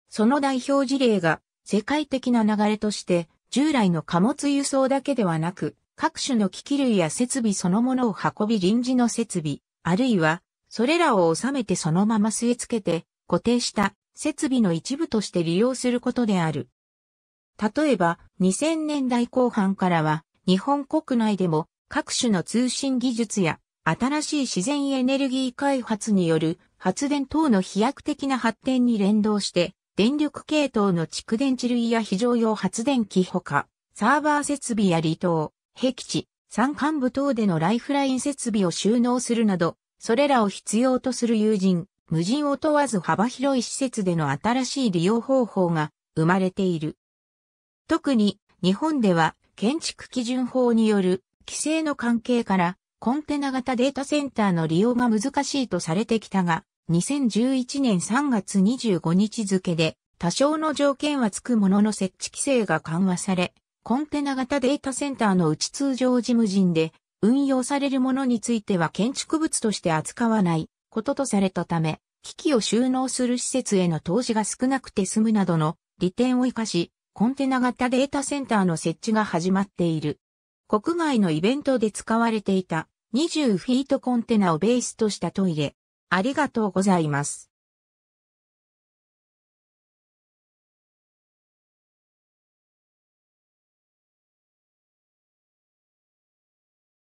S1: その代表事例が世界的な流れとして従来の貨物輸送だけではなく各種の機器類や設備そのものを運び臨時の設備、あるいはそれらを収めてそのまま据え付けて固定した設備の一部として利用することである。例えば、2000年代後半からは、日本国内でも各種の通信技術や新しい自然エネルギー開発による発電等の飛躍的な発展に連動して、電力系統の蓄電池類や非常用発電機ほか、サーバー設備や離島、壁地、山間部等でのライフライン設備を収納するなど、それらを必要とする友人、無人を問わず幅広い施設での新しい利用方法が生まれている。特に日本では建築基準法による規制の関係からコンテナ型データセンターの利用が難しいとされてきたが、2011年3月25日付で多少の条件はつくものの設置規制が緩和され、コンテナ型データセンターのうち通常事務人で運用されるものについては建築物として扱わないこととされたため、機器を収納する施設への投資が少なくて済むなどの利点を活かし、コンテナ型データセンターの設置が始まっている。国外のイベントで使われていた20フィートコンテナをベースとしたトイレ。ありがとうございます。